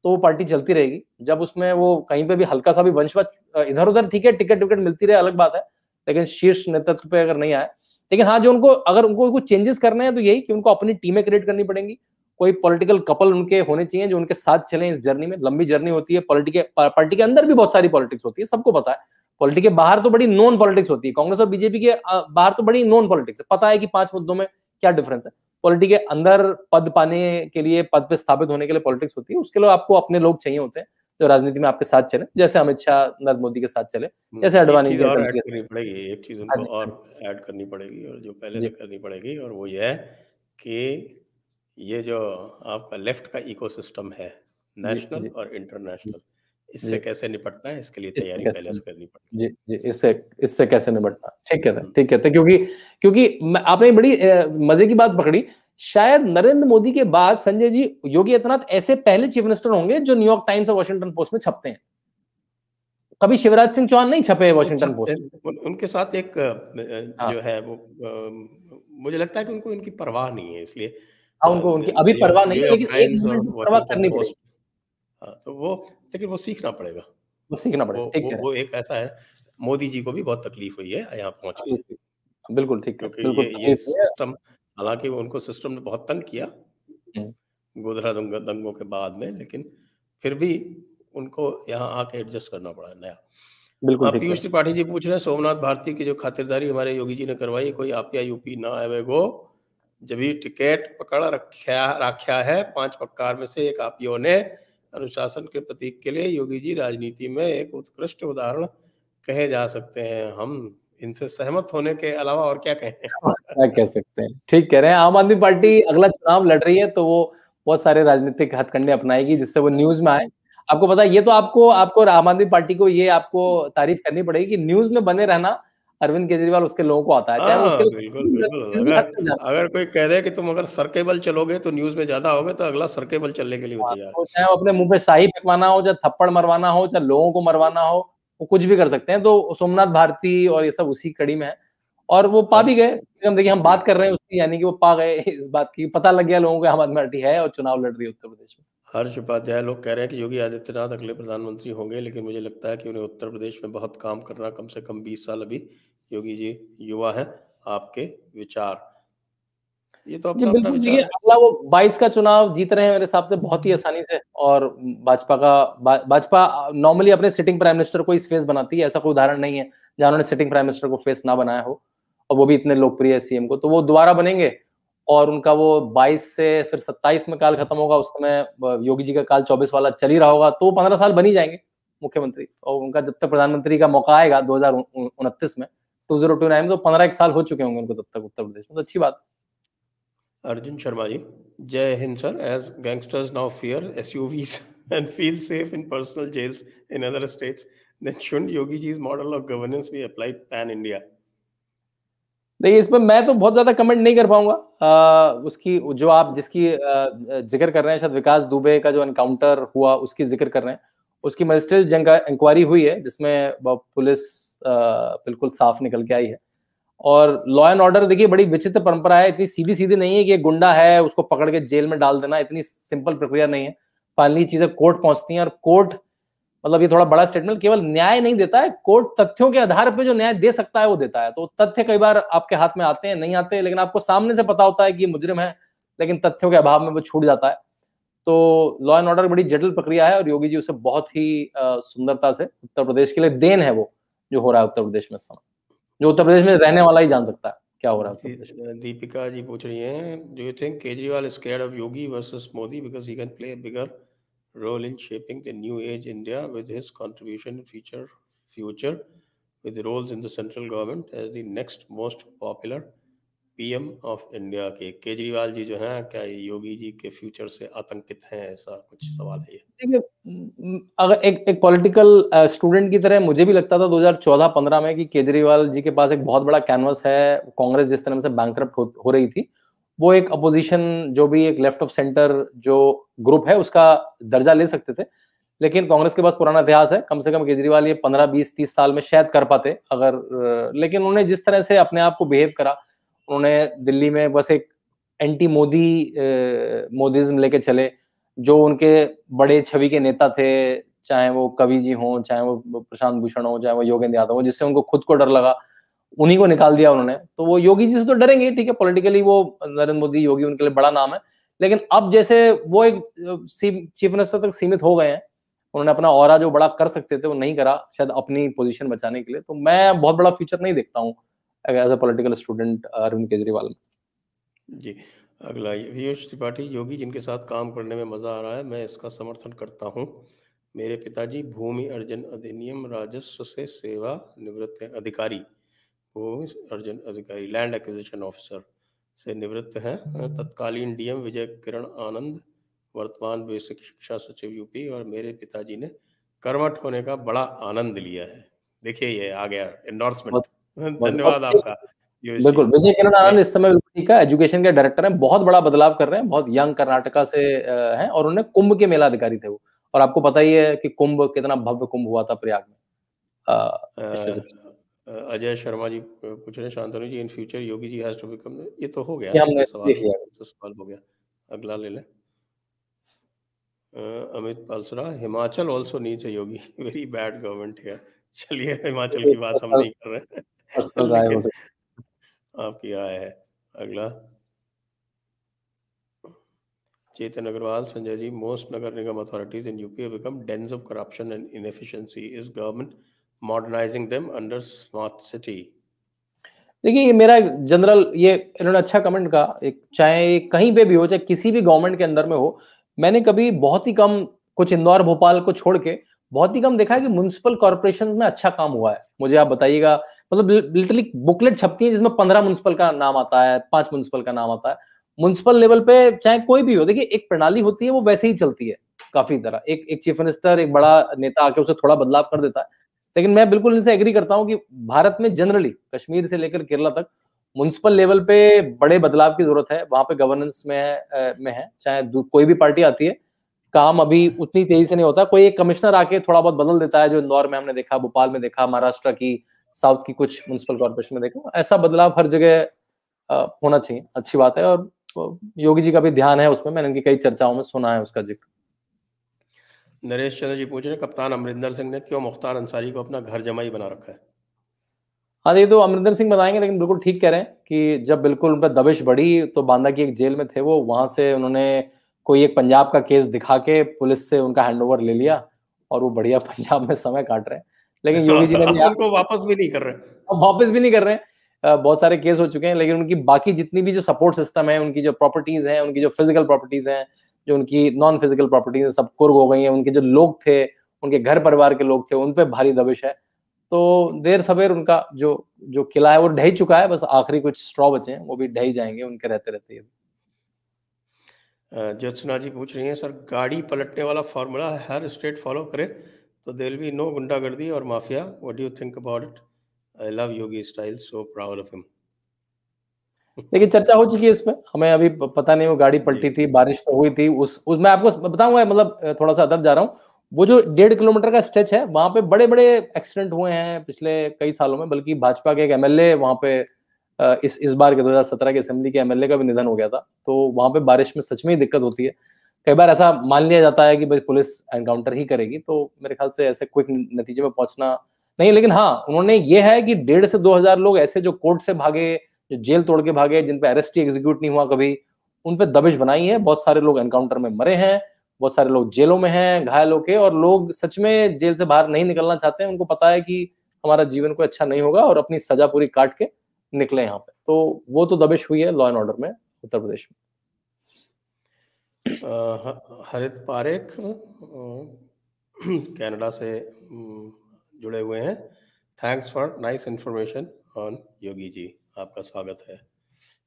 तो वो पार्टी चलती रहेगी जब उसमें वो कहीं पे भी हल्का सा भी वंशवत इधर उधर ठीक है टिकट विकट मिलती रहे अलग बात है लेकिन शीर्ष नेतृत्व पे अगर नहीं आए लेकिन हाँ जो उनको अगर उनको कुछ चेंजेस करने हैं तो यही कि उनको अपनी टीमें क्रिएट करनी पड़ेंगी कोई पॉलिटिकल कपल उनके होने चाहिए जो उनके साथ चले इस जर्नी में लंबी जर्नी होती है पॉलिटिक पार्टी के अंदर भी बहुत सारी पॉलिटिक्स होती है सबको पता है पॉलिटिक के बाहर तो बड़ी नॉन पॉलिटिक्स होती है कांग्रेस और बीजेपी के बाहर तो बड़ी नॉन पॉलिटिक्स है पता है कि पांच मुद्दों में क्या डिफरेंस है पॉलिटी के अंदर पद पाने के लिए पद पे स्थापित होने के लिए पॉलिटिक्स होती है उसके लिए आपको अपने लोग चाहिए होते हैं जो राजनीति में आपके साथ चले जैसे अमित शाह नरेंद्र मोदी के साथ चले हम्म, जैसे अडवाणी एक चीज और ऐड करनी पड़ेगी एक चीज हाँ उनको और ऐड करनी पड़ेगी और जो पहले से करनी पड़ेगी और वो ये है कि ये जो आपका लेफ्ट का इकोसिस्टम है नेशनल और इंटरनेशनल इससे कैसे निपटना है इसके लिए तैयारी पहले से करनी पड़ेगी जी जी इससे इससे कैसे निपटना ठीक कहते हैं हम्म। ठीक कहते हैं तो क्योंकि क्योंकि आपने बड़ी मजे की बात पकड़ी शायद नरेंद्र मोदी के बाद संजय जी योगी आदित्यनाथ ऐसे पहले चीफ मिनिस्टर होंगे जो न्यूयॉर्क टाइम्स और वाशिंगटन पोस्ट में छपते हैं कभी शिवराज सिंह चौहान नहीं छपे वाशिंगटन पोस्ट उनके साथ एक हाँ। जो है वो मुझे लगता है कि उनको इनकी परवाह नहीं है इसलिए हाँ, उनको उनकी अभी परवाह नहीं है लेकिन एक परवाह करनी पड़ेगी हाँ, तो वो लेकिन वो सीखना पड़ेगा वो सीखना पड़ेगा वो, वो, वो एक ऐसा है मोदी जी को भी बहुत तकलीफ हुई है यहाँ पहुंच हाँ, बिल्कुल ठीक है ये, सिस्टम हालांकि उनको सिस्टम ने बहुत तंग किया हम्म। गोधरा दंगों के बाद में लेकिन फिर भी उनको यहाँ आके एडजस्ट करना पड़ा नया बिल्कुल पीयूष त्रिपाठी जी पूछ रहे हैं सोमनाथ भारती की जो खातिरदारी हमारे योगी जी ने करवाई कोई या यूपी ना आए गो जब टिकट पकड़ रखा रखा है पांच पक्कार में से एक आपियों ने अनुशासन के प्रतीक के लिए योगी जी राजनीति में एक उत्कृष्ट उदाहरण कहे जा सकते हैं हम इनसे सहमत होने के अलावा और क्या कहें [LAUGHS] क्या कह सकते हैं ठीक कह रहे हैं आम आदमी पार्टी अगला चुनाव लड़ रही है तो वो बहुत सारे राजनीतिक हथकंडे अपनाएगी जिससे वो न्यूज में आए आपको पता ये तो आपको आपको आम आदमी पार्टी को ये आपको तारीफ करनी पड़ेगी कि न्यूज में बने रहना अरविंद केजरीवाल उसके लोगों को आता है चाहे हाँ, उसके बिल्कुल, बिल्कुल, अगर, अगर कोई कह दे कि तुम अगर सर के बल चलोगे तो न्यूज में ज्यादा होगा तो अगला सर के बल चलने के लिए चाहे अपने मुंह पे शाही फेंकवाना हो चाहे थप्पड़ मरवाना हो चाहे लोगों को मरवाना हो वो कुछ भी कर सकते हैं तो सोमनाथ भारती और ये सब उसी कड़ी में है और वो पा भी गए हम देखिए हम बात कर रहे हैं उसकी यानी कि वो पा गए [LAUGHS] इस बात की पता लग गया लोगों को आम आदमी पार्टी है और चुनाव लड़ रही है उत्तर प्रदेश में हर्ष उपाध्याय लोग कह रहे हैं कि योगी आदित्यनाथ अगले प्रधानमंत्री होंगे लेकिन मुझे लगता है कि उन्हें उत्तर प्रदेश में बहुत काम करना कम से कम बीस साल अभी योगी जी युवा है आपके विचार ये तो जी बिल्कुल जी अगला वो 22 का चुनाव जीत रहे हैं मेरे हिसाब से बहुत ही आसानी से और भाजपा का भाजपा नॉर्मली अपने सिटिंग प्राइम मिनिस्टर को इस फेस बनाती है ऐसा कोई उदाहरण नहीं है जहां उन्होंने सिटिंग प्राइम मिनिस्टर को फेस ना बनाया हो और वो भी इतने लोकप्रिय है सीएम को तो वो दोबारा बनेंगे और उनका वो 22 से फिर 27 में काल खत्म होगा उस समय योगी जी का काल 24 वाला चल ही रहा होगा तो पंद्रह साल बनी जाएंगे मुख्यमंत्री और उनका जब तक प्रधानमंत्री का मौका आएगा दो में टू जीरो टू नाइन तो पंद्रह एक साल हो चुके होंगे उनको तब तक उत्तर प्रदेश में तो अच्छी बात Arjun Sharma ji Jai Hind sir as gangsters now fear S U Vs and feel safe in personal jails in other states then should Yogi ji's model of governance be applied pan India देखिए इस पर मैं तो बहुत ज्यादा कमेंट नहीं कर पाऊंगा उसकी जो आप जिसकी जिक्र कर रहे हैं शायद विकास दुबे का जो एनकाउंटर हुआ उसकी जिक्र कर रहे हैं उसकी मजिस्ट्रेट जंग इंक्वायरी हुई है जिसमें पुलिस बिल्कुल साफ निकल के आई है और लॉ एंड ऑर्डर देखिए बड़ी विचित्र परंपरा है इतनी सीधी सीधी नहीं है कि गुंडा है उसको पकड़ के जेल में डाल देना इतनी सिंपल प्रक्रिया नहीं है फाइनली चीजें कोर्ट पहुंचती हैं और कोर्ट मतलब ये थोड़ा बड़ा स्टेटमेंट केवल न्याय नहीं देता है कोर्ट तथ्यों के आधार पर जो न्याय दे सकता है वो देता है तो तथ्य कई बार आपके हाथ में आते हैं नहीं आते लेकिन आपको सामने से पता होता है कि ये मुजरिम है लेकिन तथ्यों के अभाव में वो छूट जाता है तो लॉ एंड ऑर्डर बड़ी जटिल प्रक्रिया है और योगी जी उसे बहुत ही सुंदरता से उत्तर प्रदेश के लिए देन है वो जो हो रहा है उत्तर प्रदेश में समय जो उत्तर प्रदेश में रहने वाला ही जान सकता है क्या हो रहा है दीपिका जी पूछ रही हैं do you think Kejriwal scared of Yogi versus Modi because he can play a bigger role in shaping the new age India with his contribution in future future with roles in the central government as the next most popular PM of India के केजरीवाल जी जो हैं क्या योगी जी के फ्यूचर से आतंकित हैं ऐसा कुछ सवाल है देखिए अगर एक एक पॉलिटिकल स्टूडेंट की तरह मुझे भी लगता था 2014-15 में कि केजरीवाल जी के पास एक बहुत बड़ा कैनवस है कांग्रेस जिस तरह से बैंक हो, हो रही थी वो एक अपोजिशन जो भी एक लेफ्ट ऑफ सेंटर जो ग्रुप है उसका दर्जा ले सकते थे लेकिन कांग्रेस के पास पुराना इतिहास है कम से कम केजरीवाल ये पंद्रह बीस तीस साल में शायद कर पाते अगर लेकिन उन्होंने जिस तरह से अपने आप को बिहेव करा उन्होंने दिल्ली में बस एक एंटी मोदी मोदीज्म लेके चले जो उनके बड़े छवि के नेता थे चाहे वो कवि जी हों चाहे वो प्रशांत भूषण हो चाहे वो योगेंद्र यादव हो जिससे उनको खुद को डर लगा उन्हीं को निकाल दिया उन्होंने तो वो योगी जी से तो डरेंगे ठीक है पॉलिटिकली वो नरेंद्र मोदी योगी उनके लिए बड़ा नाम है लेकिन अब जैसे वो एक चीफ मिनिस्टर तक सीमित हो गए हैं उन्होंने अपना और जो बड़ा कर सकते थे वो नहीं करा शायद अपनी पोजीशन बचाने के लिए तो मैं बहुत बड़ा फ्यूचर नहीं देखता हूँ as a political student Arvind Kejriwal में जी अगला पीयूष त्रिपाठी योगी जिनके साथ काम करने में मज़ा आ रहा है मैं इसका समर्थन करता हूँ मेरे पिताजी भूमि अर्जन अधिनियम राजस्व से सेवा निवृत्त अधिकारी भूमि अर्जन अधिकारी लैंड एक्विजिशन ऑफिसर से निवृत्त हैं तत्कालीन डीएम विजय किरण आनंद वर्तमान बेसिक शिक्षा सचिव यूपी और मेरे पिताजी ने कर्मठ होने का बड़ा आनंद लिया है देखिए ये आ गया एंडोर्समेंट [LAUGHS] धन्यवाद आपका बिल्कुल विजय किरण आनंद इस समय ठीक है एजुकेशन के डायरेक्टर हैं बहुत बड़ा बदलाव कर रहे हैं बहुत यंग कर्नाटका से हैं और उन्हें कुंभ के मेला अधिकारी थे वो और आपको पता ही है कि कुंभ कितना भव्य कुंभ हुआ था प्रयाग में अजय शर्मा जी पूछ रहे Shantanu ji in future Yogi ji has to become ये तो हो गया हमने देख लिया तो सवाल हो गया अगला ले लें Amit Palsra Himachal also needs a Yogi very bad government here चलिए हिमाचल की बात हम नहीं कर रहे हैं [LAUGHS] आपकी राय है अगला Chetan Agarwal Sanjay ji most nagar nigam authorities in UP become dens of corruption and inefficiency is government modernising them under smart city देखिए मेरा जनरल ये इन्होंने अच्छा कमेंट कहा एक चाहे कहीं पे भी हो चाहे किसी भी गवर्नमेंट के अंदर में हो मैंने कभी बहुत ही कम कुछ इंदौर भोपाल को छोड़ के बहुत ही कम देखा है कि म्यूनसिपल कॉर्पोरेशन में अच्छा काम हुआ है मुझे आप बताइएगा मतलब लिटरली बुकलेट छपती है जिसमें पंद्रह म्यूनसिपल का नाम आता है पांच म्यूनसिपल का नाम आता है म्यूनसिपल लेवल पे चाहे कोई भी हो देखिए एक प्रणाली होती है वो वैसे ही चलती है काफी तरह एक एक चीफ मिनिस्टर एक बड़ा नेता आके उसे थोड़ा बदलाव कर देता है लेकिन मैं बिल्कुल इनसे एग्री करता हूँ कि भारत में जनरली कश्मीर से लेकर केरला तक म्यूनसिपल लेवल पे बड़े बदलाव की जरूरत है वहां पे गवर्नेंस में है में है चाहे कोई भी पार्टी आती है काम अभी उतनी तेजी से नहीं होता कोई एक कमिश्नर आके थोड़ा बहुत बदल देता है जो इंदौर में हमने देखा भोपाल में देखा महाराष्ट्र की साउथ की कुछ म्यूनसिपल कॉर्पोरेशन में देखो ऐसा बदलाव हर जगह होना चाहिए अच्छी बात है और योगी जी का भी ध्यान है उसमें मैंने उनकी कई चर्चाओं में सुना है उसका जिक्र नरेश चंद्र जी पूछ रहे कप्तान अमरिंदर सिंह ने क्यों मुख्तार अंसारी को अपना घर जमाई बना रखा है हाँ ये तो अमरिंदर सिंह बताएंगे लेकिन बिल्कुल ठीक कह रहे हैं कि जब बिल्कुल उनका दबिश बढ़ी तो बांदा की एक जेल में थे वो वहां से उन्होंने कोई एक पंजाब का केस दिखा के पुलिस से उनका हैंडओवर ले लिया और वो बढ़िया पंजाब में समय काट रहे हैं लेकिन योगी जी ने भी [LAUGHS] आपको वापस भी नहीं कर रहे अब वापस भी नहीं कर रहे हैं बहुत सारे केस हो चुके हैं लेकिन उनकी बाकी जितनी भी जो सपोर्ट सिस्टम है उनकी जो प्रॉपर्टीज हैं उनकी जो फिजिकल प्रॉपर्टीज हैं जो उनकी नॉन फिजिकल प्रॉपर्टीज सब कुर्ग हो गई हैं उनके जो लोग थे उनके घर परिवार के लोग थे उन पर भारी दबिश है तो देर सवेर उनका जो जो किला है वो ढह चुका है बस आखिरी कुछ स्ट्रॉ बचे हैं वो भी ढह जाएंगे उनके रहते रहते अभी ज्योत्सना जी पूछ रही हैं सर गाड़ी पलटने वाला फॉर्मूला हर स्टेट फॉलो करे तो देर बी नो गुंडागर्दी और mafia what you think about it I love Yogi style so proud of him लेकिन चर्चा हो चुकी है इसमें हमें अभी पता नहीं वो गाड़ी पलटी थी बारिश तो हुई थी उस उस मैं आपको बताऊंगा मतलब थोड़ा सा अदर जा रहा हूँ वो जो डेढ़ किलोमीटर का स्ट्रेच है वहां पे बड़े बड़े एक्सीडेंट हुए हैं पिछले कई सालों में बल्कि भाजपा के एक एमएलए वहां पे इस इस बार के 2017 के असेंबली के एमएलए का भी निधन हो गया था तो वहां पे बारिश में सच में ही दिक्कत होती है कई बार ऐसा मान लिया जाता है कि भाई पुलिस एनकाउंटर ही करेगी तो मेरे ख्याल से ऐसे क्विक नतीजे में पहुंचना नहीं लेकिन हाँ उन्होंने ये है कि डेढ़ से दो हजार लोग ऐसे जो कोर्ट से भागे जो जेल तोड़ के भागे जिन पे अरेस्ट ही एग्जीक्यूट नहीं हुआ कभी उन पे दबिश बनाई है बहुत सारे लोग एनकाउंटर में मरे हैं बहुत सारे लोग जेलों में हैं घायल होके और लोग सच में जेल से बाहर नहीं निकलना चाहते हैं उनको पता है कि हमारा जीवन को अच्छा नहीं होगा और अपनी सजा पूरी काट के निकले यहाँ पे तो वो तो दबिश हुई है लॉ एंड ऑर्डर में उत्तर प्रदेश में हरित पारेख कनाडा से जुड़े हुए हैं thanks for nice information on Yogi ji आपका स्वागत है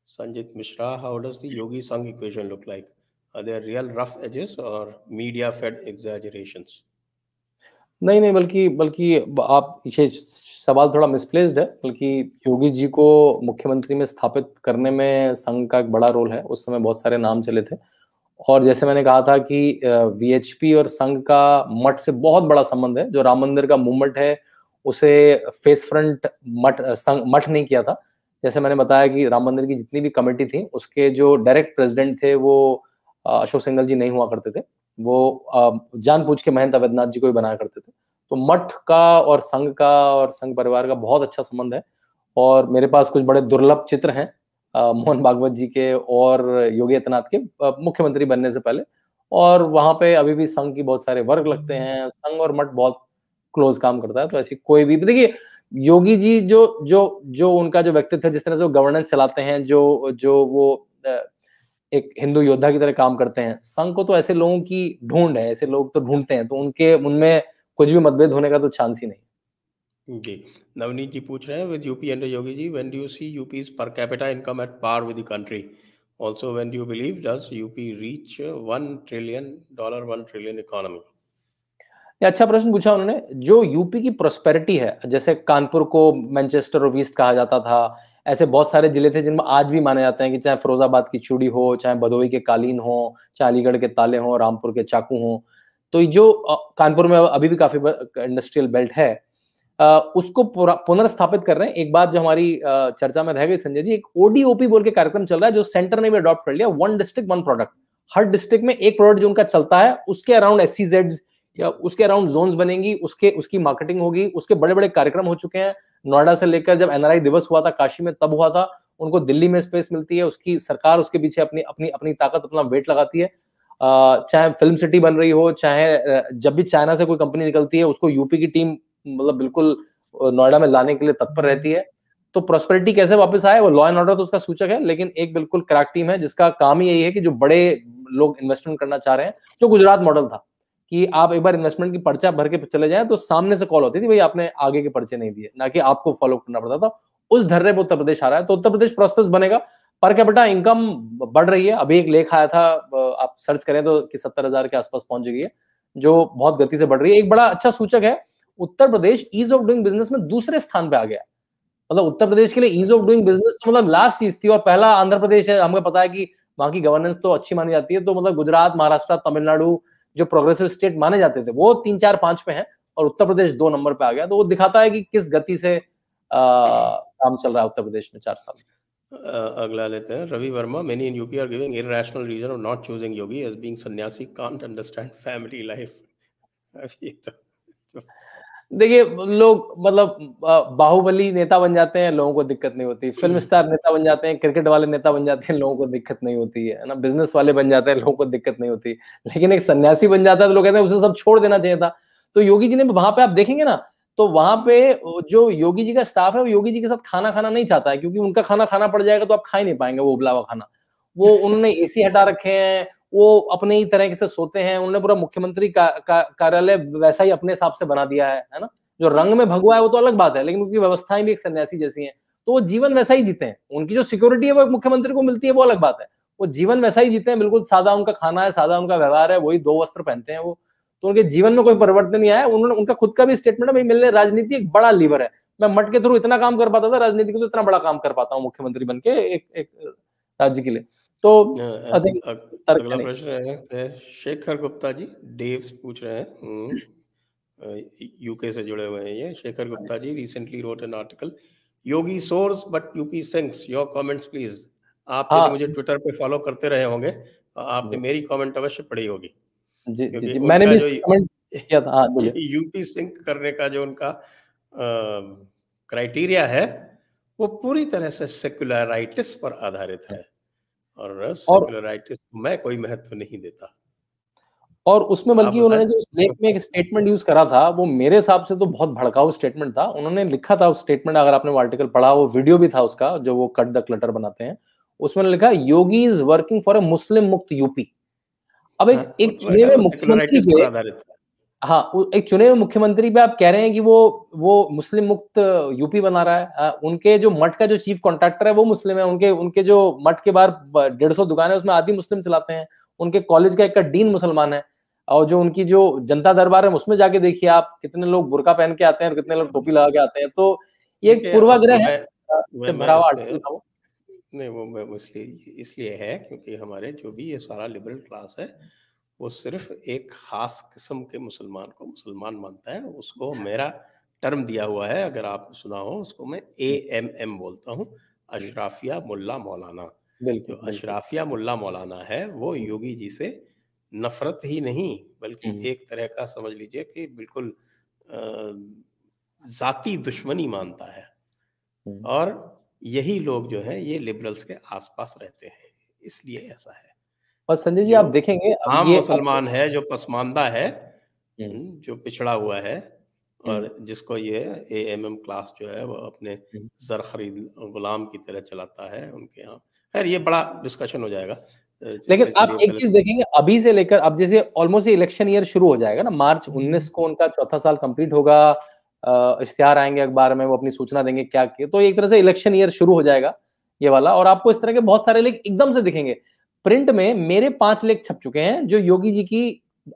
Sanjeet Mishra how does the Yogi Sangh equation look like are there real rough edges और मीडिया फेड एग्जैजरेशंस नहीं नहीं बल्कि बल्कि आप ये सवाल थोड़ा मिसप्लेस्ड है बल्कि योगी जी को मुख्यमंत्री में स्थापित करने में संघ का एक बड़ा रोल है उस समय बहुत सारे नाम चले थे और जैसे मैंने कहा था कि वीएचपी और संघ का मठ से बहुत बड़ा संबंध है जो राम मंदिर का मूवमेंट है उसे फेस फ्रंट मठ संघ मठ नहीं किया था जैसे मैंने बताया कि राम मंदिर की जितनी भी कमेटी थी उसके जो डायरेक्ट प्रेसिडेंट थे वो अशोक सिंगल जी नहीं हुआ करते थे वो जान पूछ के महेंद्र अवैधनाथ जी को भी बनाया करते थे तो मठ का और संघ का और संघ परिवार का बहुत अच्छा संबंध है और मेरे पास कुछ बड़े दुर्लभ चित्र हैं मोहन भागवत जी के और योगी आदित्यनाथ के मुख्यमंत्री बनने से पहले और वहां पे अभी भी संघ की बहुत सारे वर्ग लगते हम्म। हैं संघ और मठ बहुत क्लोज काम करता है तो ऐसी कोई भी देखिए योगी जी जो जो जो उनका जो व्यक्तित्व है जिस तरह से वो गवर्नेंस चलाते हैं जो जो वो एक हिंदू योद्धा की तरह काम करते हैं संघ को तो ऐसे लोगों की ढूंढ है ऐसे लोग तो ढूंढते हैं तो उनके उनमें कुछ भी मतभेद होने का तो चांस ही नहीं जी नवनीत जी पूछ रहे हैं with UP under Yogi ji when do you see UP's per capita income at par with the country also when do you believe does UP reach 1 trillion dollar 1 trillion economy ये अच्छा प्रश्न पूछा उन्होंने जो यूपी की प्रोस्पेरिटी है जैसे कानपुर को मैनचेस्टर ऑफ ईस्ट कहा जाता था ऐसे बहुत सारे जिले थे जिनमें आज भी माने जाते हैं कि चाहे फिरोजाबाद की चूड़ी हो चाहे भदोई के कालीन हो चाहे अलीगढ़ के ताले हो रामपुर के चाकू हो तो जो कानपुर में अभी भी काफी इंडस्ट्रियल बेल्ट है उसको पुनर्स्थापित कर रहे हैं एक बात जो हमारी चर्चा में रह गई संजय जी एक ओडीओपी बोल के कार्यक्रम चल रहा है जो सेंटर ने भी अडॉप्ट कर लिया वन डिस्ट्रिक्ट वन प्रोडक्ट हर डिस्ट्रिक्ट में एक प्रोडक्ट जो उनका चलता है उसके अराउंड एस या उसके अराउंड जोन बनेंगी उसके उसकी मार्केटिंग होगी उसके बड़े बड़े कार्यक्रम हो चुके हैं नोएडा से लेकर जब एनआरआई दिवस हुआ था काशी में तब हुआ था उनको दिल्ली में स्पेस मिलती है उसकी सरकार उसके पीछे अपनी अपनी अपनी ताकत अपना वेट लगाती है चाहे फिल्म सिटी बन रही हो चाहे जब भी चाइना से कोई कंपनी निकलती है उसको यूपी की टीम मतलब बिल्कुल नोएडा में लाने के लिए तत्पर रहती है तो प्रोस्पेरिटी कैसे वापस आए वो लॉ एंड ऑर्डर तो उसका सूचक है लेकिन एक बिल्कुल क्रैक टीम है जिसका काम ही यही है कि जो बड़े लोग इन्वेस्टमेंट करना चाह रहे हैं जो गुजरात मॉडल था कि आप एक बार इन्वेस्टमेंट की पर्चा भर के चले जाए तो सामने से कॉल होती थी भाई आपने आगे के पर्चे नहीं दिए ना कि आपको फॉलो करना पड़ता था उस धर्रे पर उत्तर प्रदेश आ रहा है तो उत्तर प्रदेश प्रोस्पेस बनेगा पर कैपिटा इनकम बढ़ रही है अभी एक लेख आया था आप सर्च करें तो कि सत्तर हजार के आसपास पहुंच गई है जो बहुत गति से बढ़ रही है एक बड़ा अच्छा सूचक है Uttar Pradesh ease of doing business में दूसरे स्थान पे आ गया मतलब उत्तर प्रदेश के लिए ईज ऑफ डूइंग बिजनेस तो मतलब लास्ट चीज थी और पहला आंध्र प्रदेश है हमें पता है कि वहां की गवर्नेंस तो अच्छी मानी जाती है तो मतलब गुजरात महाराष्ट्र तमिलनाडु जो प्रोग्रेसिव स्टेट माने जाते थे वो तीन चार पांच पे है और उत्तर प्रदेश दो नंबर पे आ गया तो वो दिखाता है कि किस गति से काम चल रहा है उत्तर प्रदेश में चार साल में अगला लेते हैं Ravi Verma many in UP are giving irrational reason of not choosing Yogi as being sanyasi can't understand family life ये तो देखिए लोग मतलब बाहुबली नेता बन जाते हैं लोगों को दिक्कत नहीं होती फिल्म हम्म। स्टार नेता बन जाते हैं क्रिकेट वाले नेता बन जाते हैं लोगों को दिक्कत नहीं होती है ना बिजनेस वाले बन जाते हैं लोगों को दिक्कत नहीं होती लेकिन एक सन्यासी बन जाता है तो लोग कहते हैं उसे सब छोड़ देना चाहिए था तो योगी जी ने वहां पे आप देखेंगे ना तो वहां पे जो योगी जी का स्टाफ है वो योगी जी के साथ खाना खाना नहीं चाहता है क्योंकि उनका खाना खाना पड़ जाएगा तो आप खा ही नहीं पाएंगे वो उबला हुआ खाना वो [LAUGHS] उन्होंने एसी हटा रखे हैं वो अपने ही तरह से सोते हैं उन्होंने पूरा मुख्यमंत्री का, का, कार्यालय वैसा ही अपने हिसाब से बना दिया है है ना जो रंग में भगवा है वो तो अलग बात है लेकिन उनकी व्यवस्थाएं भी एक सन्यासी जैसी है तो वो जीवन वैसा ही जीते हैं उनकी जो सिक्योरिटी है वो मुख्यमंत्री को मिलती है वो अलग बात है वो जीवन वैसा ही जीते हैं बिल्कुल सादा उनका खाना है सादा उनका व्यवहार है वही दो वस्त्र पहनते हैं वो तो उनके जीवन में कोई परिवर्तन नहीं आया उन्होंने उनका खुद का भी स्टेटमेंट है भाई मिलने राजनीति एक बड़ा लीवर है मैं मट के थ्रू इतना काम कर पाता था राजनीति को तो इतना बड़ा काम कर पाता हूँ मुख्यमंत्री बन के एक एक राज्य के लिए तो अधिक अगला प्रश्न है शेखर गुप्ता जी डेव्स पूछ रहे हैं यूके हम्म, से जुड़े हुए हैं ये Shekhar Gupta ji recently wrote an article Yogi soars but UP sinks your comments please आप हाँ, मुझे ट्विटर पे फॉलो करते रहे होंगे तो आपने मेरी कमेंट अवश्य पढ़ी होगी जी जी, जी मैंने भी कमेंट किया था यूपी हाँ, सिंक [LAUGHS] करने का जो उनका क्राइटेरिया है वो पूरी तरह से सेक्युलराइटिस पर आधारित है और सेकुलराइटिस को तो मैं कोई महत्व नहीं देता और उसमें बल्कि उन्होंने जो लेख में एक स्टेटमेंट यूज करा था वो मेरे हिसाब से तो बहुत भड़काऊ स्टेटमेंट था उन्होंने लिखा था उस स्टेटमेंट अगर आपने वो आर्टिकल पढ़ा वो वीडियो भी था उसका जो वो कट द क्लटर बनाते हैं उसमें लिखा Yogi is working for a Muslim mukt UP अब एक हाँ, एक चुने हुए मुख्यमंत्री पे हाँ एक चुने हुए मुख्यमंत्री भी आप कह रहे हैं कि वो वो मुस्लिम मुक्त यूपी बना रहा है आ, हाँ, उनके जो मठ का जो चीफ कॉन्ट्रैक्टर है वो मुस्लिम है उनके उनके जो मठ के बाहर डेढ़ सौ दुकान है उसमें आदि मुस्लिम चलाते हैं उनके कॉलेज का एक का डीन मुसलमान है और जो उनकी जो जनता दरबार है उसमें जाके देखिए आप कितने लोग बुरका पहन के आते हैं और कितने लोग टोपी लगा के आते हैं तो ये पूर्वाग्रह नहीं वो इसलिए इसलिए है क्योंकि हमारे जो भी ये सारा लिबरल क्लास है वो सिर्फ एक ख़ास किस्म के मुसलमान को मुसलमान मानता है उसको हाँ। मेरा टर्म दिया हुआ है अगर आप सुना हो उसको मैं ए एम एम बोलता हूँ अशराफिया मुल्ला मौलाना जो अशराफिया मुल्ला मौलाना है वो योगी जी से नफरत ही नहीं बल्कि हम्म। एक तरह का समझ लीजिए कि बिल्कुल जाति दुश्मनी मानता है हम्म। और यही लोग जो हैं ये लिबरल्स के आसपास रहते हैं इसलिए ऐसा है और संजय जी आप देखेंगे आम मुसलमान है जो पसमानदा है हम्म, जो पिछड़ा हुआ है और जिसको ये ए एम एम क्लास जो है वो अपने जर खरीद गुलाम की तरह चलाता है उनके यहाँ खैर ये बड़ा डिस्कशन हो जाएगा लेकिन आप एक चीज देखेंगे अभी से लेकर अब जैसे ऑलमोस्ट इलेक्शन ईयर शुरू हो जाएगा ना मार्च हम्म। उन्नीस को उनका चौथा साल कंप्लीट होगा इश्तेहार आएंगे अखबार में वो अपनी सूचना देंगे क्या किए तो एक तरह से इलेक्शन ईयर शुरू हो जाएगा ये वाला और आपको इस तरह के बहुत सारे लेख एकदम से दिखेंगे प्रिंट में मेरे पांच लेख छप चुके हैं जो योगी जी की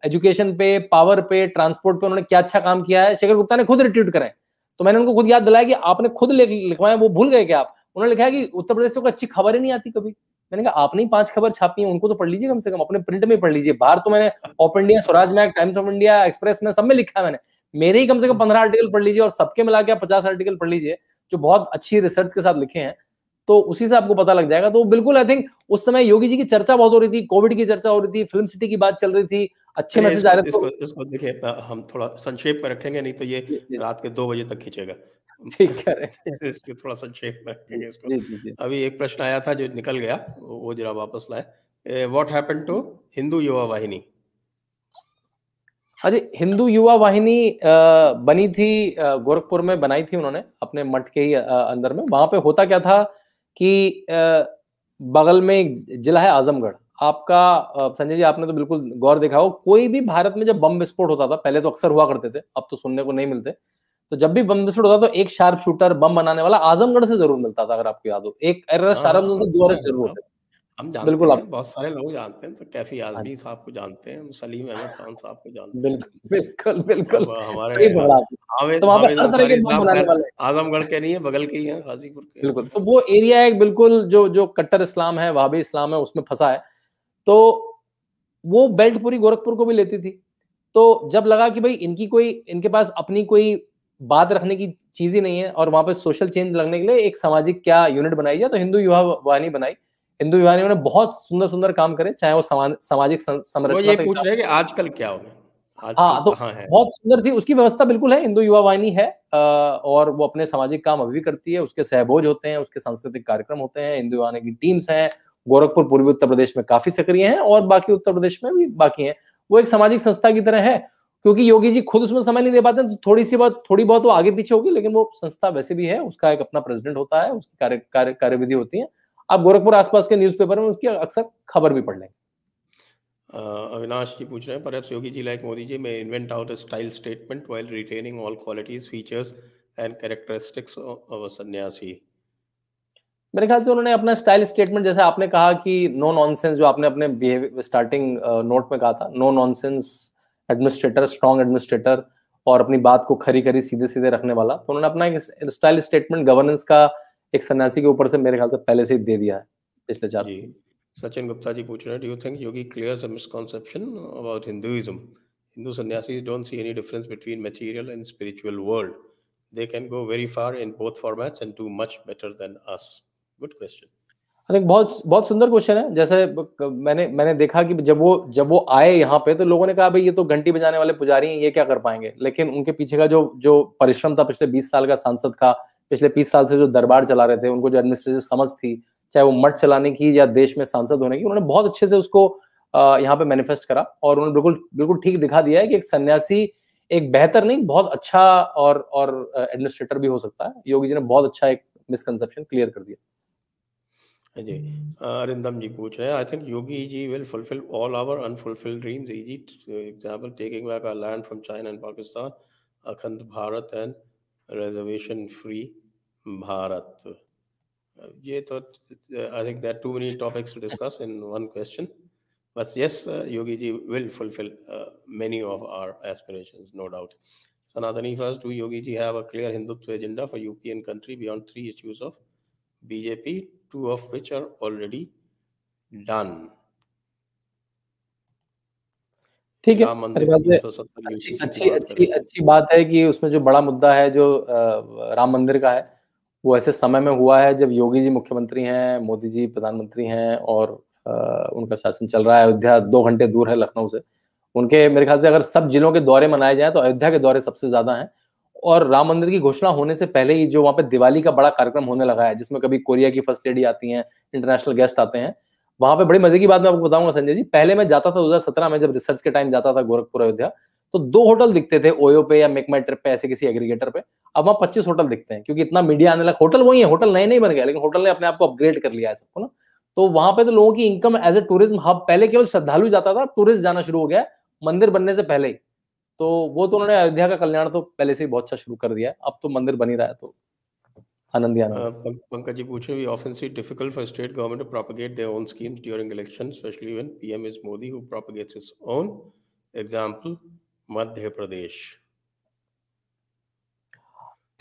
एजुकेशन पे पावर पे ट्रांसपोर्ट पे उन्होंने क्या अच्छा काम किया है शेखर गुप्ता ने खुद रिट्यूट कराए तो मैंने उनको खुद याद दिलाया कि आपने खुद लेख लिखवाए वो भूल गए क्या आप उन्होंने लिखा है कि उत्तर प्रदेश से कोई अच्छी खबर ही नहीं आती कभी मैंने कहा आपने ही पांच खबर छापी है उनको तो पढ़ लीजिए कम से कम अपने प्रिंट में पढ़ लीजिए बाहर तो मैंने of India Swaraj mag Times of India Express में सब में लिखा है मैंने मेरे ही कम से कम पंद्रह आर्टिकल पढ़ लीजिए और सबके मिला के पचास आर्टिकल पढ़ लीजिए जो बहुत अच्छी रिसर्च के साथ लिखे हैं तो उसी से आपको पता लग जाएगा तो बिल्कुल आई थिंक उस समय योगी जी की चर्चा बहुत हो रही थी कोविड की चर्चा हो रही थी फिल्म सिटी की बात चल रही थी अच्छे मैसेज आ रहे थे इसको देखिए हम थोड़ा संक्षेप में रखेंगे नहीं तो ये रात के दो बजे तक खींचेगा ठीक है [LAUGHS] इसके थोड़ा संक्षेप में रखेंगे इसको अभी एक प्रश्न आया था जो निकल गया वो जरा वापस लाए व्हाट हैपन टू हिंदू युवा वाहिनी अजय हिंदू युवा वाहिनी बनी थी गोरखपुर में बनाई थी उन्होंने अपने मठ के ही अंदर में वहां पे होता क्या था कि बगल में एक जिला है आजमगढ़ आपका संजय जी आपने तो बिल्कुल गौर देखा हो कोई भी भारत में जब बम विस्फोट होता था पहले तो अक्सर हुआ करते थे अब तो सुनने को नहीं मिलते तो जब भी बम विस्फोट होता तो एक शार्प शूटर बम बनाने वाला आजमगढ़ से जरूर मिलता था अगर आपको याद हो एक एरर शार्प से दो अरेस्ट जरूर हाँ। होते थे हम जानते बिल्कुल हैं बहुत सारे लोग जानते हैं तो कैफी हाँ आजमी साहब को जानते हैं सलीम अहमद खान साहब को जानते हैं बिल्कुल बिल्कुल हमारे तो आजमगढ़ के नहीं है बगल के ही है गाजीपुर के बिल्कुल तो वो एरिया एक बिल्कुल जो जो कट्टर इस्लाम है वहाबी इस्लाम है उसमें फंसा है तो वो बेल्ट पूरी गोरखपुर को भी लेती थी तो जब लगा कि भाई इनकी कोई इनके पास अपनी कोई बात रखने की चीज ही नहीं है और वहां पर सोशल चेंज लगने के लिए एक सामाजिक क्या यूनिट बनाई जाए तो हिंदू युवा वाहिनी बनाई हिंदू विवाह ने बहुत सुंदर सुंदर काम करे चाहे वो सामाजिक ये पूछ रहे हैं कि आजकल क्या हो गया हाँ तो बहुत सुंदर थी उसकी व्यवस्था बिल्कुल है हिंदू युवा वाहिनी है और वो अपने सामाजिक काम अभी भी करती है उसके सहबोज होते हैं उसके सांस्कृतिक कार्यक्रम होते हैं हिंदू युवा की टीम्स हैं गोरखपुर पूर्वी उत्तर प्रदेश में काफी सक्रिय हैं और बाकी उत्तर प्रदेश में भी बाकी हैं वो एक सामाजिक संस्था की तरह है क्योंकि योगी जी खुद उसमें समय नहीं दे पाते तो थोड़ी सी बात थोड़ी बहुत वो आगे पीछे होगी लेकिन वो संस्था वैसे भी है उसका एक अपना प्रेसिडेंट होता है उसकी कार्य कार्यविधि होती है आप गोरखपुर आसपास के न्यूज़पेपर में उसकी अक्सर खबर भी पढ़ लेंगे अविनाश जी पूछ रहे हैं perhaps Yogi ji like Modi ji may invent out a style statement while retaining all qualities features and characteristics of a sanyasi मेरे ख्याल से उन्होंने अपना स्टाइल स्टेटमेंट जैसे आपने कहा कि नो नॉनसेंस जो आपने अपने बिहेवियर स्टार्टिंग नोट में कहा था no nonsense administrator strong administrator और अपनी बात को खरी खरी सीधे सीधे रखने वाला तो उन्होंने अपना एक स्टाइल स्टेटमेंट गवर्नेंस का एक सन्यासी के ऊपर से मेरे ख्याल से पहले से ही दे दिया है पिछले चार साल सचिन गुप्ता जी पूछ रहे हैं do you think Yogi clear a misconception about Hinduism Hindu sanyasi don't see any difference between material and spiritual world they can go very far in both formats and do much better than us good question अरे बहुत बहुत सुंदर क्वेश्चन है जैसे मैंने मैंने देखा कि जब वो जब वो आए यहाँ पे तो लोगों ने कहा भाई ये तो घंटी बजाने वाले पुजारी हैं ये क्या कर पाएंगे लेकिन उनके पीछे का जो जो परिश्रम था पिछले 20 साल का सांसद का पिछले बीस साल से जो दरबार चला रहे थे उनको जो एडमिनिस्ट्रेटिव समझ थी चाहे वो मठ चलाने की या देश में सांसद होने की उन्होंने बहुत अच्छे से उसको यहाँ पे मैनिफेस्ट करा और उन्होंने बिल्कुल बिल्कुल ठीक दिखा दिया है कि एक सन्यासी एक बेहतर नहीं बहुत अच्छा और और एडमिनिस्ट्रेटर भी हो सकता है योगी जी ने बहुत अच्छा एक मिसकंसेप्शन क्लियर कर दिया जी अरिंदम जी पूछ रहे हैं I think Yogi ji will fulfill all our unfulfilled dreams easy example taking back our land from China and Pakistan Akhand Bharat and reservation free Bharat. ये तो I think there are too many topics to discuss in one question. But yes, uh, Yogi ji will fulfill uh, many of our aspirations, no doubt. Sanatani first, do Yogi ji have a clear Hindutva agenda for UP and country beyond three issues of BJP, two of which are already done? ठीक है अच्छी अच्छी अच्छी बात है कि उसमें जो बड़ा मुद्दा है जो राम मंदिर का है वो ऐसे समय में हुआ है जब योगी जी मुख्यमंत्री हैं मोदी जी प्रधानमंत्री हैं और आ, उनका शासन चल रहा है अयोध्या दो घंटे दूर है लखनऊ से उनके मेरे ख्याल से अगर सब जिलों के दौरे मनाए जाए तो अयोध्या के दौरे सबसे ज्यादा हैं और राम मंदिर की घोषणा होने से पहले ही जो वहाँ पे दिवाली का बड़ा कार्यक्रम होने लगा है जिसमें कभी कोरिया की फर्स्ट लेडी आती है इंटरनेशनल गेस्ट आते हैं वहां पे बड़ी मजे की बात मैं आपको बताऊंगा संजय जी पहले मैं जाता था 2017 में जब रिसर्च के टाइम जाता था गोरखपुर अयोध्या तो दो होटल दिखते थे ओयो पे या मेक माई ट्रिप पे ऐसे किसी एग्रीगेटर पे अब वहाँ पच्चीस होटल दिखते हैं क्योंकि इतना मीडिया आने लगा होटल वही है होटल नए नहीं बन गया लेकिन होटल ने अपने आप को अपग्रेड कर लिया है सबको ना तो वहां पे तो लोगों की income as a tourism hub पहले केवल श्रद्धालु जाता था टूरिस्ट जाना शुरू हो गया मंदिर बनने से पहले ही तो वो तो उन्होंने अयोध्या का कल्याण तो पहले से ही बहुत अच्छा शुरू कर दिया अब तो मंदिर बन ही रहा है तो Anand state government too during election Modi Madhya Pradesh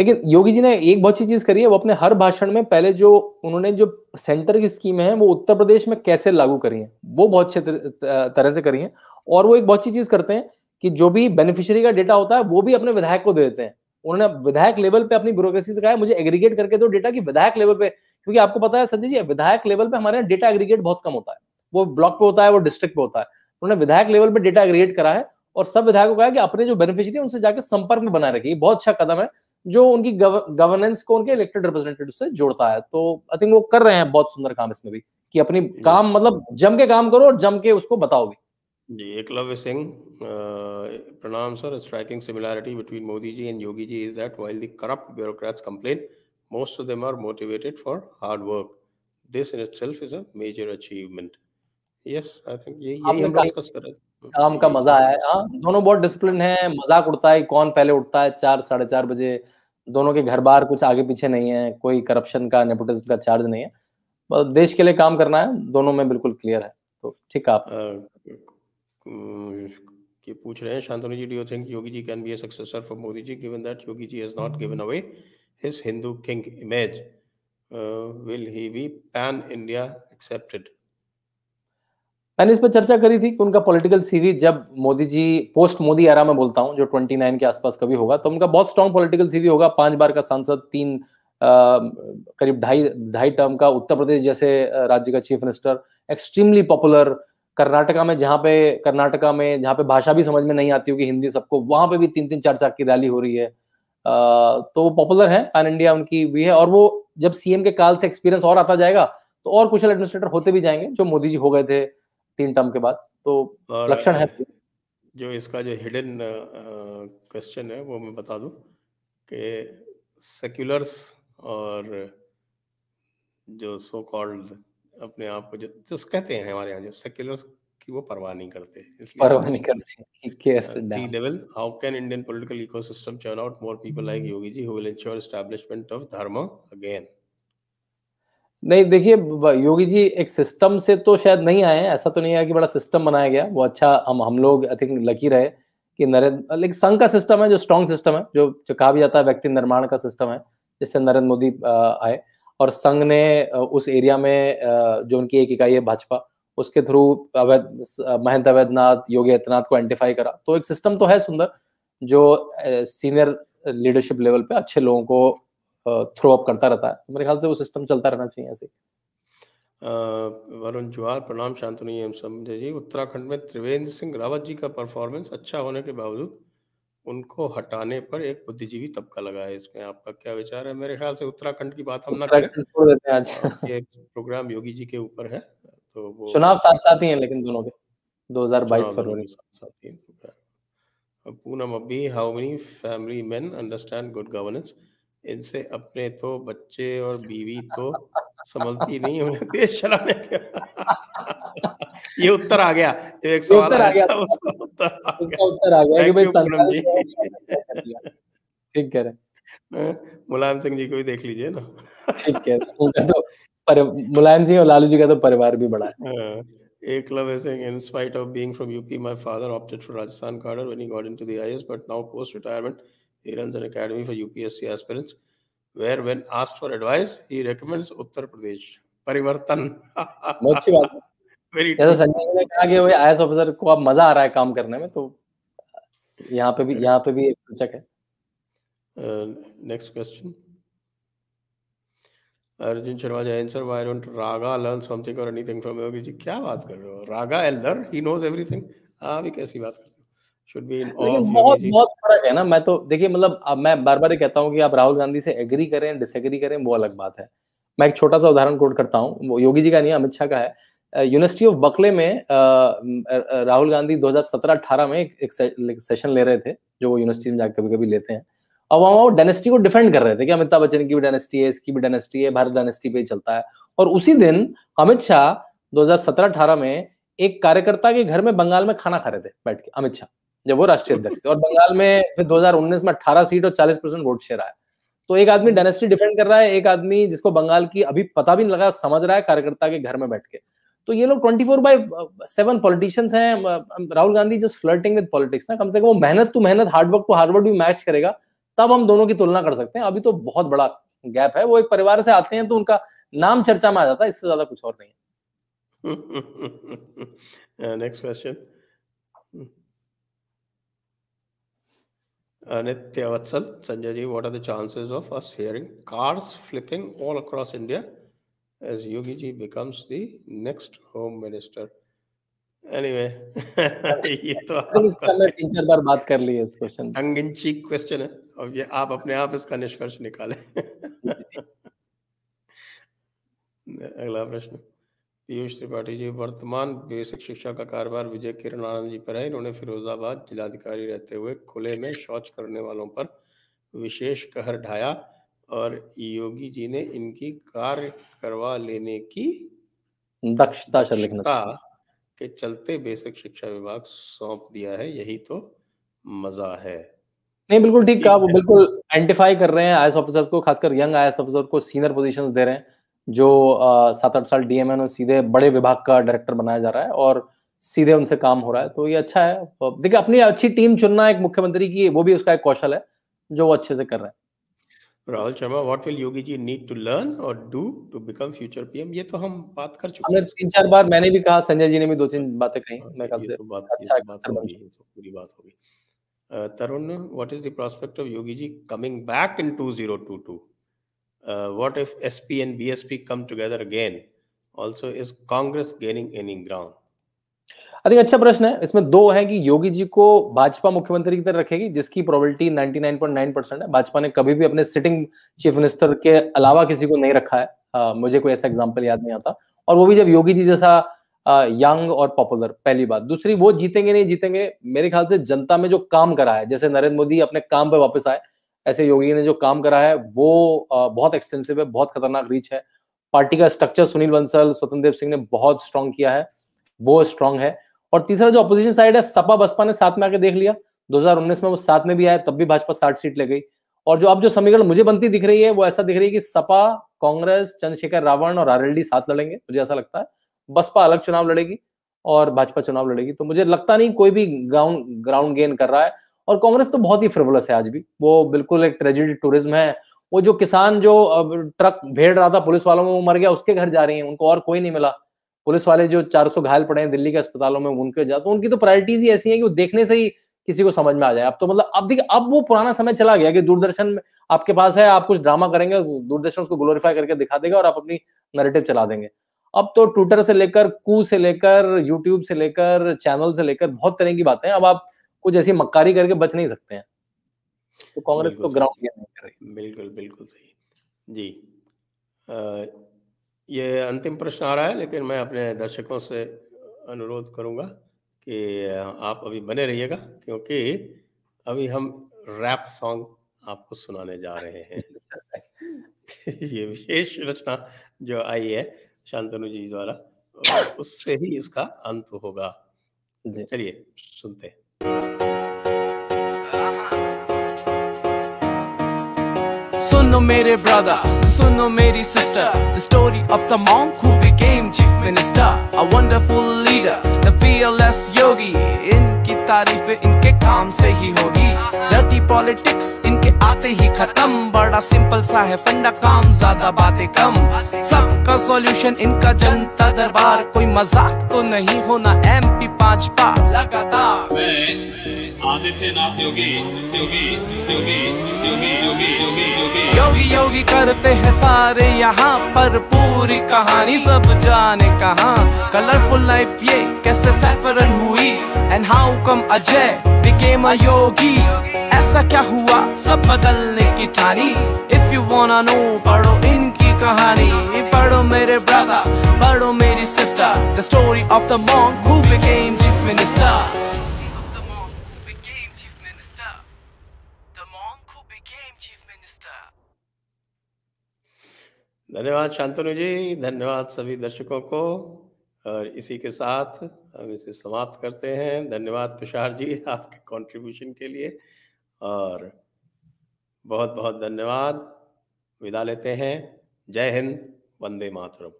लेकिन योगी जी ने एक बहुत अच्छी चीज करी है वो अपने हर भाषण में पहले जो उन्होंने जो सेंटर की स्कीम है वो उत्तर प्रदेश में कैसे लागू करी है वो बहुत अच्छे तरह से करी है और वो एक बहुत अच्छी चीज करते हैं कि जो भी बेनिफिशियरी का डेटा होता है वो भी अपने विधायक को दे देते हैं उन्होंने विधायक लेवल पे अपनी ब्यूरोक्रेसी से कहा मुझे एग्रीगेट करके दो डेटा की विधायक लेवल पे क्योंकि आपको पता है संजय जी विधायक लेवल पे हमारे यहाँ डेटा एग्रीगेट बहुत कम होता है वो ब्लॉक पे होता है वो डिस्ट्रिक्ट पे होता है उन्होंने विधायक लेवल पे डेटा एग्रीगेट करा है और सब विधायकों को कहा कि अपने जो बेनिफिशियरी उनसे जाकर संपर्क में बनाए रखिए बहुत अच्छा कदम है जो उनकी गवर्नेंस को उनके इलेक्टेड रिप्रेजेंटेटिव से जोड़ता है तो आई थिंक वो कर रहे हैं बहुत सुंदर काम इसमें भी कि अपनी काम मतलब जम के काम करो और जम के उसको बताओ भी जी एकलव्य सिंह प्रणाम sir striking similarity between Modi ji and Yogi ji is that while the corrupt bureaucrats complain most of them are motivated for hard work this in itself is a major achievement yes I think ये ये हम डिस्कस कर रहे थे काम का मजा आया हाँ दोनों बहुत डिसिप्लिन है मजाक उड़ता है कौन पहले उठता है चार साढ़े चार बजे दोनों के घर बार कुछ आगे पीछे नहीं है कोई करप्शन का नेपोटिज्म का चार्ज नहीं है बस देश के लिए काम करना है दोनों में बिल्कुल क्लियर है तो ठीक है आप ये पूछ रहे हैं Shantanu ji do you think Yogi ji can be a successor for Modi ji given that Yogi ji has not given away his Hindu king image will he be pan India accepted मैंने इस पर चर्चा करी थी कि उनका पॉलिटिकल सीवी जब मोदी जी पोस्ट मोदी एरा में बोलता हूँ जो 29 के आसपास कभी होगा तो उनका बहुत स्ट्रॉन्ग पॉलिटिकल सीवी होगा पांच बार का सांसद तीन करीब ढाई ढाई टर्म का उत्तर प्रदेश जैसे राज्य का chief minister extremely popular Karnataka में जहाँ पे कर्नाटका में जहाँ पे भाषा भी समझ में नहीं आती होगी हिंदी सबको वहां पे भी तीन तीन चार चार की रैली हो रही है आ, तो पॉपुलर है पैन इंडिया उनकी भी है और वो जब सीएम के काल से एक्सपीरियंस और आता जाएगा तो और कुशल एडमिनिस्ट्रेटर होते भी जाएंगे जो मोदी जी हो गए थे तीन टर्म के बाद तो लक्षण है जो इसका जो हिडन क्वेश्चन है वो मैं बता दूं कि सेक्युलर्स और जो सो कॉल्ड अपने आप को जो जो कहते हैं हमारे यहाँ जो सेक्युलर की वो परवाह नहीं करते परवाह नहीं करते level how can Indian political ecosystem churn out more people like Yogi ji who will ensure establishment of dharma again नहीं देखिए योगी जी एक सिस्टम से तो शायद नहीं आए ऐसा तो नहीं है कि बड़ा सिस्टम बनाया गया वो अच्छा हम हम लोग आई थिंक लकी रहे कि नरेंद्र लेकिन संघ का सिस्टम है जो स्ट्रांग सिस्टम है जो जो कहा भी जाता है व्यक्ति निर्माण का सिस्टम है जिससे नरेंद्र मोदी आए और संघ ने उस एरिया में जो उनकी एक इकाई है भाजपा उसके थ्रू अवैध महंत अवैधनाथ योगी आदित्यनाथ को आइडेंटिफाई करा तो एक सिस्टम तो है सुंदर जो सीनियर लीडरशिप लेवल पे अच्छे लोगों को थ्रो अप करता रहता है तो मेरे ख्याल से वो सिस्टम चलता रहना चाहिए ऐसे वरुण जवाहर प्रणाम शांतनु एम समझे जी उत्तराखंड में त्रिवेंद्र सिंह रावत जी का परफॉर्मेंस अच्छा होने के बावजूद उनको हटाने पर एक बुद्धिजीवी तबका लगा है इसमें आपका क्या विचार है मेरे ख्याल से उत्तराखंड की बात हम ना करें आज ये प्रोग्राम योगी जी के ऊपर है तो वो चुनाव साथ साथ ही हैं लेकिन दोनों के 2022 फरवरी साथ ही हैं तो पूनम अभी how many family men understand good governance इनसे अपने तो बच्चे और बीवी तो समझती नहीं उन्हें देश चलाने के ये उत्तर आ गया तो एक सवाल उत्तर आ गया उसका उत्तर आ गया ठीक कह रहे मुलायम सिंह जी को भी देख लीजिए ना ठीक कह रहे उनका तो पर मुलायम सिंह और लालू जी का तो परिवार भी बड़ा है Eklavya Singh in spite of being from UP my father opted for Rajasthan cadre when he got into the IAS but now post retirement he runs an academy for UPSC aspirants where when asked for advice he recommends Uttar Pradesh Parivartan अच्छी बात है जैसा तो संजय ने कहा कि भाई आईएएस ऑफिसर को अब मजा आ रहा है काम करने में तो यहाँ पे भी यहाँ पे भी एक सूचक है next uh, question Arjun Sharma why don't RaGa learn something or anything from Yogi ji क्या बात कर रहे हो रागा ही एवरीथिंग आप कैसी बात करते हो शुड बी इन बहुत बहुत फर्क है ना मैं तो देखिए मतलब मैं बार बार कहता हूँ कि आप राहुल गांधी से एग्री करें डिसएग्री करें वो अलग बात है मैं एक छोटा सा उदाहरण कोट करता हूँ योगी जी का नहीं अमित शाह का है यूनिवर्सिटी ऑफ बकले में राहुल गांधी 2017-18 में एक, सेशन ले रहे थे जो वो यूनिवर्सिटी में जाकर कभी कभी लेते हैं और वहाँ वो डायनेस्टी को डिफेंड कर रहे थे कि अमिताभ बच्चन की भी डायनेस्टी है इसकी भी डायनेस्टी है भारत डायनेस्टी पे चलता है और उसी दिन अमित शाह दो हजार में एक कार्यकर्ता के घर में बंगाल में खाना खा रहे थे बैठ के अमित शाह जब वो राष्ट्रीय अध्यक्ष थे और बंगाल में फिर 2019 में 18 सीट और 40 परसेंट वोट शेयर आया तो एक आदमी डायनेस्टी डिफेंड कर रहा है एक आदमी जिसको बंगाल की अभी पता भी नहीं लगा समझ रहा है कार्यकर्ता के घर में बैठ के तो ये लोग twenty four by seven politicians हैं Rahul Gandhi just flirting with politics ना कम से कम वो मेहनत टू तो मेहनत हार्डवर्क टू हार्डवर्क भी मैच करेगा तब हम दोनों की तुलना कर सकते हैं अभी तो बहुत बड़ा गैप है वो एक परिवार से आते हैं तो उनका नाम चर्चा में आ जाता है इससे ज्यादा कुछ और नहीं है next question Anitya Vatsal Sanjay ji what are the chances of us hearing cars flipping all across India as Yogi ji becomes the next home minister. Anyway, [LAUGHS] ये तो इसका मैं तीन चार बार बात कर ली है इस क्वेश्चन टंग इन चीक क्वेश्चन है और ये आप अपने आप इसका निष्कर्ष निकालें अगला प्रश्न पीयूष त्रिपाठी जी वर्तमान बेसिक शिक्षा का कारोबार विजय किरण आनंद जी पर है इन्होंने फिरोजाबाद जिलाधिकारी रहते हुए खुले में शौच करने वालों पर विशेष कहर ढाया और योगी जी ने इनकी कार्य करवा लेने की दक्षता लिखना के चलते बेसिक शिक्षा विभाग सौंप दिया है यही तो मजा है नहीं बिल्कुल ठीक कहा वो बिल्कुल आइडेंटिफाई कर रहे हैं आई ऑफिसर्स को खासकर यंग आई ऑफिसर को सीनियर पोजीशंस दे रहे हैं जो सात आठ साल डीएमएन और सीधे बड़े विभाग का डायरेक्टर बनाया जा रहा है और सीधे उनसे काम हो रहा है तो ये अच्छा है देखिए अपनी अच्छी टीम चुनना एक मुख्यमंत्री की वो भी उसका एक कौशल है जो वो अच्छे से कर रहे हैं Rahul Sharma what will Yogi ji need to learn और do to become future PM ये तो हम बात कर चुके हैं तीन चार बार मैंने भी कहा संजय जी ने भी दो तीन बातें कही हाँ, मैं कल से तो बात अच्छा तो बात तो पूरी बात होगी Tarun what is the prospect of Yogi ji coming back in 2022 what if SP and BSP come together again also is Congress gaining any ground I think अच्छा प्रश्न है इसमें दो है कि योगी जी को भाजपा मुख्यमंत्री की तरह रखेगी जिसकी प्रोबेबिलिटी 99.9 परसेंट है भाजपा ने कभी भी अपने सिटिंग चीफ मिनिस्टर के अलावा किसी को नहीं रखा है आ, मुझे कोई ऐसा एग्जाम्पल याद नहीं आता और वो भी जब योगी जी जैसा आ, यंग और पॉपुलर पहली बात दूसरी वो जीतेंगे नहीं जीतेंगे मेरे ख्याल से जनता में जो काम करा है जैसे नरेंद्र मोदी अपने काम पर वापस आए ऐसे योगी ने जो काम करा है वो आ, बहुत एक्सटेंसिव है बहुत खतरनाक रीच है पार्टी का स्ट्रक्चर सुनील बंसल स्वतंत्र देव सिंह ने बहुत स्ट्रांग किया है वो स्ट्रांग है और तीसरा जो अपोजिशन साइड है सपा बसपा ने साथ में आके देख लिया 2019 में वो साथ में भी आए तब भी भाजपा साठ सीट ले गई और जो अब जो समीकरण मुझे बनती दिख रही है वो ऐसा दिख रही है कि सपा कांग्रेस चंद्रशेखर रावण और आर साथ लड़ेंगे मुझे ऐसा लगता है बसपा अलग चुनाव लड़ेगी और भाजपा चुनाव लड़ेगी तो मुझे लगता नहीं कोई भी ग्राउंड ग्राउंड गेन कर रहा है और कांग्रेस तो बहुत ही फ्रिवलस है आज भी वो बिल्कुल एक ट्रेजिडी टूरिज्म है वो जो किसान जो ट्रक भेड़ रहा था पुलिस वालों में वो मर गया उसके घर जा रही है उनको और कोई नहीं मिला पुलिस वाले जो 400 घायल पड़े हैं दिल्ली के अस्पतालों में उनके जाते तो उनकी तो प्रायोरिटीज ही ऐसी है कि वो देखने से ही किसी को समझ में आ जाए अब तो मतलब अब देखिए अब वो पुराना समय चला गया कि दूरदर्शन आपके पास है आप कुछ ड्रामा करेंगे दूरदर्शन उसको ग्लोरीफाई करके दिखा देगा और आप अपनी नरेटिव चला देंगे अब तो ट्विटर से लेकर कू से लेकर यूट्यूब से लेकर चैनल से लेकर बहुत तरह की बातें अब आप कुछ ऐसी मक्कारी करके बच नहीं सकते हैं तो कांग्रेस को ग्राउंड बिल्कुल बिल्कुल सही जी ये अंतिम प्रश्न आ रहा है लेकिन मैं अपने दर्शकों से अनुरोध करूंगा कि आप अभी बने रहिएगा क्योंकि अभी हम रैप सॉन्ग आपको सुनाने जा रहे हैं [LAUGHS] ये विशेष रचना जो आई है शांतनु जी द्वारा उससे ही इसका अंत होगा चलिए सुनते हैं सुनो मेरे ब्रदर सुनो मेरी sister the story of the monk who became chief minister a wonderful leader the fearless Yogi इनकी तारीफ इनके काम से ही होगी डर्टी पॉलिटिक्स इनके आते ही खत्म बड़ा सिंपल सा है पंडा काम ज्यादा बातें कम सबका सॉल्यूशन इनका जनता दरबार कोई मजाक तो नहीं होना एमपी पांच पा लगातार आदित्यनाथ योगी योगी योगी योगी योगी योगी योगी योगी योगी करते हैं सारे यहाँ पर पूरी कहानी सब जाने कहा कलरफुल लाइफ ये कैसे सफरन हुई and how come Ajay became a yogi ऐसा क्या हुआ सब बदलने की ठानी इफ यू वांट नो पढ़ो इनकी कहानी पढ़ो मेरे ब्रदर पढ़ो मेरी sister the story of the monk who became chief minister धन्यवाद शांतनु जी धन्यवाद सभी दर्शकों को और इसी के साथ हम इसे समाप्त करते हैं धन्यवाद तुषार जी [LAUGHS] आपके कंट्रीब्यूशन के लिए और बहुत बहुत धन्यवाद विदा लेते हैं जय हिंद वंदे मातरम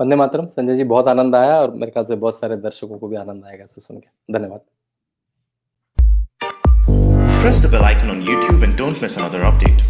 वंदे मातरम संजय जी बहुत आनंद आया और मेरे ख्याल से बहुत सारे दर्शकों को भी आनंद आएगा इसे सुन के धन्यवाद Press the bell icon on YouTube and don't miss another update.